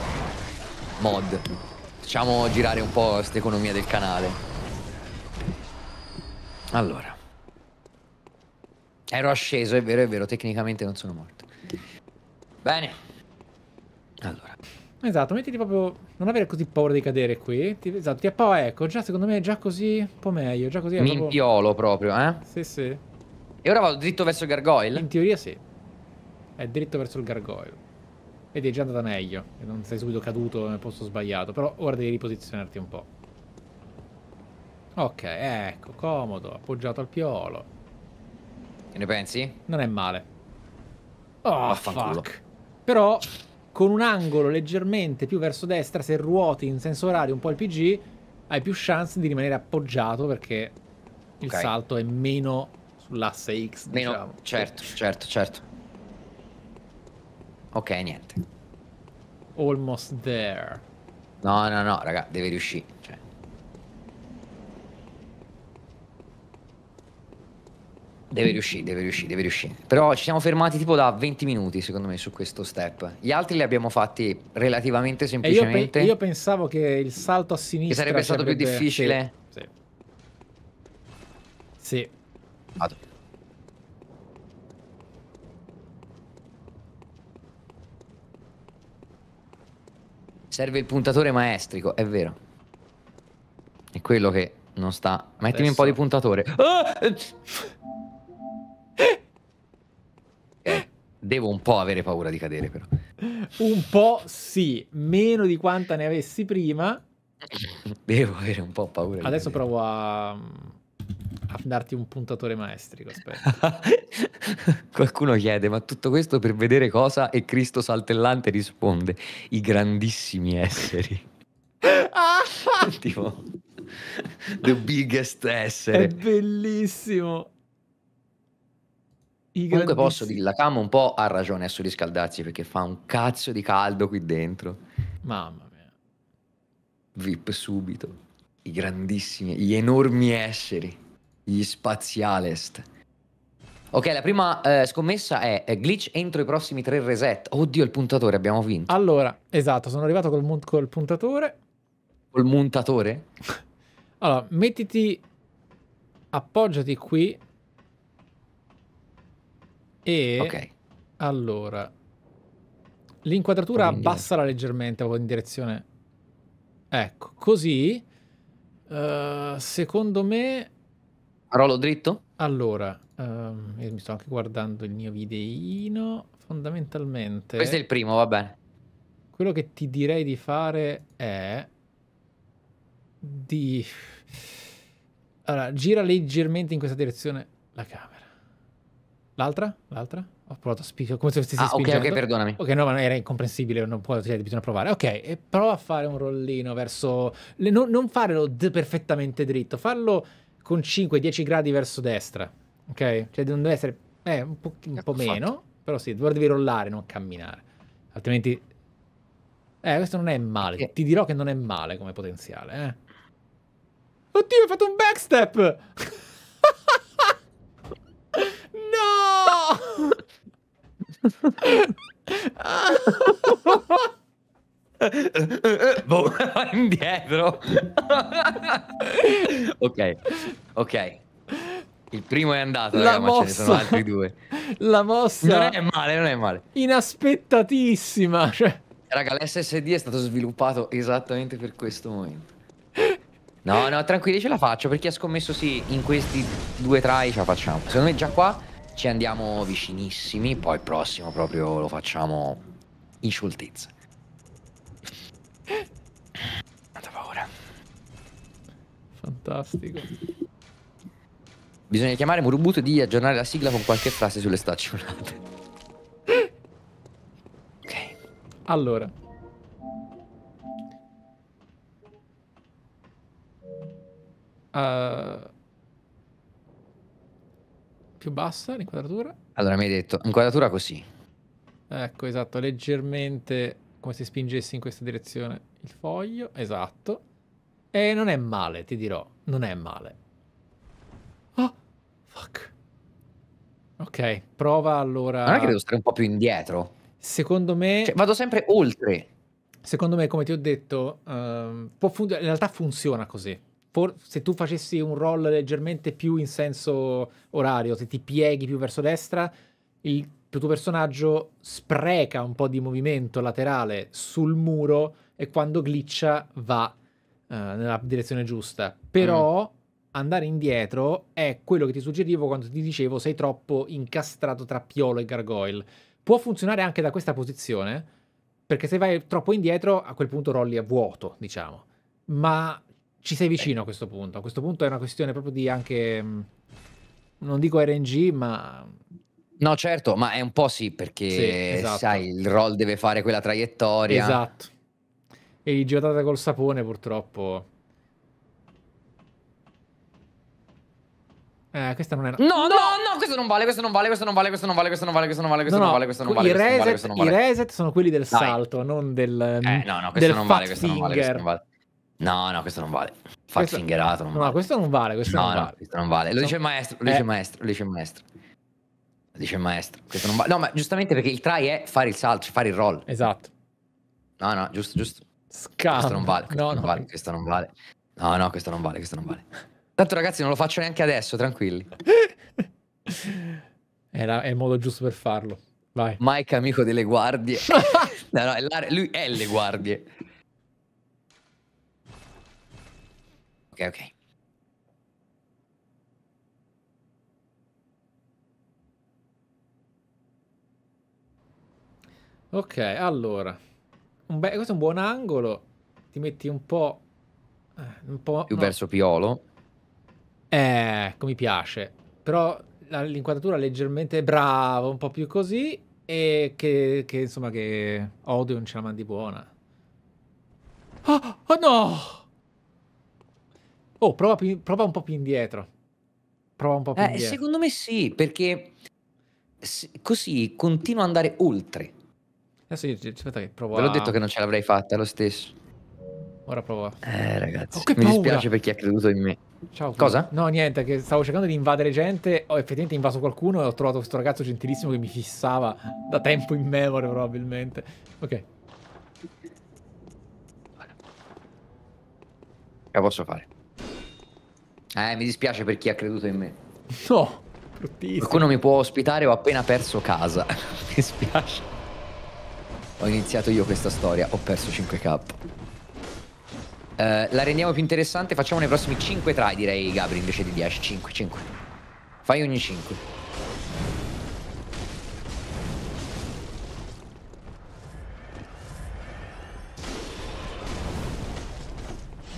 Mod. Facciamo girare un po' questa del canale. Allora. Ero asceso, è vero, è vero, tecnicamente non sono morto. Bene. Allora. Esatto, mettiti proprio... Non avere così paura di cadere qui. Ti, esatto, ti appoggio, ecco, già secondo me è già così un po' meglio, già così... è Minchiolo proprio... proprio, eh? Sì, sì. E ora vado dritto verso il gargoyle? In teoria sì. È dritto verso il gargoyle. Vedi, è già andata meglio. Non sei subito caduto nel posto sbagliato. Però ora devi riposizionarti un po'. Ok, ecco, comodo, appoggiato al piolo. Che ne pensi? Non è male. Oh, Affanculo. fuck. Però, con un angolo leggermente più verso destra, se ruoti in senso orario un po' il PG, hai più chance di rimanere appoggiato perché il okay. salto è meno sull'asse X, meno, diciamo. Certo, certo, certo. Ok, niente. Almost there. No, no, no, raga, deve riuscire. Cioè. Deve riuscire, deve riuscire, deve riuscire. Però ci siamo fermati tipo da 20 minuti, secondo me, su questo step. Gli altri li abbiamo fatti relativamente semplicemente. Io, pe io, pensavo che il salto a sinistra... Che sarebbe stato avrebbe... più difficile. Sì. Sì. sì. Vado. Serve il puntatore maestrico, è vero. È quello che non sta... Mettimi Adesso. un po' di puntatore. Ah! Eh, devo un po' avere paura di cadere, però. Un po' sì, meno di quanta ne avessi prima. Devo avere un po' paura. Adesso provo a a darti un puntatore maestrico. Qualcuno chiede, ma tutto questo per vedere cosa? E Cristo saltellante risponde, i grandissimi esseri. ah! the biggest essere. È bellissimo. I Comunque posso dire, la Cam un po' ha ragione a surriscaldarsi perché fa un cazzo di caldo qui dentro. Mamma mia. VIP subito. I grandissimi, gli enormi esseri. Gli spazialest. Ok, la prima eh, scommessa è eh, glitch entro i prossimi tre reset. Oddio, il puntatore, abbiamo vinto. Allora, esatto, sono arrivato col, col puntatore. Col montatore? allora, mettiti... Appoggiati qui. E... Ok. Allora... L'inquadratura abbassala leggermente o in direzione... Ecco, così... Uh, secondo me Rolo dritto? Allora, um, mi sto anche guardando il mio videino. Fondamentalmente... Questo è il primo, va bene. Quello che ti direi di fare è... Di... Allora, gira leggermente in questa direzione la camera. L'altra? L'altra? Ho provato a spiegare come se stessi ah, spingendo. ok, ok, perdonami. Ok, no, ma era incomprensibile, non puoi, cioè, bisogna provare. Ok, e prova a fare un rollino verso... Le, no, non farlo perfettamente dritto, fallo con 5-10 gradi verso destra, ok? Cioè non deve essere eh, un po', un po meno, fatto. però sì, devi rollare, non camminare, altrimenti... Eh, questo non è male, okay. ti dirò che non è male come potenziale, eh. Oddio, hai fatto un backstep! no! Boh, indietro. ok, ok. Il primo è andato, la ragazzi, mossa. ma ce ne sono altri due. La mossa. Non è male, non è male. Inaspettatissima. Cioè. Raga, l'SSD è stato sviluppato esattamente per questo momento. No, no, tranquilli, ce la faccio Per chi ha scommesso sì, in questi due try ce la facciamo. Secondo me già qua ci andiamo vicinissimi, poi il prossimo proprio lo facciamo in scioltezza. Tanta paura. Fantastico. Bisogna chiamare Murubuto di aggiornare la sigla con qualche frase sulle staccionate. ok. Allora. Uh, più bassa l'inquadratura? Allora mi hai detto inquadratura così. Ecco, esatto, leggermente come se spingessi in questa direzione il foglio, esatto. E non è male, ti dirò, non è male. Oh, fuck. Ok, prova allora... Non è che devo stare un po' più indietro? Secondo me... Cioè, vado sempre oltre. Secondo me, come ti ho detto, um, fun- in realtà funziona così. For- se tu facessi un roll leggermente più in senso orario, se ti pieghi più verso destra, il tuo personaggio spreca un po' di movimento laterale sul muro e quando glitcha va uh, nella direzione giusta. Però mm. andare indietro è quello che ti suggerivo quando ti dicevo sei troppo incastrato tra piolo e gargoyle. Può funzionare anche da questa posizione, perché se vai troppo indietro a quel punto rolli a vuoto, diciamo. Ma ci sei vicino a questo punto. A questo punto è una questione proprio di anche mm, non dico RNG, ma No, certo, ma è un po' sì, perché sì, esatto. sai, il roll deve fare quella traiettoria. Esatto. E i giratata col sapone, purtroppo. Eh, questa non è. No, no, no, questo non vale, questo non vale, questo non vale, questo non vale, questo non vale, questo non vale, questo non vale, questo non vale. I reset, I reset sono quelli del salto, non del. Eh, no, no, questo non vale, questo non vale, questo non vale. No, no, questo non vale. Fat questo... fingerato. No, vale. questo non vale. Questo no, non vale. no, questo non vale. Lo dice il maestro, lo dice il maestro, lo dice il maestro. Dice il maestro. Questo non va. No, ma giustamente perché il try è fare il salto, fare il roll. Esatto. No, no, giusto, giusto. Scam. Questo non vale. Questo no, non no. vale. Questo non vale. No, no, questo non vale, questo non vale. Tanto ragazzi non lo faccio neanche adesso, tranquilli. è, la, è il modo giusto per farlo. Vai. Mike amico delle guardie. no, no, è lui è le guardie. Ok, ok. Ok, allora. questo è un buon angolo. Ti metti un po'... Eh, un po' più no. verso Piolo. Eh, ecco, mi piace. Però l'inquadratura leggermente brava, un po' più così. E che, che insomma, che odio non ce la mandi buona. Oh, oh no! Oh, prova, prova, un po' più indietro. Prova un po' più eh, indietro. Secondo me sì, perché così continua ad andare oltre Adesso eh io aspetta che provo. Ve l'ho a... detto che non ce l'avrei fatta lo stesso. Ora provo. Eh, ragazzi, oh, mi paura. dispiace per chi ha creduto in me. Ciao. Cosa? No, niente, che stavo cercando di invadere gente. Ho effettivamente invaso qualcuno e ho trovato questo ragazzo gentilissimo che mi fissava da tempo in memoria, probabilmente. Ok. Che posso fare? Eh, mi dispiace per chi ha creduto in me. No, bruttissimo. Qualcuno mi può ospitare, ho appena perso casa. mi dispiace. Ho iniziato io questa storia, ho perso 5k. Eh, la rendiamo più interessante, facciamo nei prossimi 5 try direi Gabri invece di 10, 5, 5. Fai ogni 5.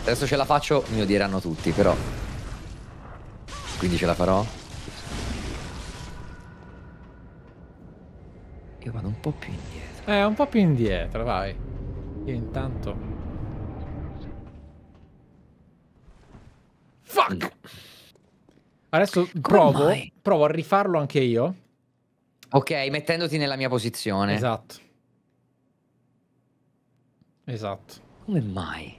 Adesso ce la faccio, mi odieranno tutti, però. Quindi ce la farò. Io vado un po' più indietro. Eh, un po' più indietro, vai. Io intanto... Fuck! Adesso provo, provo a rifarlo anche io. Ok, mettendoti nella mia posizione. Esatto. Esatto. Come mai?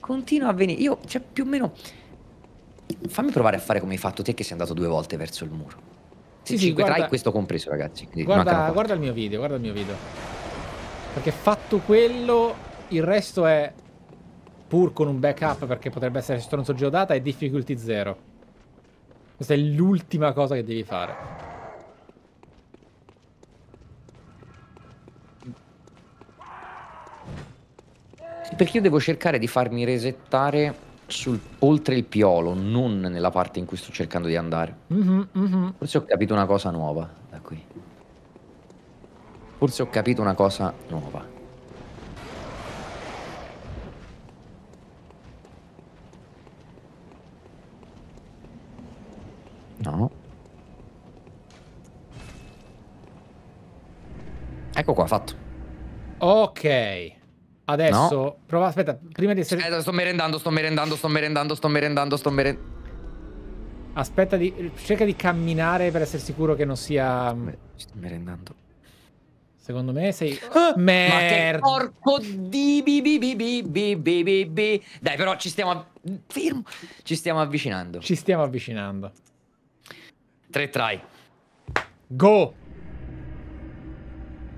Continua a venire. Io, cioè, più o meno... Fammi provare a fare come hai fatto te che sei andato due volte verso il muro. Sì, 5 sì, guarda, questo compreso, ragazzi. Guarda, guarda il mio video, guarda il mio video. Perché fatto quello, il resto è pur con un backup perché potrebbe essere stronzo geodata è difficulty zero. Questa è l'ultima cosa che devi fare. Perché io devo cercare di farmi resettare sul, oltre il piolo, non nella parte in cui sto cercando di andare. Mm-hmm, mm-hmm. Forse ho capito una cosa nuova da qui. Forse ho capito una cosa nuova. No. Ecco qua, fatto. Ok. Adesso, no. prova, aspetta, prima di essere... Aspetta, sto merendando, sto merendando, sto merendando, sto merendando, sto merendando. Aspetta di... cerca di camminare per essere sicuro che non sia... Sto merendando. Secondo me sei... Ah, merda! porco di... Bi, bi, bi, bi, Dai, però ci stiamo... Av... Fermo! Ci stiamo avvicinando. Ci stiamo avvicinando. Tre try. Go!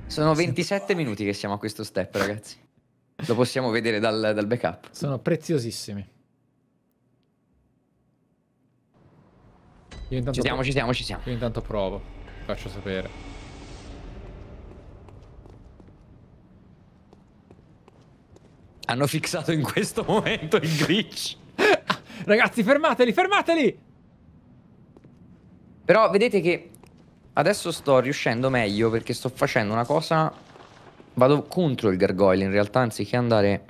Sono 27 minuti che siamo a questo step, ragazzi. Lo possiamo vedere dal, dal backup. Sono preziosissimi. Io ci siamo, ci siamo, ci siamo. Io intanto provo. Faccio sapere. Hanno fissato in questo momento il glitch. ragazzi, fermateli, fermateli! Però vedete che adesso sto riuscendo meglio perché sto facendo una cosa Vado contro il gargoyle in realtà, anziché andare...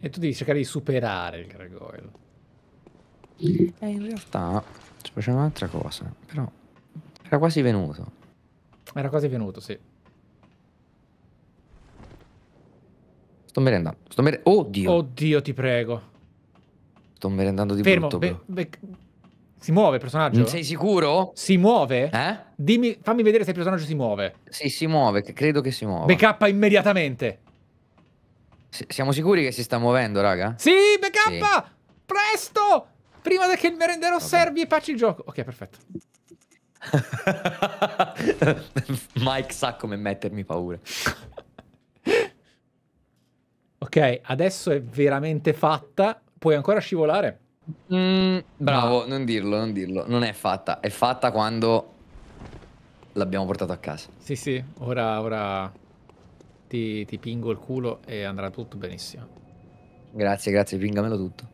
E tu devi cercare di superare il gargoyle. E eh, in realtà ci faceva un'altra cosa, però era quasi venuto. Era quasi venuto, sì. Sto merendando. Sto merendando. Oddio. Oddio, ti prego. Sto merendando di Fermo, brutto. Fermo, si muove il personaggio? sei sicuro? Si muove? Eh? Dimmi, fammi vedere se il personaggio si muove. Sì, si muove, credo che si muova. Backup immediatamente. S siamo sicuri che si sta muovendo, raga? Sì, backup! Sì. Presto! Prima che il merendero okay. servi e facci il gioco. Ok, perfetto. Mike sa come mettermi paura. ok, adesso è veramente fatta. Puoi ancora scivolare. Mm, bravo, no. non dirlo, non dirlo. Non è fatta. È fatta quando l'abbiamo portato a casa. Sì, sì, ora, ora ti, ti, pingo il culo e andrà tutto benissimo. Grazie, grazie, pingamelo tutto.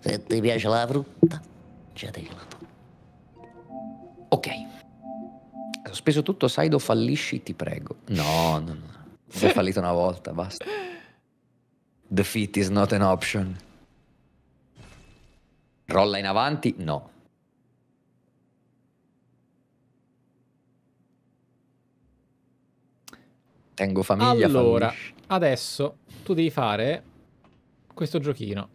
Se ti piace la frutta, cedila tu. Ok. Ho speso tutto, sai, Saido, fallisci, ti prego. No, no, no. Ho fallito una volta, basta. Defeat is not an option. Rolla in avanti? No. Tengo famiglia. Allora, famiglia. adesso tu devi fare questo giochino.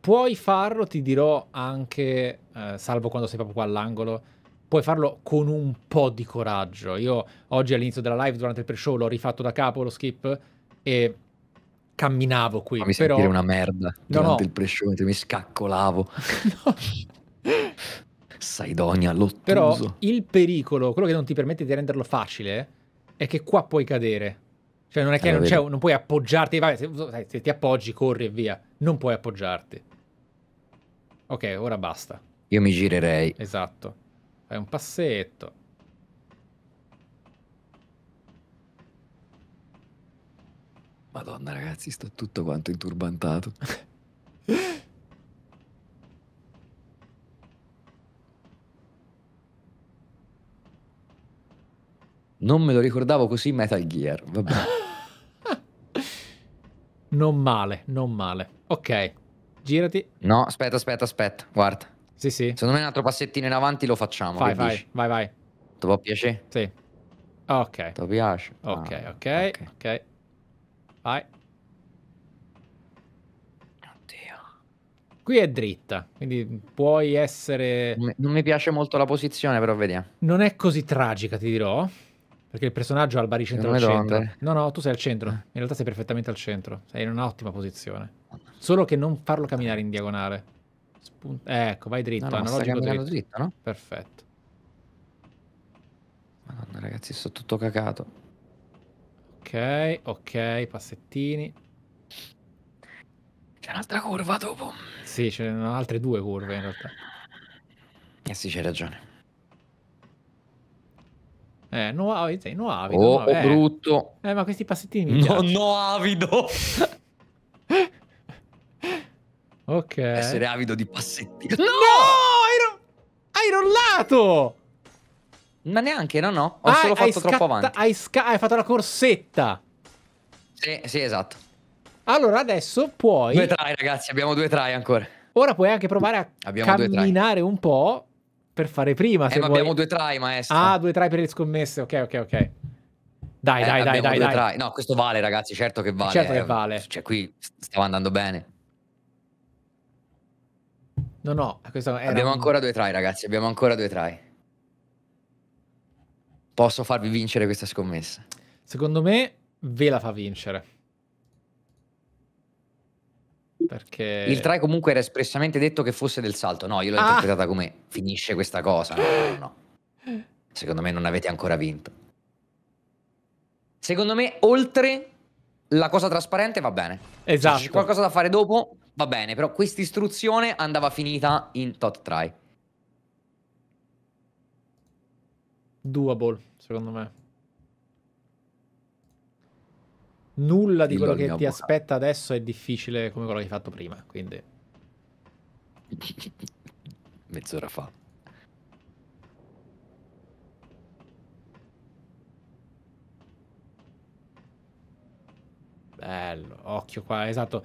Puoi farlo, ti dirò anche, eh, salvo quando sei proprio qua all'angolo, puoi farlo con un po' di coraggio. Io oggi all'inizio della live, durante il pre-show, l'ho rifatto da capo lo skip e camminavo qui. Mi però... sentire una merda no, no. il prescione, mi scaccolavo. no. Saidonia, l'ottuso. Però il pericolo, quello che non ti permette di renderlo facile, è che qua puoi cadere. Cioè non è che eh, non, cioè, non, puoi appoggiarti, vai, se, se, ti appoggi corri e via. Non puoi appoggiarti. Ok, ora basta. Io mi girerei. Esatto. Fai un passetto. Madonna ragazzi, sto tutto quanto inturbantato. Non me lo ricordavo così Metal Gear, vabbè. non male, non male. Ok, girati. No, aspetta, aspetta, aspetta, guarda. Sì, sì. Secondo me un altro passettino in avanti lo facciamo. Vai, vai, dici? vai, vai. Ti può piacere? Sì. Ok. Ti piace? Ok, ah, ok, ok. okay. Vai. Oddio. Qui è dritta, quindi puoi essere... Non mi piace molto la posizione, però vediamo. Eh. Non è così tragica, ti dirò. Perché il personaggio ha il baricentro al centro. No, no, tu sei al centro. Eh. In realtà sei perfettamente al centro. Sei in un'ottima posizione. Solo che non farlo camminare in diagonale. Spunt eh, ecco, vai dritto. No, no, analogico dritto. dritto, no? Perfetto. Madonna, ragazzi, sto tutto cacato. Ok, ok, passettini. C'è un'altra curva dopo. Sì, ce ne sono altre due curve in realtà. Eh sì, c'hai ragione. Eh, no, ah, sei, no avido. Oh, no, oh, eh. brutto. Eh, ma questi passettini mi piacciono. No, avido. ok. Essere avido di passettini. No! no! Hai, ro hai rollato! Ma neanche, no, no. Ho ah, solo fatto troppo avanti. Hai, hai, fatto la corsetta. Sì, sì, esatto. Allora adesso puoi... Due try, ragazzi, abbiamo due try ancora. Ora puoi anche provare a abbiamo camminare un po' per fare prima. Eh, ma vuoi. abbiamo due try, maestro. Ah, due try per le scommesse. Ok, ok, ok. Dai, eh, dai, dai, dai, dai. Try. No, questo vale, ragazzi, certo che vale. Certo che eh. vale. Cioè, qui stiamo andando bene. No, no, questo era... Abbiamo ancora due try, ragazzi, abbiamo ancora due try posso farvi vincere questa scommessa. Secondo me ve la fa vincere. Perché... Il 3 comunque era espressamente detto che fosse del salto. No, io l'ho ah! interpretata come finisce questa cosa. No, no, no, Secondo me non avete ancora vinto. Secondo me oltre la cosa trasparente va bene. Esatto. Se c'è esatto. qualcosa da fare dopo va bene, però questa istruzione andava finita in tot try. doable, secondo me. Nulla di quello che ti aspetta adesso è difficile come quello che hai fatto prima, quindi... Mezz'ora fa. Bello, occhio qua, esatto.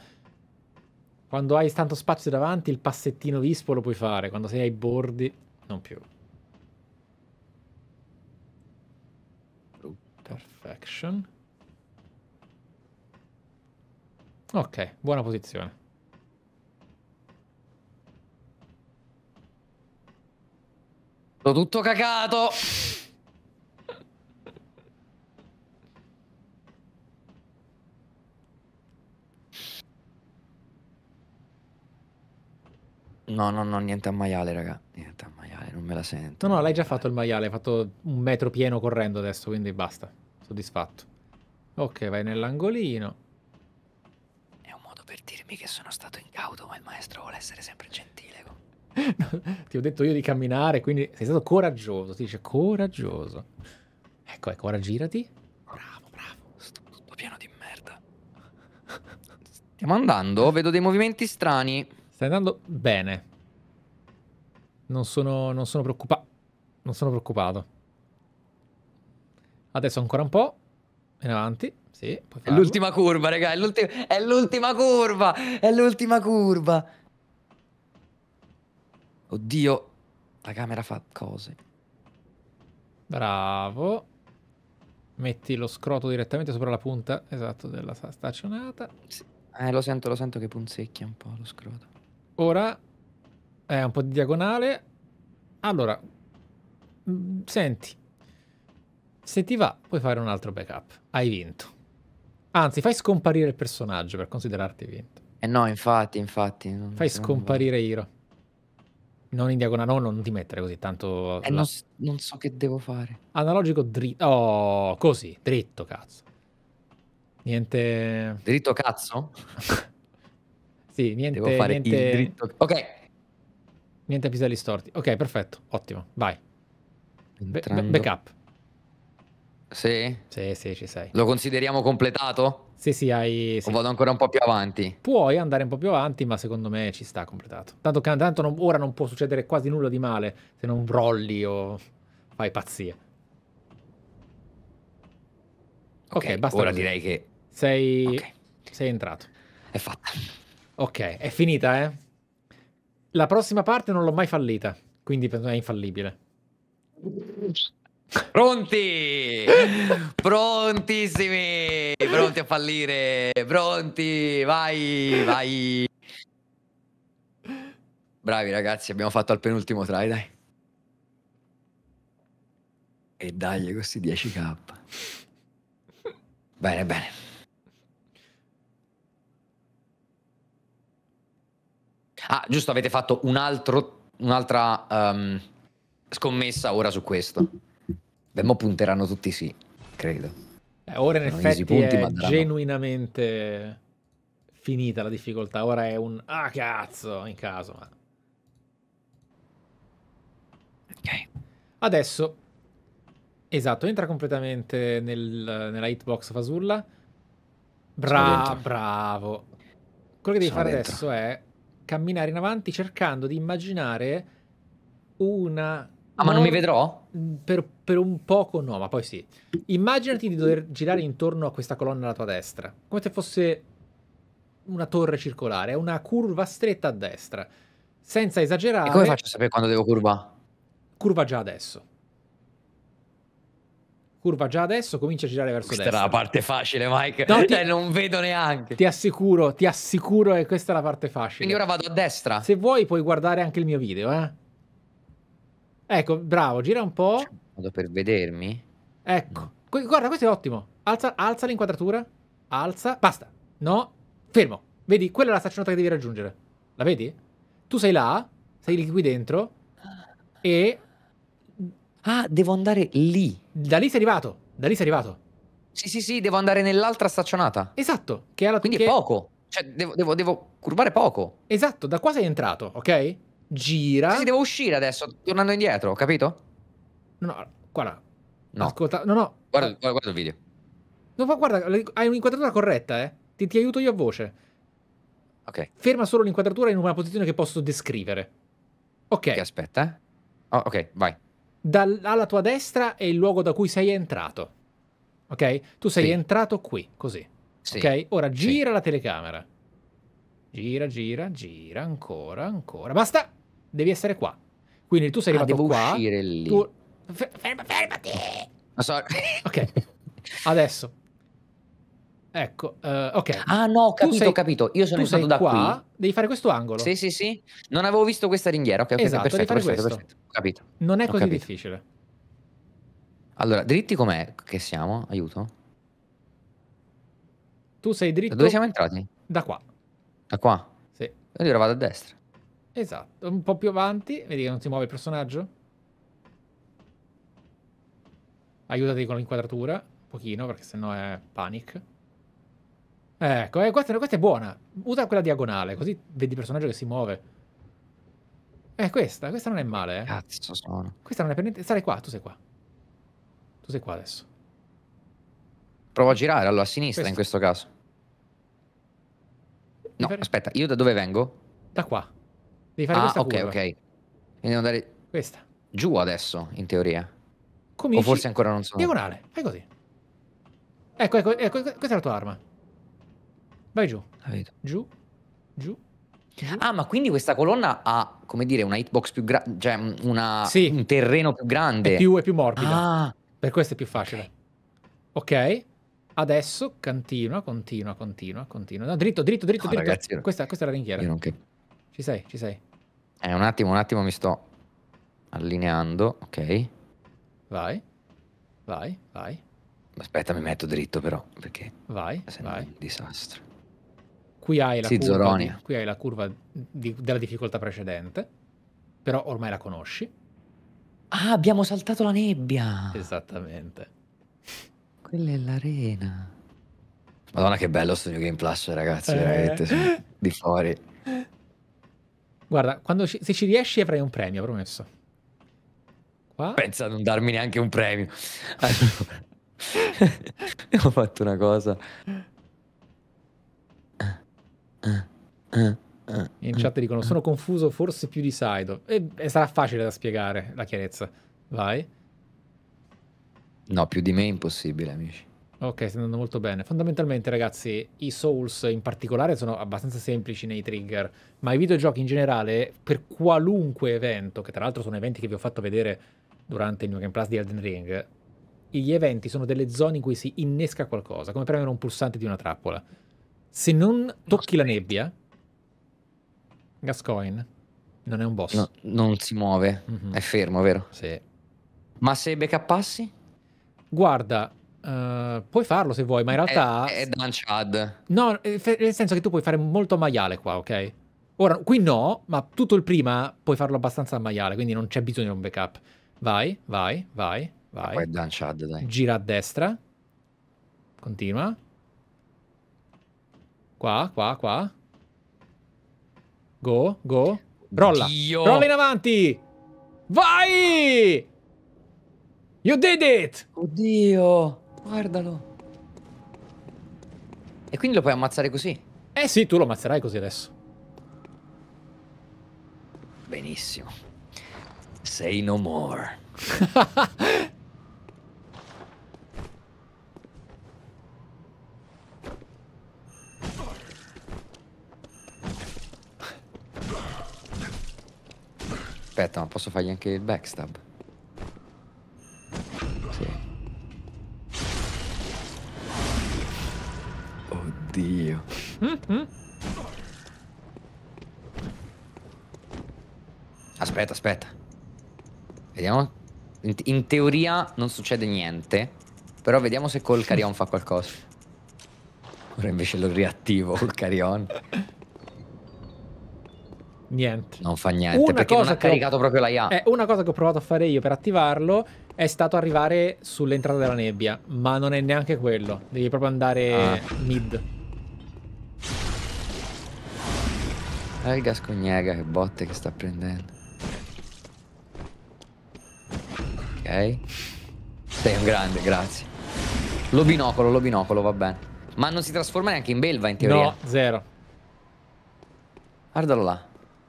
Quando hai tanto spazio davanti, il passettino vispo lo puoi fare, quando sei ai bordi, non più. Perfection. Ok, buona posizione. Sono tutto cagato! No, no, no, niente a maiale, raga. Niente a maiale, non me la sento. No, no, l'hai già fatto il maiale, hai fatto un metro pieno correndo adesso, quindi basta. Soddisfatto. Ok, vai nell'angolino. È un modo per dirmi che sono stato incauto, ma il maestro vuole essere sempre gentile. ti ho detto io di camminare, quindi sei stato coraggioso. Ti dice coraggioso. Ecco, ecco, ora girati. Bravo, bravo. Sto tutto pieno di merda. Stiamo andando, vedo dei movimenti strani. Stai andando bene. Non sono, non sono preoccupato. Non sono preoccupato. Adesso ancora un po'. In avanti. Sì, È l'ultima curva, raga. È l'ultima curva. È l'ultima curva. Oddio. La camera fa cose. Bravo. Metti lo scroto direttamente sopra la punta, esatto, della staccionata. Sì. Eh, lo sento, lo sento che punzecchia un po' lo scroto. Ora è un po' di diagonale. Allora, mm, senti, se ti va puoi fare un altro backup. Hai vinto. Anzi, fai scomparire il personaggio per considerarti vinto. Eh no, infatti, infatti. Fai scomparire Iro. Non in diagonale, no, non ti mettere così tanto... Eh, la... non, non, so che devo fare. Analogico dritto... Oh, così, dritto, cazzo. Niente... Dritto cazzo? Sì, niente, Devo fare niente... il dritto. Ok. Niente piselli storti. Ok, perfetto, ottimo, vai. Be- backup. Sì? Sì, sì, ci sei. Lo consideriamo completato? Sì, sì, hai... Sì. O vado ancora un po' più avanti? Puoi andare un po' più avanti, ma secondo me ci sta completato. Tanto che tanto non, ora non può succedere quasi nulla di male se non rolli o fai pazzie. Ok, okay basta. Ora così. direi che... Sei... Okay. Sei entrato. È fatta. Ok, è finita, eh? La prossima parte non l'ho mai fallita, quindi per me è infallibile. Pronti! Prontissimi! Pronti a fallire! Pronti! Vai, vai! Bravi ragazzi, abbiamo fatto al penultimo try, dai. E dai, questi 10k. Bene, bene. Ah, giusto, avete fatto un altro, un'altra um, scommessa ora su questo. Beh, mo punteranno tutti sì, credo. Eh, ora in non effetti punti, è genuinamente finita la difficoltà. Ora è un ah cazzo in caso. Ma... Ok. Adesso Esatto, entra completamente nel, nella hitbox fasulla. Bra bravo. Quello che devi Sono fare dentro. adesso è camminare in avanti cercando di immaginare una... Ah, ma non mi vedrò? Mm, per, per, un poco no, ma poi sì. Immaginati di dover girare intorno a questa colonna alla tua destra, come se fosse una torre circolare, è una curva stretta a destra. Senza esagerare... E come faccio a sapere quando devo curva? Curva già adesso curva già adesso comincia a girare verso questa destra. Questa è la parte facile, Mike. No, ti... Cioè, non vedo neanche. Ti assicuro, ti assicuro che questa è la parte facile. Quindi ora vado a destra. Se vuoi puoi guardare anche il mio video, eh. Ecco, bravo, gira un po'. Vado per vedermi. Ecco. Guarda, questo è ottimo. Alza, alza l'inquadratura. Alza. Basta. No. Fermo. Vedi, quella è la staccionata che devi raggiungere. La vedi? Tu sei là, sei lì qui dentro e Ah, devo andare lì. Da lì sei arrivato. Da lì sei arrivato. Sì, sì, sì, devo andare nell'altra staccionata. Esatto. Che era Quindi che... è poco. Cioè, devo, devo, devo, curvare poco. Esatto, da qua sei entrato, ok? Gira. Sì, sì devo uscire adesso, tornando indietro, capito? No, no guarda. No. Ascolta, no, no. Guarda, guarda, guarda il video. No, ma guarda, hai un'inquadratura corretta, eh. Ti, ti aiuto io a voce. Ok. Ferma solo l'inquadratura in una posizione che posso descrivere. Ok. Che aspetta, eh. Oh, ok, vai dal, alla tua destra è il luogo da cui sei entrato. Ok? Tu sei sì. entrato qui, così. Sì. Ok? Ora gira sì. la telecamera. Gira, gira, gira, ancora, ancora. Basta! Devi essere qua. Quindi tu sei ah, arrivato devo qua. Devo uscire lì. Tu... Ferma, fermati! So... ok. Adesso Ecco, uh, ok. Ah no, ho capito, sei, ho capito. Io sono stato da qua, qui. Devi fare questo angolo. Sì, sì, sì. Non avevo visto questa ringhiera. Ok, okay esatto, perfetto, perfetto, perfetto, Capito. Non è ho così capito. difficile. Allora, dritti com'è che siamo? Aiuto. Tu sei dritto. Da dove siamo entrati? Da qua. Da qua? Sì. Allora vado a destra. Esatto, un po' più avanti. Vedi che non si muove il personaggio? Aiutati con l'inquadratura, un pochino, perché sennò è panic. Ecco, eh, questa, questa, è buona. Usa quella diagonale, così vedi il personaggio che si muove. Eh, questa, questa non è male, eh. Cazzo sono. Questa non è per niente... Stai qua, tu sei qua. Tu sei qua adesso. Provo a girare, allora, a sinistra questo. in questo caso. No, fare... aspetta, io da dove vengo? Da qua. Devi fare ah, questa ok, ok. Quindi devo andare... Questa. Giù adesso, in teoria. Cominci... O forse ancora non so. Diagonale, fai così. Ecco, ecco, ecco, questa è la tua arma. Vai giù. La vedo. giù. Giù. Ah, ma quindi questa colonna ha, come dire, una hitbox più grande, cioè mm, una, sì. un terreno più grande. È più, è più morbida. Ah. Per questo è più facile. Ok. Adesso continua, continua, continua, continua. No, dritto, dritto, dritto, no, dritto. Ragazzi, questa, questa, è la ringhiera. Io non che... Ci sei, ci sei. Eh, un attimo, un attimo mi sto allineando. Ok. Vai, vai, vai. Aspetta, mi metto dritto però, perché... Vai, vai. un disastro. Qui hai la sì, curva, di, qui hai la curva di, della difficoltà precedente, però ormai la conosci. Ah, abbiamo saltato la nebbia! Esattamente. Quella è l'arena. Madonna che bello sto New Game Plus, ragazzi, eh. veramente, di fuori. Guarda, ci, se ci riesci avrai un premio, promesso. Qua? Pensa a non darmi neanche un premio. Eh. Allora, ho fatto una cosa eh, eh, eh, in chat dicono sono confuso forse più di Saido. E, e sarà facile da spiegare la chiarezza. Vai. No, più di me è impossibile, amici. Ok, sta andando molto bene. Fondamentalmente, ragazzi, i Souls in particolare sono abbastanza semplici nei trigger, ma i videogiochi in generale, per qualunque evento, che tra l'altro sono eventi che vi ho fatto vedere durante il New Game Plus di Elden Ring, gli eventi sono delle zone in cui si innesca qualcosa, come premere un pulsante di una trappola. Se non tocchi la nebbia, Gascoigne non è un boss. No, non si muove, mm-hmm. è fermo, vero? Sì. Ma se backuppassi? Guarda, uh, puoi farlo se vuoi, ma in realtà... È, è Dan No, eh, nel senso che tu puoi fare molto maiale qua, ok? Ora, qui no, ma tutto il prima puoi farlo abbastanza maiale, quindi non c'è bisogno di un backup. Vai, vai, vai, vai. Poi Dan Chad, dai. Gira a destra. Continua. Qua, qua, qua. Go, go. Rolla. Dio. Rolla in avanti. Vai! You did it! Oddio, guardalo. E quindi lo puoi ammazzare così? Eh sì, tu lo ammazzerai così adesso. Benissimo. Say no more. Aspetta, ma posso fargli anche il backstab? Sì. Oddio. Aspetta, aspetta. Vediamo. In, in, teoria non succede niente. Però vediamo se col carion fa qualcosa. Ora invece lo riattivo col carion niente. Non fa niente una perché cosa non ha caricato ho, proprio la IA. Eh, una cosa che ho provato a fare io per attivarlo è stato arrivare sull'entrata della nebbia, ma non è neanche quello. Devi proprio andare ah. mid. Guarda il Gascognega che botte che sta prendendo. Ok. Sei un grande, grazie. Lo binocolo, lo binocolo, va bene. Ma non si trasforma neanche in belva in teoria. No, zero. Guardalo là.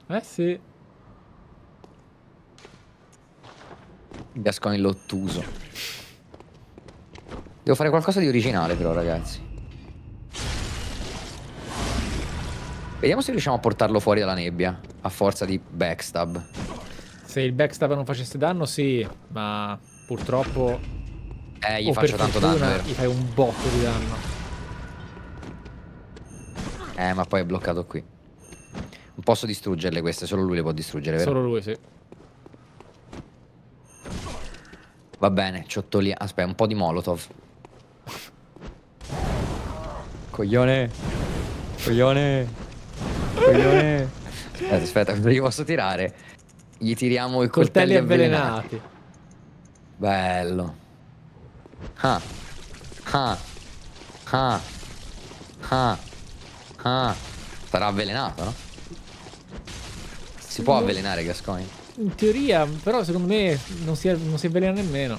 Eh sì. Gasconi l'ottuso. Devo fare qualcosa di originale però, ragazzi. Vediamo se riusciamo a portarlo fuori dalla nebbia, a forza di backstab. Se il backstab non facesse danno, sì, ma purtroppo... Eh, gli faccio tanto danno. Vero? Gli fai un botto di danno. Eh, ma poi è bloccato qui. Non posso distruggerle queste, solo lui le può distruggere, vero? Solo lui, sì. Va bene, ciottolina. Aspetta, un po' di molotov. Coglione. Coglione. Coglione. Aspetta, aspetta, li posso tirare. Gli tiriamo i coltelli, coltelli avvelenati. avvelenati. Bello. Ah. Ah. Ah. Ah. Ah. Sarà avvelenato, no? Si può avvelenare Gascoigne? In teoria, però secondo me non si, non si avvelena nemmeno.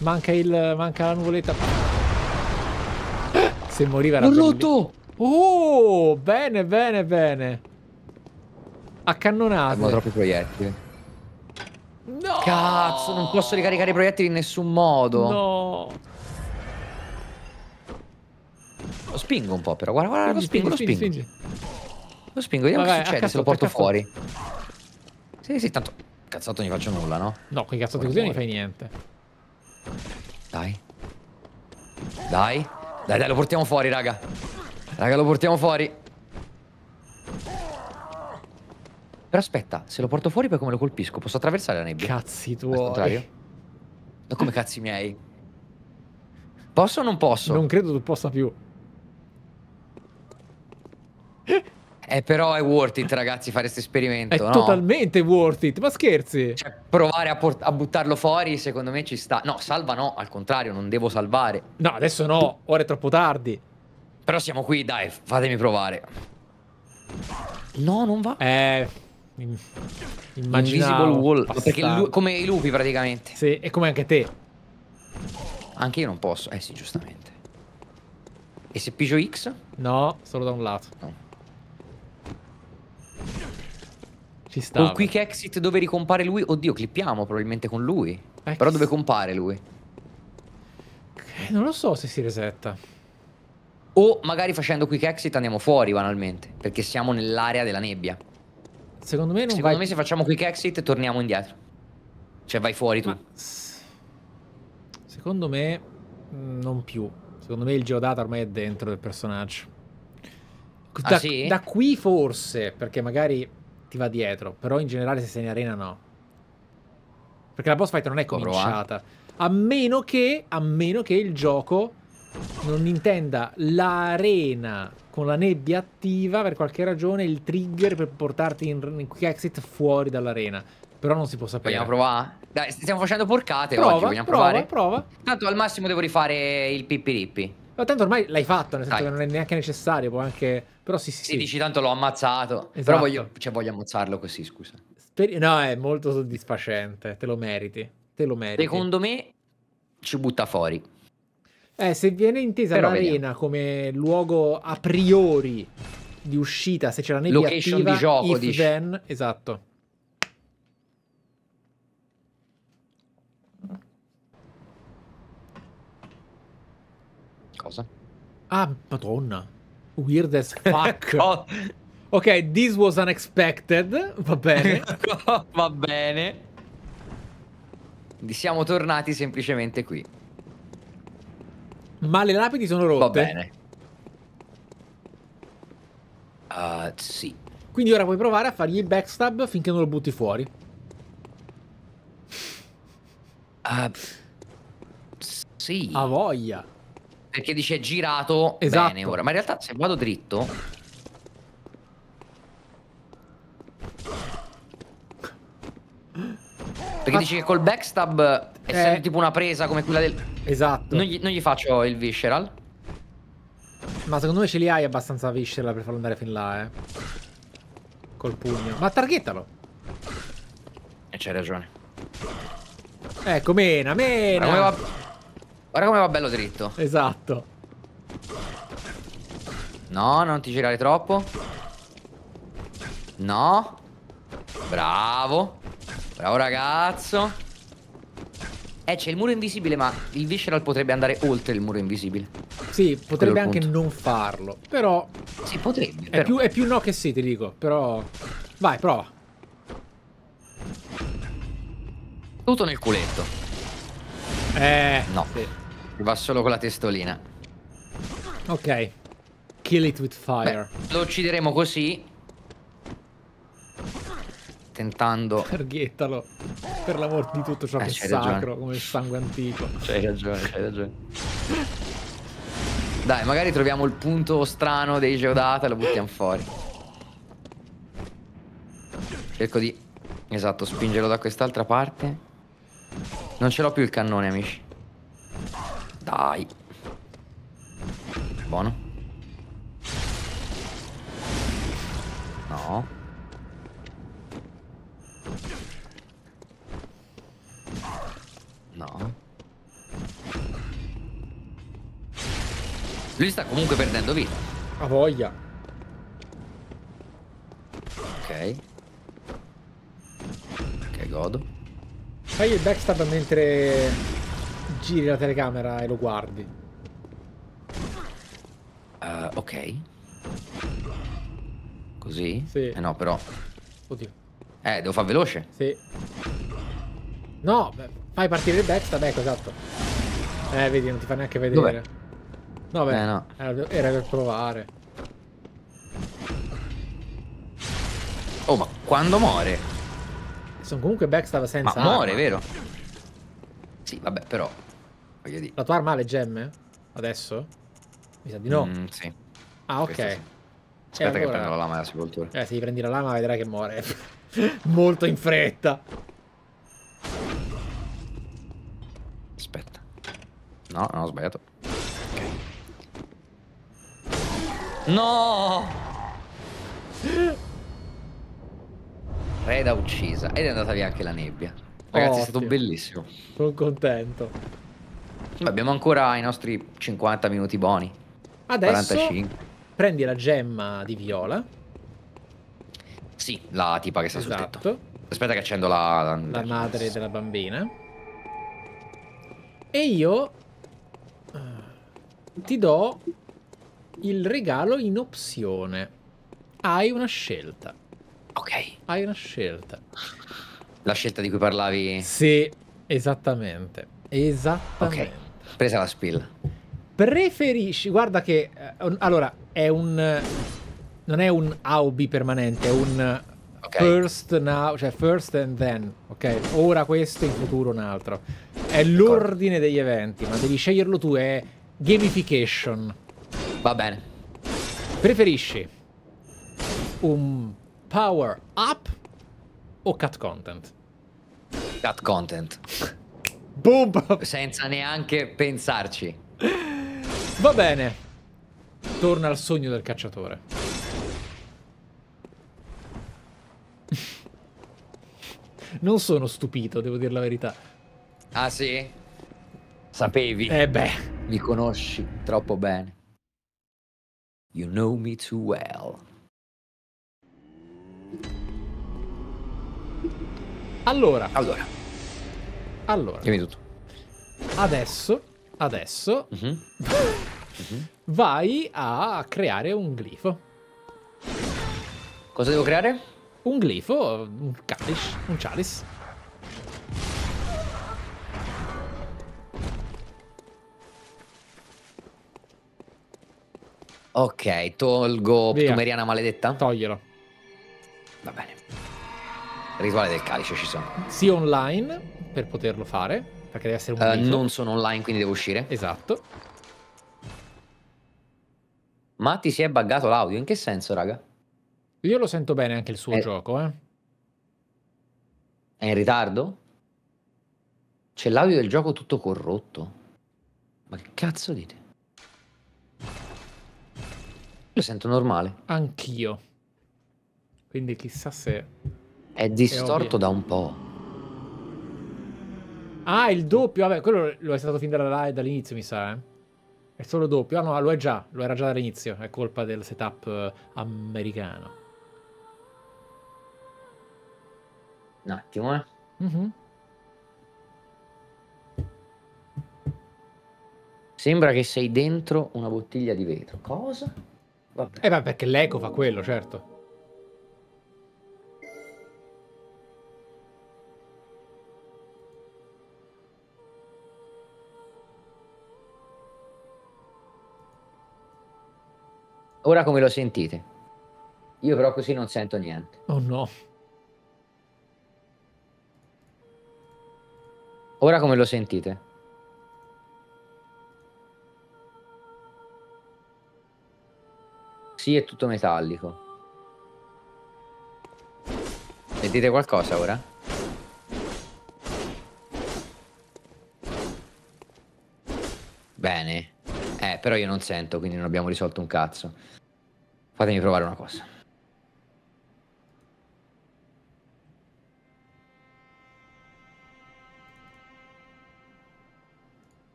Manca, il, manca la nuvoletta. Se moriva era rotto! Oh, bene, bene, bene. Ha cannonato. Abbiamo troppi proiettili. No! Cazzo, non posso ricaricare i proiettili in nessun modo. No. Lo spingo un po' però, guarda, guarda, spingi, lo spingo, spingi, lo spingo. Spingi. Lo spingo, vediamo Vabbè, che succede se lo porto fuori. Sì, sì, tanto cazzato non gli faccio nulla, no? No, con i cazzati così non gli fai niente. Dai. Dai. Dai, dai, lo portiamo fuori, raga. Raga, lo portiamo fuori. Però aspetta, se lo porto fuori poi come lo colpisco? Posso attraversare la nebbia? Cazzi tuoi. Al contrario? come cazzi miei? Posso o non posso? Non credo tu possa più. Eh, però è worth it, ragazzi, fare questo esperimento. È no? totalmente worth it, ma scherzi. Cioè, provare a, a, buttarlo fuori, secondo me ci sta. No, salva no, al contrario, non devo salvare. No, adesso no, ora è troppo tardi. Però siamo qui, dai, fatemi provare. No, non va. Eh... Immaginavo Invisible wall bastante. perché lu- come i lupi praticamente Sì, e come anche te Anche io non posso, eh sì, giustamente E se pigio X? No, solo da un lato no. Ci sta. Un quick exit dove ricompare lui. Oddio, clippiamo probabilmente con lui. Ex. Però dove compare lui? Non lo so se si resetta. O magari facendo quick exit andiamo fuori banalmente. Perché siamo nell'area della nebbia. Secondo me non Secondo vai... me se facciamo quick exit torniamo indietro. Cioè vai fuori tu. Ma... Secondo me non più. Secondo me il geodata ormai è dentro del personaggio. Ah, da, ah, sì? da qui forse, perché magari ti va dietro, però in generale se sei in arena no. Perché la boss fight non è cominciata. A meno che, a meno che il gioco non intenda l'arena con la nebbia attiva per qualche ragione il trigger per portarti in, in quick exit fuori dall'arena. Però non si può sapere. Vogliamo provare? Dai, stiamo facendo porcate prova, oggi, vogliamo prova, provare? Prova, Tanto al massimo devo rifare il pippirippi. Ma tanto ormai l'hai fatto, nel senso Dai. che non è neanche necessario, può anche... Però sì, sì, sì. dici tanto l'ho ammazzato, esatto. però voglio, cioè, voglio ammazzarlo così, scusa. Speri... No, è molto soddisfacente, te lo meriti, te lo meriti. Secondo me ci butta fuori. Eh, se viene intesa però l'arena vediamo. come luogo a priori di uscita, se c'è la nebbia Location di gioco, if dici. then, esatto. Ah, madonna. Weird as fuck. ok, this was unexpected. Va bene. Va bene. Siamo tornati semplicemente qui. Ma le lapidi sono rotte. Va bene. Uh, sì. Quindi ora puoi provare a fargli il backstab finché non lo butti fuori. Uh, sì. A voglia. Perché dice girato esatto. bene ora. Ma in realtà se vado dritto... Perché ah. dici che col backstab, è eh. tipo una presa come quella del... Esatto. Non gli, non gli faccio il visceral. Ma secondo me ce li hai abbastanza viscera per farlo andare fin là, eh. Col pugno. Ma targhettalo. E eh, c'hai ragione. Ecco, mena, mena. Ma come va... Guarda come va bello dritto. Esatto. No, non ti girare troppo. No. Bravo. Bravo ragazzo. Eh, c'è il muro invisibile, ma il visceral potrebbe andare oltre il muro invisibile. Sì, potrebbe anche non farlo. Però... Sì, potrebbe. È, però. Più, è più no che sì, ti dico. Però... Vai, prova. Tutto nel culetto. Eh... No. Sì. Va solo con la testolina. Ok. Kill it with fire. Beh, lo uccideremo così. Tentando... Targhettalo. Per l'amor di tutto ciò eh, che è sacro, ragione. come il sangue antico. C'hai ragione, c'hai ragione. Dai, magari troviamo il punto strano dei geodata e lo buttiamo fuori. Cerco di... Esatto, spingerlo da quest'altra parte. Non ce l'ho più il cannone, amici. Dai. Buono. No. No. Lui sta comunque perdendo vita. A voglia. Ok. Ok, godo. Fai il backstab mentre giri la telecamera e lo guardi. Uh, ok. Così? Sì. Eh no, però. Oddio. Eh, devo far veloce. Sì. No, beh, fai partire il backstab, ecco, esatto. Eh, vedi, non ti fa neanche vedere. Dov'è? No, beh, eh, no. Era, era per provare. Oh, ma quando muore? Sono comunque backstab senza Ma muore, arma. vero? Sì, vabbè, però... Voglio dire. La tua arma ha le gemme? Adesso? Mi sa di no. Mm, sì. Ah, ok. Sì. Eh, Aspetta allora... che prendo la lama della sepoltura. Eh, se gli prendi la lama vedrai che muore. Molto in fretta. Aspetta. No, non ho sbagliato. Ok. No! Reda uccisa. Ed è andata via anche la nebbia. Ragazzi, oh, è stato bellissimo. Sono contento. Beh, abbiamo ancora i nostri 50 minuti buoni. Adesso 45. prendi la gemma di viola. Sì, la tipa che sta esatto. sul tetto. Aspetta che accendo la... La, la madre della bambina. E io eh, ti do il regalo in opzione. Hai una scelta. Ok. Hai una scelta. La scelta di cui parlavi? Sì, esattamente. Esattamente. Ok, presa la spilla. Preferisci, guarda che, eh, allora, è un, non è un AOB permanente, è un okay. first now, cioè first and then, ok? Ora questo, in futuro un altro. È l'ordine degli eventi, ma devi sceglierlo tu, è gamification. Va bene. Preferisci un power up o cut content? Cut content. Boom! Senza neanche pensarci. Va bene. Torna al sogno del cacciatore. non sono stupito, devo dire la verità. Ah sì? Sapevi? Eh beh. Mi conosci troppo bene. You know me too well. Allora. Allora. Allora. Dimmi tutto. Adesso, adesso, mhm. uh -huh. vai a creare un glifo. Cosa devo creare? Un glifo, un calice, un chalice. Ok, tolgo Via. Tumeriana maledetta? Toglielo. Va bene rituale del calice ci sono. Sì, online per poterlo fare, perché deve essere un uh, Non sono online, quindi devo uscire. Esatto. Ma ti si è buggato l'audio, in che senso, raga? Io lo sento bene anche il suo è... Eh. gioco, eh. È in ritardo? C'è l'audio del gioco tutto corrotto. Ma che cazzo dite? Lo sento normale. Anch'io. Quindi chissà se è distorto è da un po'. Ah, il doppio, vabbè, quello lo è stato fin dall'inizio, mi sa, eh. È solo doppio. Ah no, lo è già, lo era già dall'inizio. È colpa del setup eh, americano. Un attimo, eh. Mm -hmm. Sembra che sei dentro una bottiglia di vetro. Cosa? Vabbè. Eh, ma perché l'eco fa quello, certo. Ora come lo sentite? Io però così non sento niente. Oh no. Ora come lo sentite? Sì, è tutto metallico. Sentite qualcosa ora? Bene però io non sento, quindi non abbiamo risolto un cazzo. Fatemi provare una cosa.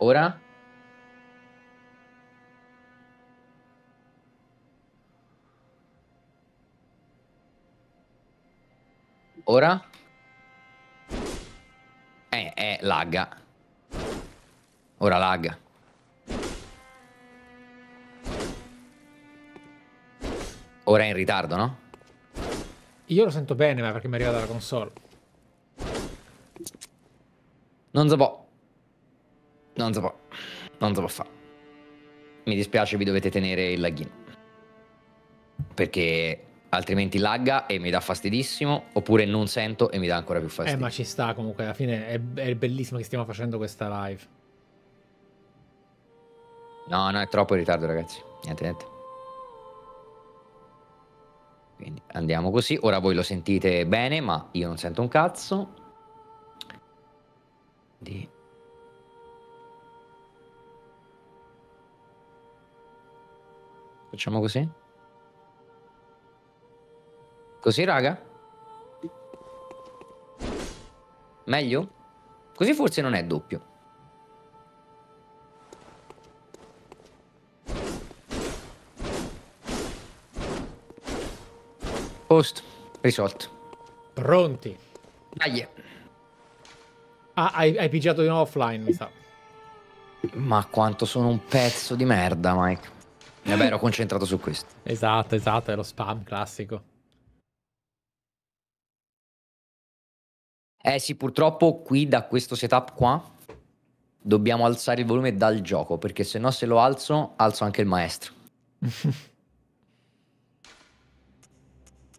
Ora? Ora? Eh, eh, lagga. Ora lag. Ora è in ritardo, no? Io lo sento bene, ma perché mi arriva dalla console. Non si può. Non si può. Non si può fare. Mi dispiace, vi dovete tenere il laghino. Perché altrimenti lagga e mi dà fastidissimo, oppure non sento e mi dà ancora più fastidio. Eh, ma ci sta comunque, alla fine è, è bellissimo che stiamo facendo questa live. No, no, è troppo in ritardo, ragazzi. Niente, niente. Quindi andiamo così. Ora voi lo sentite bene, ma io non sento un cazzo. Di... Facciamo così. Così, raga? Meglio? Così forse non è doppio. Post risolto. Pronti. Dai. Ah, hai, hai pigiato di nuovo offline, mi sa. Ma quanto sono un pezzo di merda, Mike. Vabbè, ero concentrato su questo. Esatto, esatto, è lo spam classico. Eh sì, purtroppo qui da questo setup qua dobbiamo alzare il volume dal gioco, perché se no se lo alzo, alzo anche il maestro.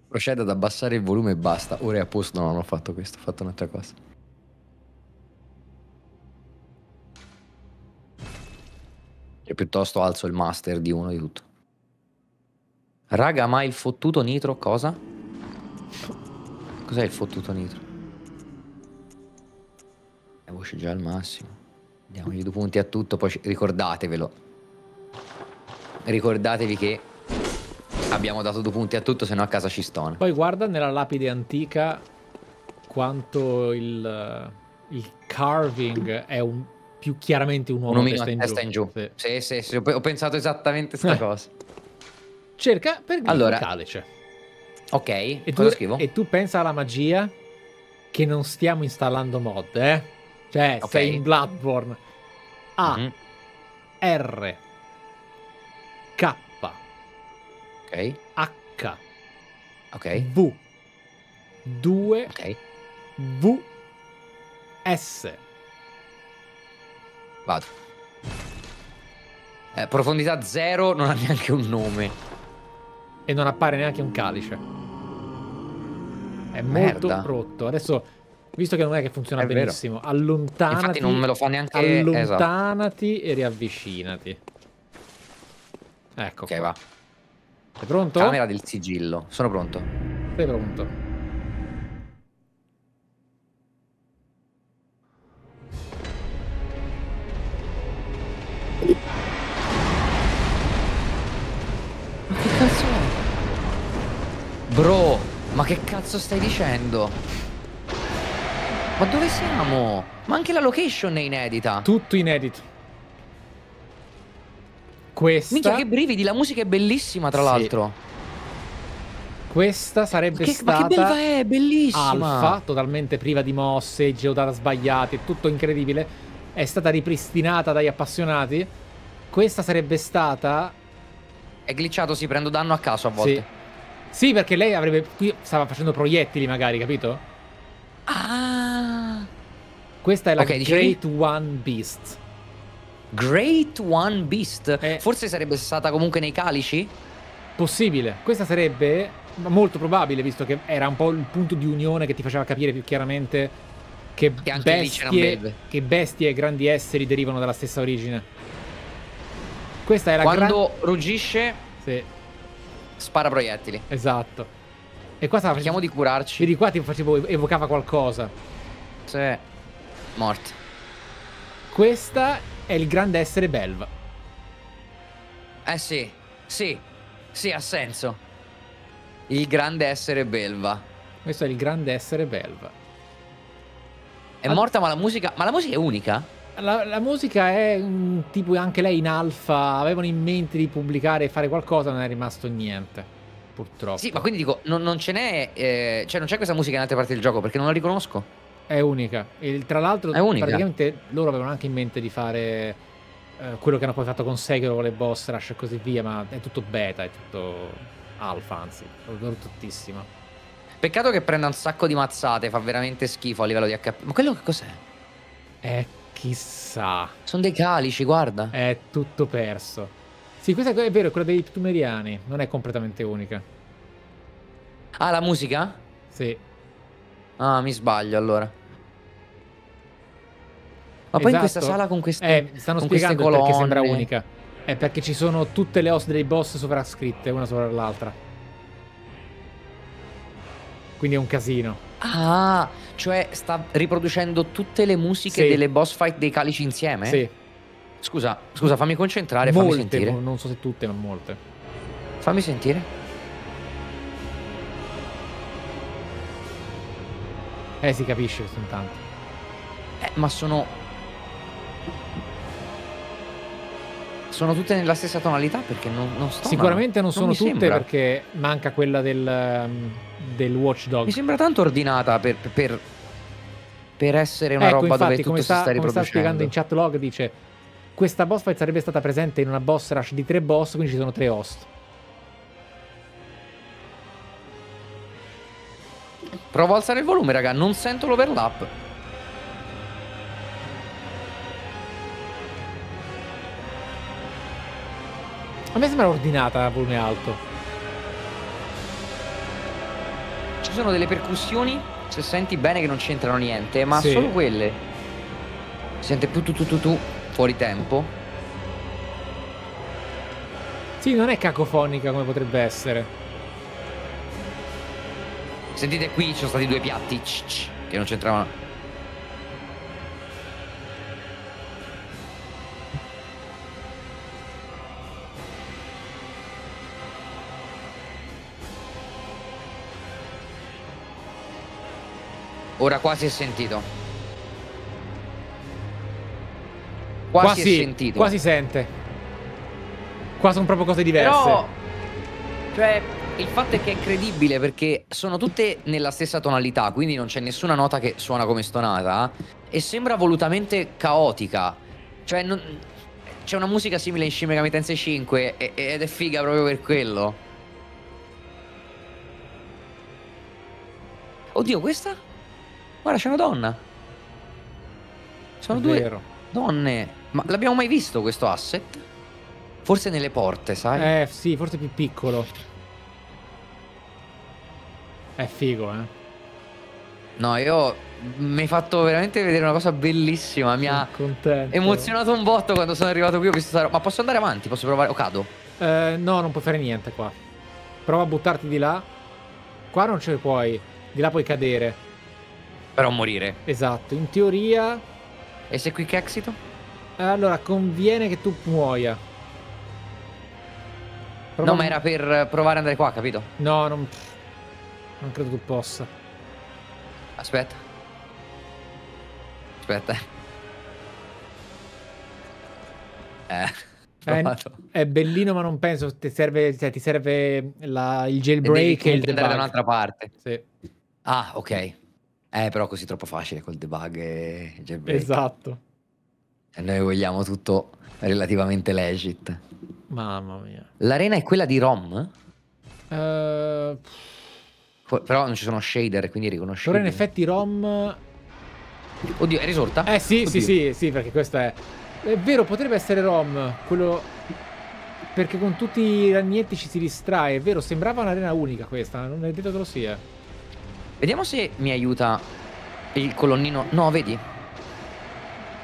proceda ad abbassare il volume e basta. Ora è a posto. No, non ho fatto questo, ho fatto un'altra cosa. E cioè, piuttosto alzo il master di uno di tutto. Raga, ma il fottuto nitro cosa? Cos'è il fottuto nitro? La eh, voce già al massimo. Diamogli due punti a tutto, poi ricordatevelo. Ricordatevi che Abbiamo dato due punti a tutto, se no a casa ci stona. Poi guarda nella lapide antica quanto il, eh, il carving è un, più chiaramente un uomo, un testa, in testa giù. In giù. Sì. Sì, sì, ho pensato esattamente questa eh. cosa. Cerca per allora, il calice. Ok, e tu, cosa scrivo? E tu pensa alla magia che non stiamo installando mod, eh? Cioè, okay. sei in Bloodborne. A, mm -hmm. R, Ok. H. Ok. V. 2. Ok. V. S. Vado. Eh, profondità 0 non ha neanche un nome. E non appare neanche un calice. È Merda. molto rotto. Adesso, visto che non è che funziona è benissimo, vero. allontanati. Infatti non me lo fa neanche... Eh, esatto. Allontanati esatto. e riavvicinati. Ecco. Ok, qua. va. Sei pronto? Camera del sigillo. Sono pronto. Sei pronto. Ma che cazzo è? Bro, ma che cazzo stai dicendo? Ma dove siamo? Ma anche la location è inedita. Tutto inedito. Questa... Minchia, che brividi, la musica è bellissima, tra sì. l'altro. Questa sarebbe che, stata. Ma che belva è, bellissima! Alfa, totalmente priva di mosse, geodata sbagliate, tutto incredibile. È stata ripristinata dagli appassionati. Questa sarebbe stata. È glitchato, sì, prendo danno a caso a volte. Sì, sì perché lei avrebbe. Qui stava facendo proiettili, magari, capito? Ah. Questa è la okay, Great dicevi? One Beast. Great One Beast. Eh. Forse sarebbe stata comunque nei calici? Possibile. Questa sarebbe molto probabile, visto che era un po' il punto di unione che ti faceva capire più chiaramente che, che bestie, che bestie e grandi esseri derivano dalla stessa origine. Questa è la Quando gran... ruggisce, sì. spara proiettili. Esatto. E qua stava Cerchiamo di curarci. Vedi qua ti facevo, evocava qualcosa. Sì. Morte. Questa è il grande essere Belva. Eh sì, sì, sì, ha senso. Il grande essere Belva. Questo è il grande essere Belva. È Ad... morta ma la musica... Ma la musica è unica? La, la musica è un tipo anche lei in alfa, avevano in mente di pubblicare e fare qualcosa, non è rimasto niente. Purtroppo. Sì, ma quindi dico, non, non ce n'è, eh, cioè non c'è questa musica in altre parti del gioco perché non la riconosco. È unica. E, tra l'altro, praticamente loro avevano anche in mente di fare eh, quello che hanno poi fatto con Sekiro, con le boss rush e così via, ma è tutto beta, è tutto alfa, anzi, loro tuttissima. Peccato che prenda un sacco di mazzate, fa veramente schifo a livello di HP. Ma quello che cos'è? Eh, chissà. Sono dei calici, guarda. È tutto perso. Sì, questa è vero, è quella dei Ptumeriani, non è completamente unica. Ah, la musica? Sì. Ah, mi sbaglio allora. Ma poi esatto. in questa esatto. sala con queste, eh, stanno spiegando queste perché sembra unica. È perché ci sono tutte le host dei boss sovrascritte una sopra l'altra. Quindi è un casino. Ah, cioè sta riproducendo tutte le musiche sì. delle boss fight dei calici insieme? Sì. Scusa, scusa, fammi concentrare, molte, fammi sentire. Non so se tutte, ma molte. Fammi sentire. Eh, si capisce che sono tante. Eh, ma sono sono tutte nella stessa tonalità perché non, non sto. Sicuramente non sono non tutte sembra. perché manca quella del, um, del Watchdog. Mi sembra tanto ordinata per, per, per essere una ecco, roba infatti, dove tutto come sta, si sta riproducendo. Come sta spiegando in chat log dice questa boss fight sarebbe stata presente in una boss rush di tre boss, quindi ci sono tre host. Provo a alzare il volume, raga, non sento l'overlap. A me sembra ordinata a volume alto. Ci sono delle percussioni, se senti bene che non c'entrano niente, ma sì. solo quelle. Si sente più tu tu tu tu fuori tempo. Sì, non è cacofonica come potrebbe essere. Sentite qui ci sono stati due piatti che non c'entravano Ora quasi è sentito. Quasi, quasi è sentito. Quasi sente. Qua sono proprio cose diverse. Però, cioè, il fatto è che è credibile perché sono tutte nella stessa tonalità, quindi non c'è nessuna nota che suona come stonata eh. e sembra volutamente caotica. Cioè, non... c'è una musica simile in Shin Megami 5 ed è figa proprio per quello. Oddio, questa? Guarda, c'è una donna. Sono due donne. Ma l'abbiamo mai visto questo asset? Forse nelle porte, sai? Eh, sì, forse più piccolo. È figo, eh. No, io mi hai fatto veramente vedere una cosa bellissima. Mi sono ha emozionato un botto quando sono arrivato qui. Ho visto stare... Ma posso andare avanti? Posso provare? O cado? Eh, no, non puoi fare niente qua. Prova a buttarti di là. Qua non ce puoi. Di là puoi cadere. Però morire. Esatto, in teoria... E se qui che exito? Allora, conviene che tu muoia. Prova... No, ma era per eh, provare ad andare qua, capito? No, non... Non credo tu possa. Aspetta. Aspetta. Eh... È, eh, è, bellino, ma non penso. Ti serve, cioè, ti serve la, il jailbreak e, e il debug. da un'altra parte. Sì. Ah, ok. Eh, però così troppo facile col debug e jailbreak. Esatto. E cioè, noi vogliamo tutto relativamente legit. Mamma mia. L'arena è quella di ROM? Uh... Però non ci sono shader, quindi riconosciamo. Però in effetti ROM... Oddio, è risorta? Eh sì, Oddio. sì, sì, sì, perché questa è... È vero, potrebbe essere ROM, quello... Perché con tutti i ragnetti ci si distrae, è vero, sembrava un'arena unica questa, non è detto che lo sia. Vediamo se mi aiuta il colonnino. No, vedi.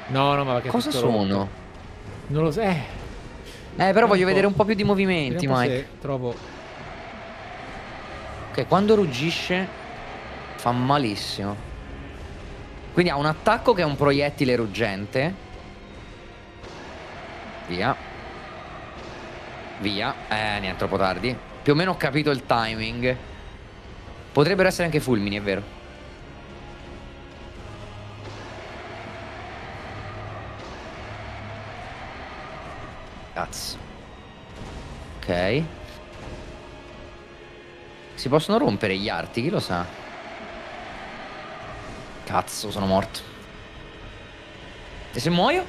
No, no, ma che Cosa sono? Rotto. Non lo so. Eh, eh però Vediamo voglio vedere un po' più di movimenti, Vediamo Mike. trovo. Ok, quando ruggisce fa malissimo. Quindi ha un attacco che è un proiettile ruggente. Via. Via. Eh, niente, troppo tardi. Più o meno ho capito il timing. Potrebbero essere anche fulmini, è vero. Cazzo. Ok. Si possono rompere gli arti, chi lo sa? Cazzo, sono morto. E se muoio?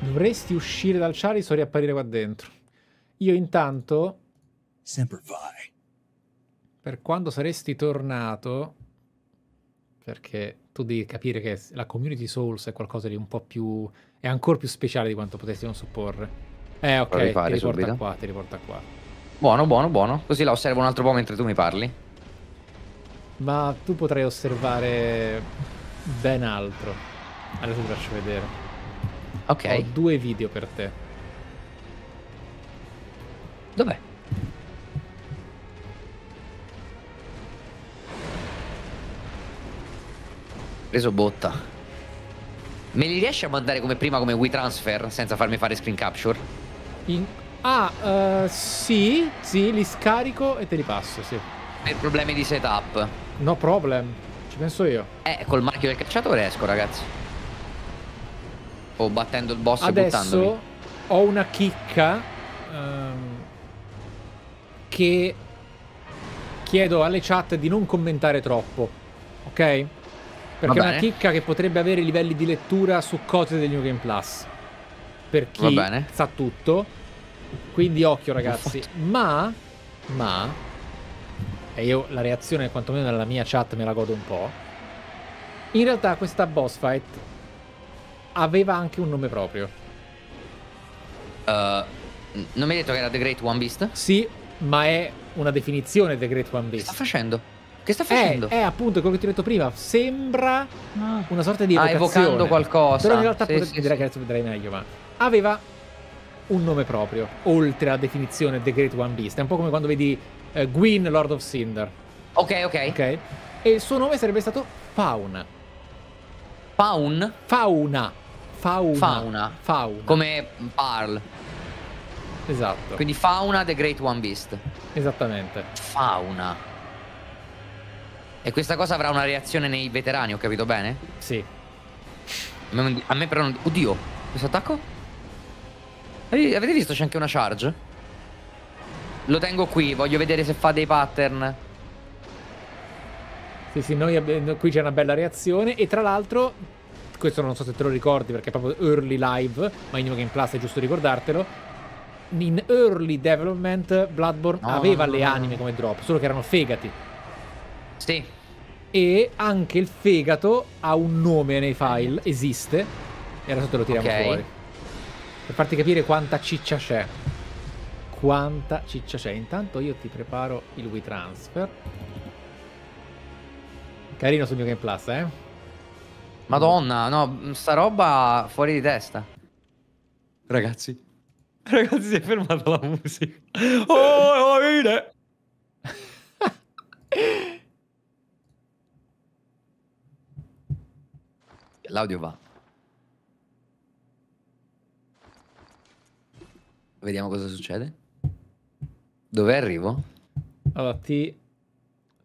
Dovresti uscire dal Charizard e riapparire qua dentro. Io intanto Semper Fi. Per quando saresti tornato, perché tu devi capire che la community Souls è qualcosa di un po' più... è ancora più speciale di quanto potresti non supporre. Eh, ok, ti riporta subito. qua, ti riporta qua. Buono, buono, buono. Così la osservo un altro po' mentre tu mi parli. Ma tu potrai osservare ben altro. Adesso ti faccio vedere. Ok. Ho due video per te. Dov'è? Preso botta. Me li riesci a mandare come prima come Wii Transfer senza farmi fare screen capture? In... Ah, uh, sì, sì, li scarico e te li passo, sì. Per problemi di setup. No problem, ci penso io. Eh, col marchio del cacciatore esco, ragazzi. O oh, battendo il boss Adesso e buttandomi. ho una chicca um, che chiedo alle chat di non commentare troppo, ok? Perché è una chicca che potrebbe avere livelli di lettura su cose del New Game Plus. Per chi sa tutto. Quindi occhio ragazzi. Ma, ma, e io la reazione quantomeno nella mia chat me la godo un po', in realtà questa boss fight aveva anche un nome proprio. Uh, non mi hai detto che era The Great One Beast? Sì, ma è una definizione The Great One Beast. Che sta facendo? Che sta facendo? È, è, appunto quello che ti ho detto prima. Sembra ah. una sorta di ah, evocazione. Ah, evocando qualcosa. Però in realtà sì, sì, direi sì. che vedrai meglio, ma aveva un nome proprio, oltre alla definizione The Great One Beast. È un po' come quando vedi uh, Gwyn, Lord of Cinder. Ok, ok. Ok. E il suo nome sarebbe stato Faun. Faun? Fauna. Fauna. Fauna. Fauna. Come Parl. Esatto. Quindi Fauna The Great One Beast. Esattamente. Fauna. E questa cosa avrà una reazione nei veterani, ho capito bene? Sì. A me però non... Oddio, questo attacco? Avete visto c'è anche una charge? Lo tengo qui, voglio vedere se fa dei pattern. Sì, sì, noi, qui c'è una bella reazione e tra l'altro, questo non so se te lo ricordi perché è proprio early live, ma in New Game Plus è giusto ricordartelo, in early development Bloodborne no, aveva no, no, le anime come drop, solo che erano fegati. Sì. E anche il fegato ha un nome nei file, esiste. E adesso te lo tiriamo okay. fuori. Per farti capire quanta ciccia c'è. Quanta ciccia c'è. Intanto io ti preparo il Wii Transfer. Carino sul mio Game Plus, eh? Madonna, no, sta roba fuori di testa. Ragazzi. Ragazzi, si è fermata la musica. Oh, oh, l'audio va. Vediamo cosa succede. Dove arrivo? Allora, ti,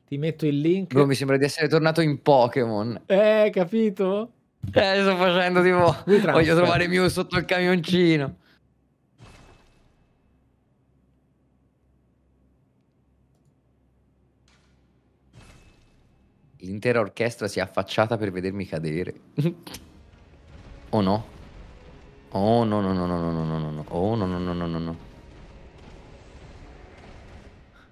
ti metto il link. Bro, mi sembra di essere tornato in Pokémon. Eh, capito? Eh, sto facendo tipo... Voglio trovare Mew sotto il camioncino. L'intera orchestra si è affacciata per vedermi cadere. oh no? Oh no no no no no no no no Oh no no no no no no.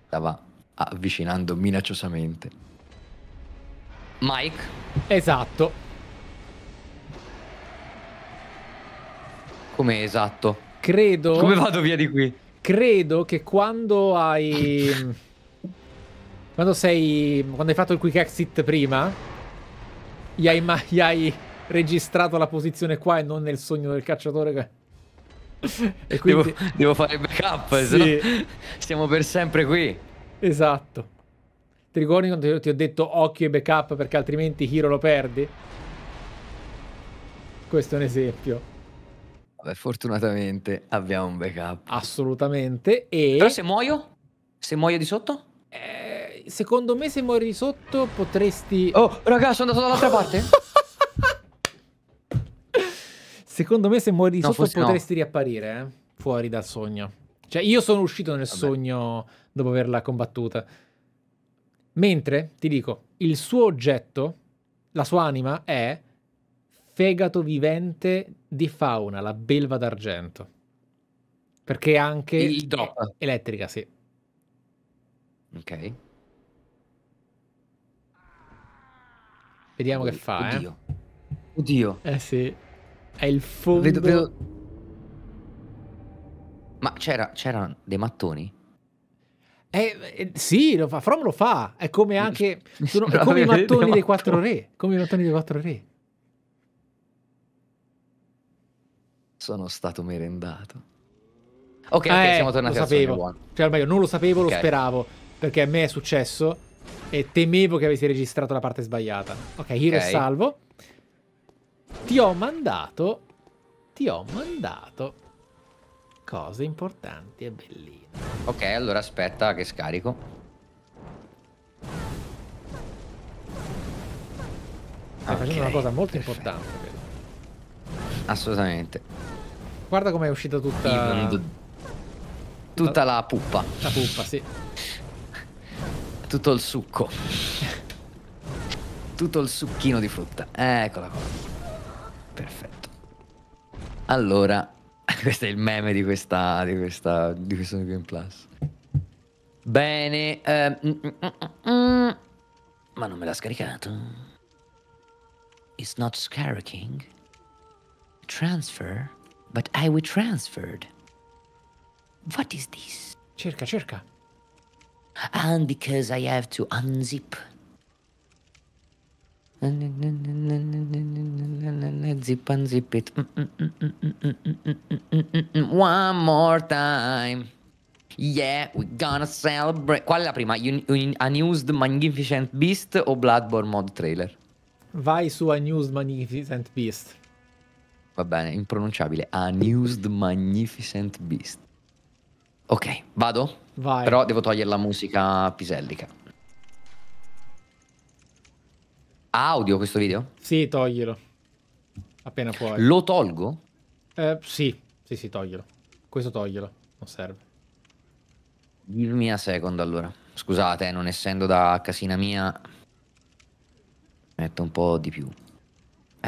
Stava avvicinando minacciosamente. Mike? Esatto. Come esatto? Credo... Come vado via di qui? Credo che quando hai... Quando sei... Quando hai fatto il quick exit prima, gli hai, ma... gli hai registrato la posizione qua e non nel sogno del cacciatore che... e quindi... devo, devo fare backup, sì. no stiamo per sempre qui. Esatto. Ti ricordi quando ti ho detto occhio e backup perché altrimenti Hiro lo perdi. Questo è un esempio. Vabbè, fortunatamente abbiamo un backup. Assolutamente. E... Però se muoio? Se muoio di sotto? Eh, secondo me se muori sotto potresti... Oh, raga, sono andato dall'altra parte? secondo me se muori no, sotto potresti no. riapparire, eh? Fuori dal sogno. Cioè, io sono uscito nel Vabbè. sogno dopo averla combattuta. Mentre, ti dico, il suo oggetto, la sua anima, è fegato vivente di fauna, la belva d'argento. Perché anche... Il DOP. Elettrica, sì. Ok. Vediamo oh, che fa, eh. oddio. eh. Oddio. Eh sì. È il fondo. Vedo, vedo... Ma c'erano dei mattoni? Eh, eh, sì, lo fa. From lo fa. È come anche. Sono, è come i mattoni dei quattro re. Come i mattoni dei quattro re. Sono stato merendato. Ok, eh, okay siamo tornati lo sapevo. Cioè, ormai non lo sapevo, okay. lo speravo. Perché a me è successo e temevo che avessi registrato la parte sbagliata. Ok, Hiro okay. è salvo. Ti ho mandato... Ti ho mandato... Cose importanti e belline. Ok, allora aspetta che scarico. Stai okay, facendo una cosa molto perfetto. importante, credo. Assolutamente. Guarda com'è uscita tutta... Tutta la puppa. La puppa, sì tutto il succo. tutto il succhino di frutta. Eccola qua. Perfetto. Allora, questo è il meme di questa di questa di questo Game Plus. Bene, eh, mm, mm, mm, ma non me l'ha scaricato. It's not scaricking. Transfer, but I will transferred. What is this? Cerca, cerca and because I have to unzip. Zip unzip it. One more time. Yeah, we're gonna celebrate. Qual è la prima? Un un unused Magnificent Beast o Bloodborne mod trailer? Vai su Unused Magnificent Beast. Va bene, impronunciabile. Unused Magnificent Beast. Ok, vado? Vai. Però devo togliere la musica pisellica. Ha audio questo video? Sì, toglielo. Appena puoi. Lo tolgo? Eh, sì, sì, sì, toglielo. Questo toglielo, non serve. Dimmi a secondo allora. Scusate, non essendo da casina mia, metto un po' di più. Eh,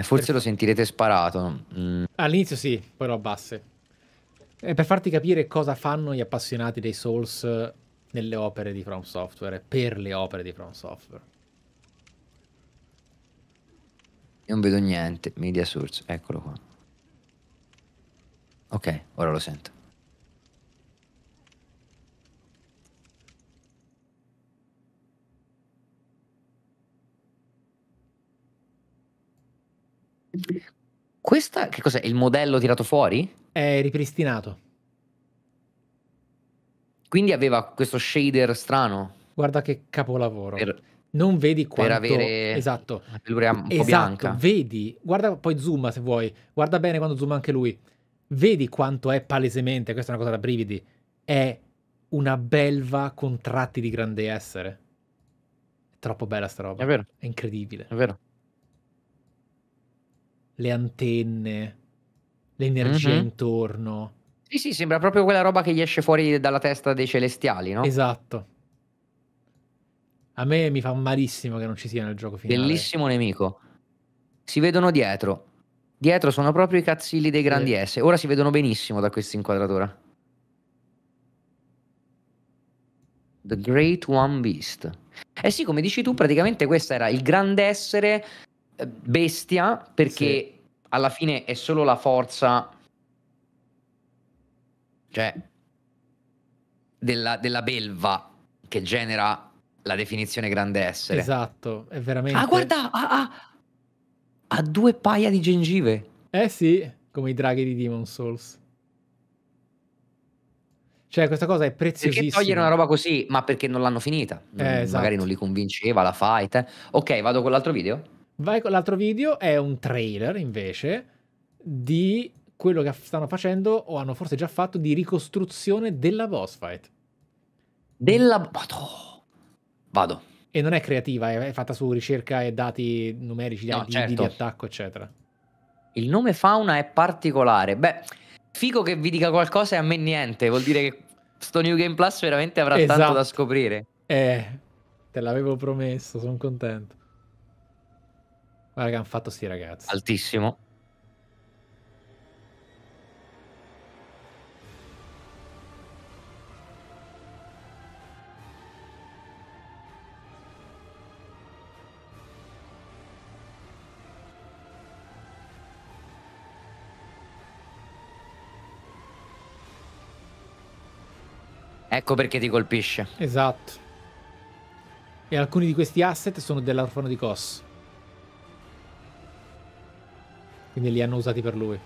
forse Perfetto. lo sentirete sparato. Mm. All'inizio sì, però basse. E eh, per farti capire cosa fanno gli appassionati dei Souls eh, nelle opere di From Software, per le opere di From Software. Io non vedo niente, media source, eccolo qua. Ok, ora lo sento. Questa che cos'è? Il modello tirato fuori? è ripristinato. Quindi aveva questo shader strano. Guarda che capolavoro. Per, non vedi quanto... Per avere esatto. la peluria un esatto, po' bianca. vedi. Guarda, poi zoom se vuoi. Guarda bene quando zoom anche lui. Vedi quanto è palesemente, questa è una cosa da brividi, è una belva con tratti di grande essere. È troppo bella sta roba. È vero. È incredibile. È vero. Le antenne, l'energia mm-hmm. intorno. Sì, sì, sembra proprio quella roba che gli esce fuori dalla testa dei celestiali, no? Esatto. A me mi fa malissimo che non ci sia nel gioco finale. Bellissimo nemico. Si vedono dietro. Dietro sono proprio i cazzilli dei grandi S. Ora si vedono benissimo da questa inquadratura. The Great One Beast. Eh sì, come dici tu, praticamente questo era il grande essere eh, bestia perché sì alla fine è solo la forza cioè, della, della belva che genera la definizione grande essere. Esatto, è veramente... Ah, guarda, ha, ah, ah. ha, ha due paia di gengive. Eh sì, come i draghi di Demon Souls. Cioè, questa cosa è preziosissima. Perché togliere una roba così? Ma perché non l'hanno finita? Eh, esatto. Magari non esatto. li convinceva la fight. Eh. Ok, vado con l'altro video. Vai con l'altro video, è un trailer invece di quello che stanno facendo o hanno forse già fatto di ricostruzione della boss fight. Della... Vado. Vado. E non è creativa, è fatta su ricerca e dati numerici no, di, certo. di attacco, eccetera. Il nome fauna è particolare. Beh, figo che vi dica qualcosa e a me niente. Vuol dire che sto New Game Plus veramente avrà esatto. tanto da scoprire. Eh, te l'avevo promesso, sono contento. Guarda che hanno fatto sti ragazzi. Altissimo. Ecco perché ti colpisce. Esatto. E alcuni di questi asset sono dell'orfano di Kos. Quindi li hanno usati per lui.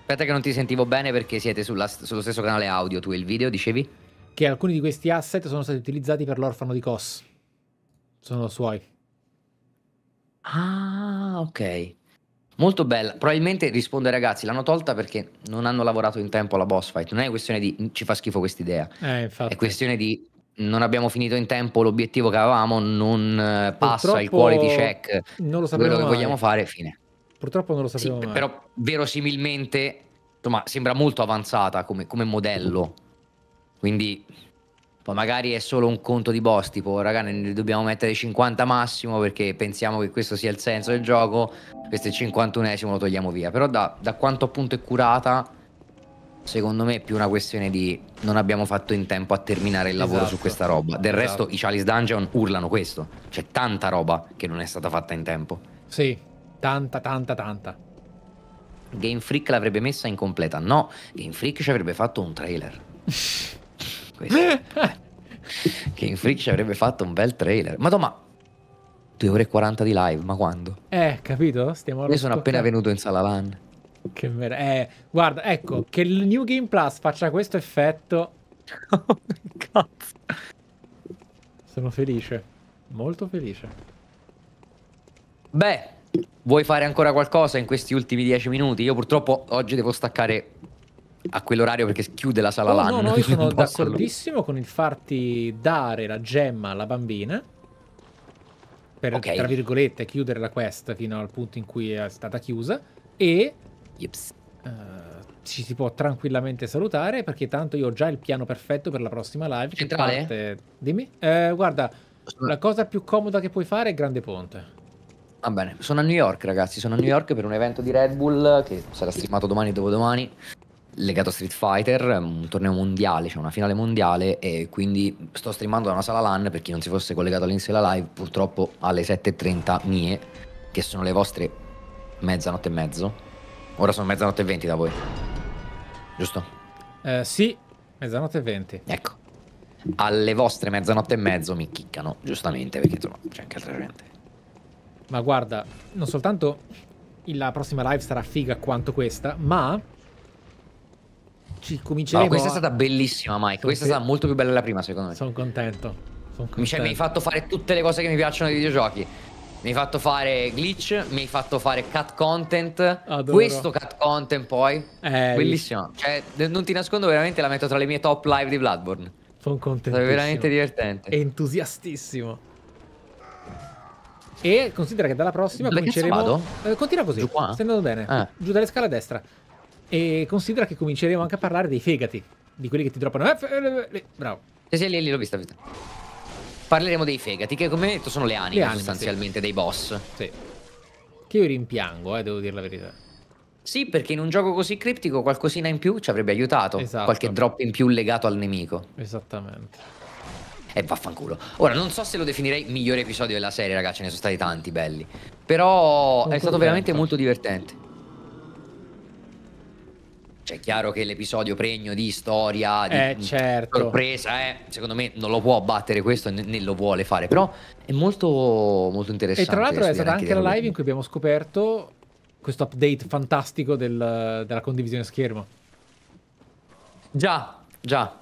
Aspetta che non ti sentivo bene perché siete sulla, sullo stesso canale audio, tu e il video, dicevi? Che alcuni di questi asset sono stati utilizzati per l'orfano di Kos. Sono suoi. Ah, ok. Molto bella. Probabilmente risponde ai ragazzi, l'hanno tolta perché non hanno lavorato in tempo alla boss fight. Non è questione di ci fa schifo quest'idea. Eh, infatti. È questione di non abbiamo finito in tempo l'obiettivo che avevamo, non eh, passa Purtroppo il quality check. Non lo sappiamo. Quello che mai. vogliamo fare, fine. Purtroppo non lo sapevo sì, Però verosimilmente insomma, sembra molto avanzata come, come modello. Quindi poi magari è solo un conto di boss, tipo raga ne dobbiamo mettere 50 massimo perché pensiamo che questo sia il senso del gioco, questo è il 51esimo lo togliamo via. Però da, da quanto appunto è curata, secondo me è più una questione di non abbiamo fatto in tempo a terminare il lavoro esatto. su questa roba. Del esatto. resto i Chalice Dungeon urlano questo, c'è tanta roba che non è stata fatta in tempo. Sì, Tanta, tanta, tanta. Game Freak l'avrebbe messa incompleta. No, Game Freak ci avrebbe fatto un trailer. Eh. Game Freak ci avrebbe fatto un bel trailer. Madonna, ma 2 ore e 40 di live, ma quando? Eh, capito? Stiamo Io sono appena venuto in sala LAN. Che vera. eh, guarda, ecco, che il New Game Plus faccia questo effetto. Oh, cazzo. Sono felice, molto felice. Beh, Vuoi fare ancora qualcosa in questi ultimi dieci minuti? Io purtroppo oggi devo staccare a quell'orario perché chiude la sala oh, LAN. No, no, io sono d'accordissimo con il farti dare la gemma alla bambina per, okay. tra virgolette, chiudere la quest fino al punto in cui è stata chiusa e uh, ci si può tranquillamente salutare perché tanto io ho già il piano perfetto per la prossima live. Centrale? Parte... Dimmi. Eh, guarda, la cosa più comoda che puoi fare è Grande Ponte. Va bene, sono a New York ragazzi, sono a New York per un evento di Red Bull che sarà streamato domani e dopodomani legato a Street Fighter, un torneo mondiale, cioè una finale mondiale e quindi sto streamando da una sala LAN per chi non si fosse collegato all'Insela Live purtroppo alle 7.30 mie che sono le vostre mezzanotte e mezzo ora sono mezzanotte e 20 da voi giusto? Eh, sì, mezzanotte e 20 ecco alle vostre mezzanotte e mezzo mi chiccano giustamente perché insomma c'è anche altra gente ma guarda, non soltanto la prossima live sarà figa quanto questa, ma ci cominceremo... No, questa è stata bellissima, Mike. Sono questa è stata molto più bella della prima, secondo me. Sono contento. Son contento. Cioè, mi hai fatto fare tutte le cose che mi piacciono dei videogiochi. Mi hai fatto fare glitch, mi hai fatto fare cut content. Adoro. Questo cut content poi. Eh, Bellissimo. Cioè, non ti nascondo, veramente la metto tra le mie top live di Bloodborne. Sono contento. È veramente divertente. Entusiastissimo. E considera che dalla prossima Dove cominceremo... Vado? Eh, continua così, Giù qua? stai andando bene. Ah. Giù dalle scale a destra. E considera che cominceremo anche a parlare dei fegati. Di quelli che ti droppano... Eh, bravo. Sì, sì, lì, lì l'ho vista, vista. Parleremo dei fegati, che come detto sono le anime, le anime sostanzialmente, sì. dei boss. Sì. Che io rimpiango, eh, devo dire la verità. Sì, perché in un gioco così criptico qualcosina in più ci avrebbe aiutato. Esatto. Qualche drop in più legato al nemico. Esattamente. E vaffanculo. Ora, non so se lo definirei migliore episodio della serie, ragazzi, ce ne sono stati tanti belli. Però molto è stato divertente. veramente molto divertente. Cioè, è chiaro che l'episodio pregno di storia, di eh, certo. sorpresa, eh, secondo me non lo può battere questo né, lo vuole fare, però è molto, molto interessante. E tra l'altro è stata anche la live in cui abbiamo scoperto questo update fantastico del, della condivisione schermo. Già, già.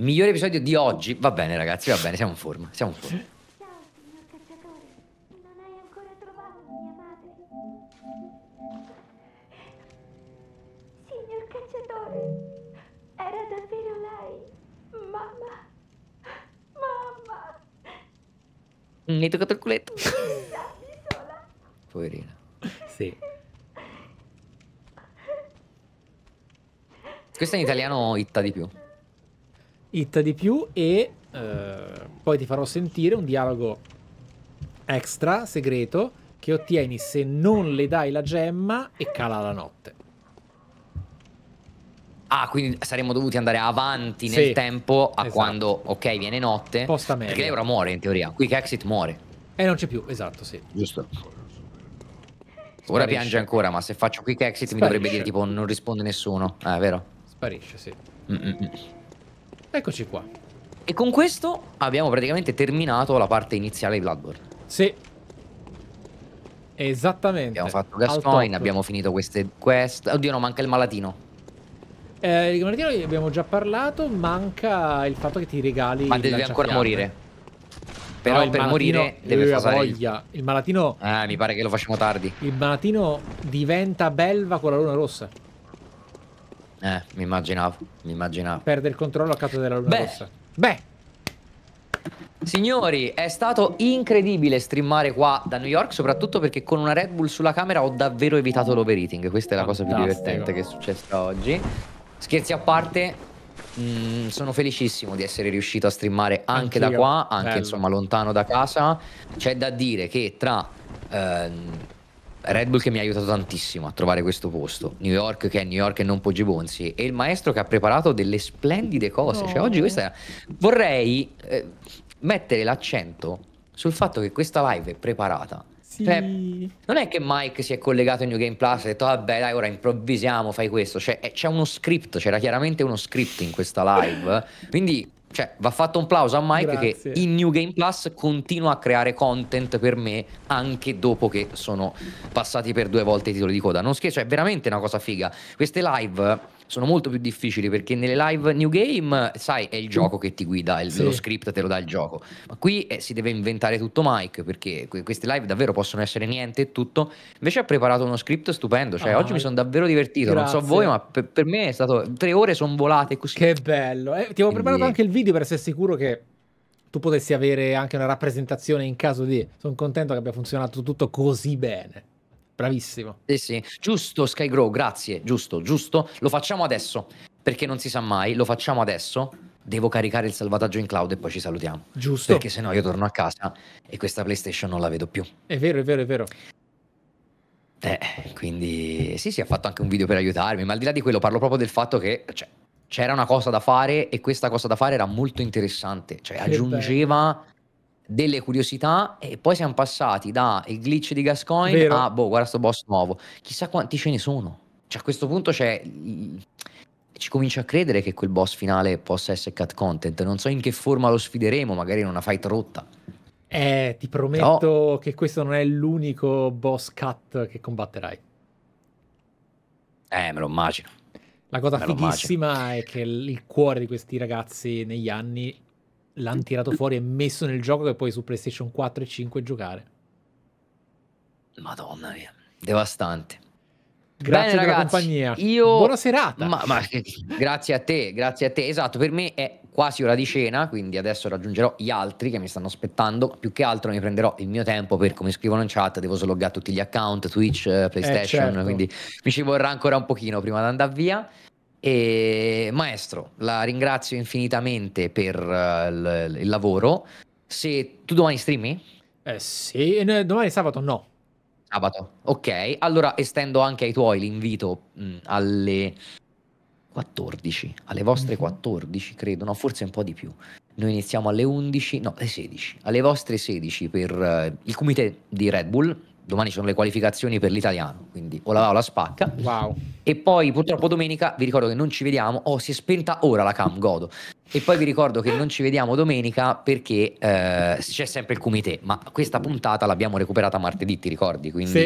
Migliore episodio di oggi. Va bene, ragazzi, va bene, siamo in forma. Siamo in forma. Ciao, signor cacciatore. Non hai ancora trovato mia madre. Signor cacciatore, era davvero lei. Mamma. Mamma. Mi hai toccato il culetto. Poverina. Sì. Questo è in italiano itta di più hit di più e eh, poi ti farò sentire un dialogo extra, segreto, che ottieni se non le dai la gemma e cala la notte. Ah, quindi saremmo dovuti andare avanti nel sì, tempo a esatto. quando, ok, viene notte. Posta meglio. Perché lei ora muore in teoria. Qui Exit muore. E non c'è più, esatto, sì. Giusto. Sparisce. Ora piange ancora, ma se faccio quick exit Sparisce. mi dovrebbe dire tipo non risponde nessuno. Ah, è vero? Sparisce, sì. Mm -mm. mm. Eccoci qua. E con questo abbiamo praticamente terminato la parte iniziale di Bloodborne. Sì. Esattamente. Abbiamo fatto Gascoigne, abbiamo finito queste quest. Oddio, no, manca il malatino. Eh, il malatino abbiamo già parlato, manca il fatto che ti regali Ma devi ancora morire. Però no, per malatino, morire deve fare voglia. Il... il malatino Eh, mi pare che lo facciamo tardi. Il malatino diventa belva con la luna rossa. Eh, mi immaginavo, mi immaginavo. Perde il controllo a causa della luna Beh. rossa. Beh. Signori, è stato incredibile streamare qua da New York, soprattutto perché con una Red Bull sulla camera ho davvero evitato l'overheating. Questa è la cosa più divertente che è successa oggi. Scherzi a parte, mh, mm, sono felicissimo di essere riuscito a streamare anche Anch'io. da qua, anche Bello. insomma lontano da casa. C'è da dire che tra... Ehm, Red Bull che mi ha aiutato tantissimo a trovare questo posto, New York che è New York e non Poggi Bonzi, e il maestro che ha preparato delle splendide cose. Oh. Cioè, oggi questa vorrei eh, mettere l'accento sul fatto che questa live è preparata. Sì. Cioè, non è che Mike si è collegato in New Game Plus e ha detto vabbè dai ora improvvisiamo, fai questo, cioè, eh, c'è uno script, c'era chiaramente uno script in questa live, quindi cioè, va fatto un plauso a Mike Grazie. che in New Game Plus continua a creare content per me anche dopo che sono passati per due volte i titoli di coda. Non scherzo, è veramente una cosa figa. Queste live sono molto più difficili perché nelle live new game, sai, è il gioco che ti guida, il, sì. lo script te lo dà il gioco. Ma qui eh, si deve inventare tutto Mike perché queste live davvero possono essere niente e tutto. Invece ha preparato uno script stupendo, cioè ah, oggi mi ah, sono davvero divertito, grazie. non so voi, ma per, per, me è stato tre ore sono volate così. Che bello. Eh, ti avevo preparato anche il video per essere sicuro che tu potessi avere anche una rappresentazione in caso di... Sono contento che abbia funzionato tutto così bene. Bravissimo. Sì, sì. Giusto, Skygrow, grazie. Giusto, giusto. Lo facciamo adesso. Perché non si sa mai, lo facciamo adesso. Devo caricare il salvataggio in cloud e poi ci salutiamo. Giusto. Perché sennò io torno a casa e questa PlayStation non la vedo più. È vero, è vero, è vero. Eh, quindi sì, sì, ha fatto anche un video per aiutarmi, ma al di là di quello parlo proprio del fatto che cioè, c'era una cosa da fare e questa cosa da fare era molto interessante, cioè che aggiungeva bello delle curiosità e poi siamo passati da il glitch di Gascoigne Vero. a boh guarda sto boss nuovo chissà quanti ce ne sono cioè a questo punto c'è ci comincio a credere che quel boss finale possa essere cat content non so in che forma lo sfideremo magari in una fight rotta eh ti prometto Però... che questo non è l'unico boss cat che combatterai eh me lo immagino la cosa me fighissima è che il cuore di questi ragazzi negli anni l'hanno tirato fuori e messo nel gioco che poi su PlayStation 4 e 5 giocare. Madonna mia, devastante. Grazie Bene, ragazzi, compagnia. Io... Buona serata. Ma, ma, grazie a te, grazie a te. Esatto, per me è quasi ora di cena, quindi adesso raggiungerò gli altri che mi stanno aspettando. Più che altro mi prenderò il mio tempo per, come scrivono in chat, devo sloggare tutti gli account, Twitch, eh, eh, PlayStation, eh, certo. quindi mi ci vorrà ancora un pochino prima di andare via. E maestro, la ringrazio infinitamente per uh, l- il lavoro. Se tu domani streami? Eh sì, eh, domani sabato no. Sabato, ok. Allora estendo anche ai tuoi l'invito mh, mm, alle 14, alle vostre 14 mhm. credo, no forse un po' di più. Noi iniziamo alle 11, no alle 16, alle vostre 16 per uh, il comitato di Red Bull domani ci sono le qualificazioni per l'italiano, quindi o la va o la spacca. Wow. E poi purtroppo domenica vi ricordo che non ci vediamo, oh si è spenta ora la cam, godo. E poi vi ricordo che non ci vediamo domenica perché eh, c'è sempre il comité, ma questa puntata l'abbiamo recuperata martedì, ti ricordi? Quindi sì.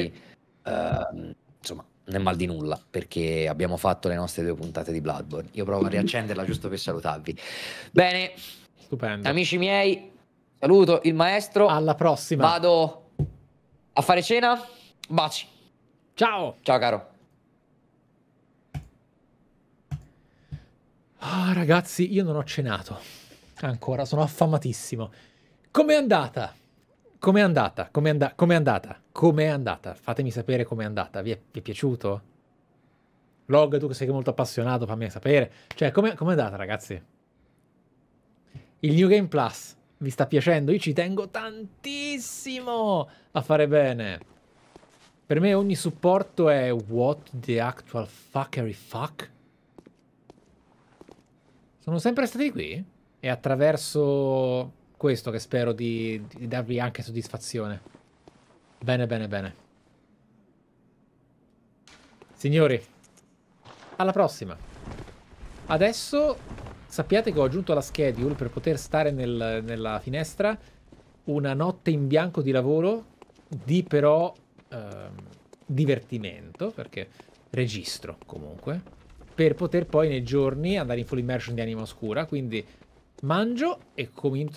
eh, insomma, non è mal di nulla perché abbiamo fatto le nostre due puntate di Bloodborne. Io provo a riaccenderla giusto per salutarvi. Bene. Stupendo. Amici miei, saluto il maestro. Alla prossima. Vado a fare cena? Baci. Ciao. Ciao caro. Ah, ragazzi, io non ho cenato. Ancora, sono affamatissimo. Com'è andata? Com'è andata? Com'è and com andata? Com'è andata? Fatemi sapere com'è andata. Vi è, vi è piaciuto? Log, tu che sei molto appassionato, fammi sapere. Cioè, com'è com andata, ragazzi? Il New Game Plus vi sta piacendo, io ci tengo tantissimo a fare bene. Per me ogni supporto è what the actual fuckery fuck. Sono sempre stati qui e attraverso questo che spero di, di darvi anche soddisfazione. Bene, bene, bene. Signori, alla prossima. Adesso Sappiate che ho aggiunto alla schedule per poter stare nel, nella finestra una notte in bianco di lavoro di però ehm, divertimento, perché registro comunque, per poter poi nei giorni andare in full immersion di anima oscura, quindi mangio e,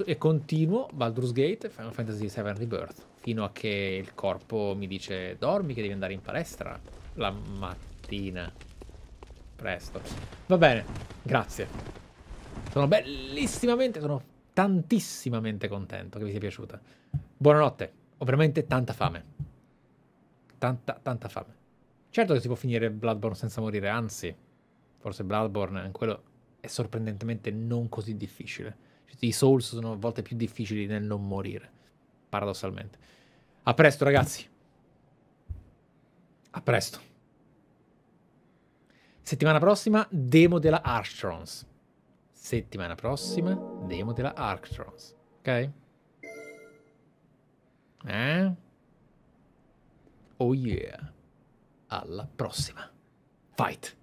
e continuo Baldur's Gate e Final Fantasy VII Rebirth, fino a che il corpo mi dice dormi che devi andare in palestra la mattina. Presto. Va bene, grazie. Sono bellissimamente, sono tantissimamente contento che vi sia piaciuta. Buonanotte, ho veramente tanta fame. Tanta, tanta fame. Certo che si può finire Bloodborne senza morire, anzi, forse Bloodborne, eh, quello è sorprendentemente non così difficile. Cioè, I Souls sono a volte più difficili nel non morire, paradossalmente. A presto, ragazzi. A presto. Settimana prossima, demo della Archrons. Settimana prossima, demo della Arctrons. Ok? Eh? Oh yeah. Alla prossima. Fight!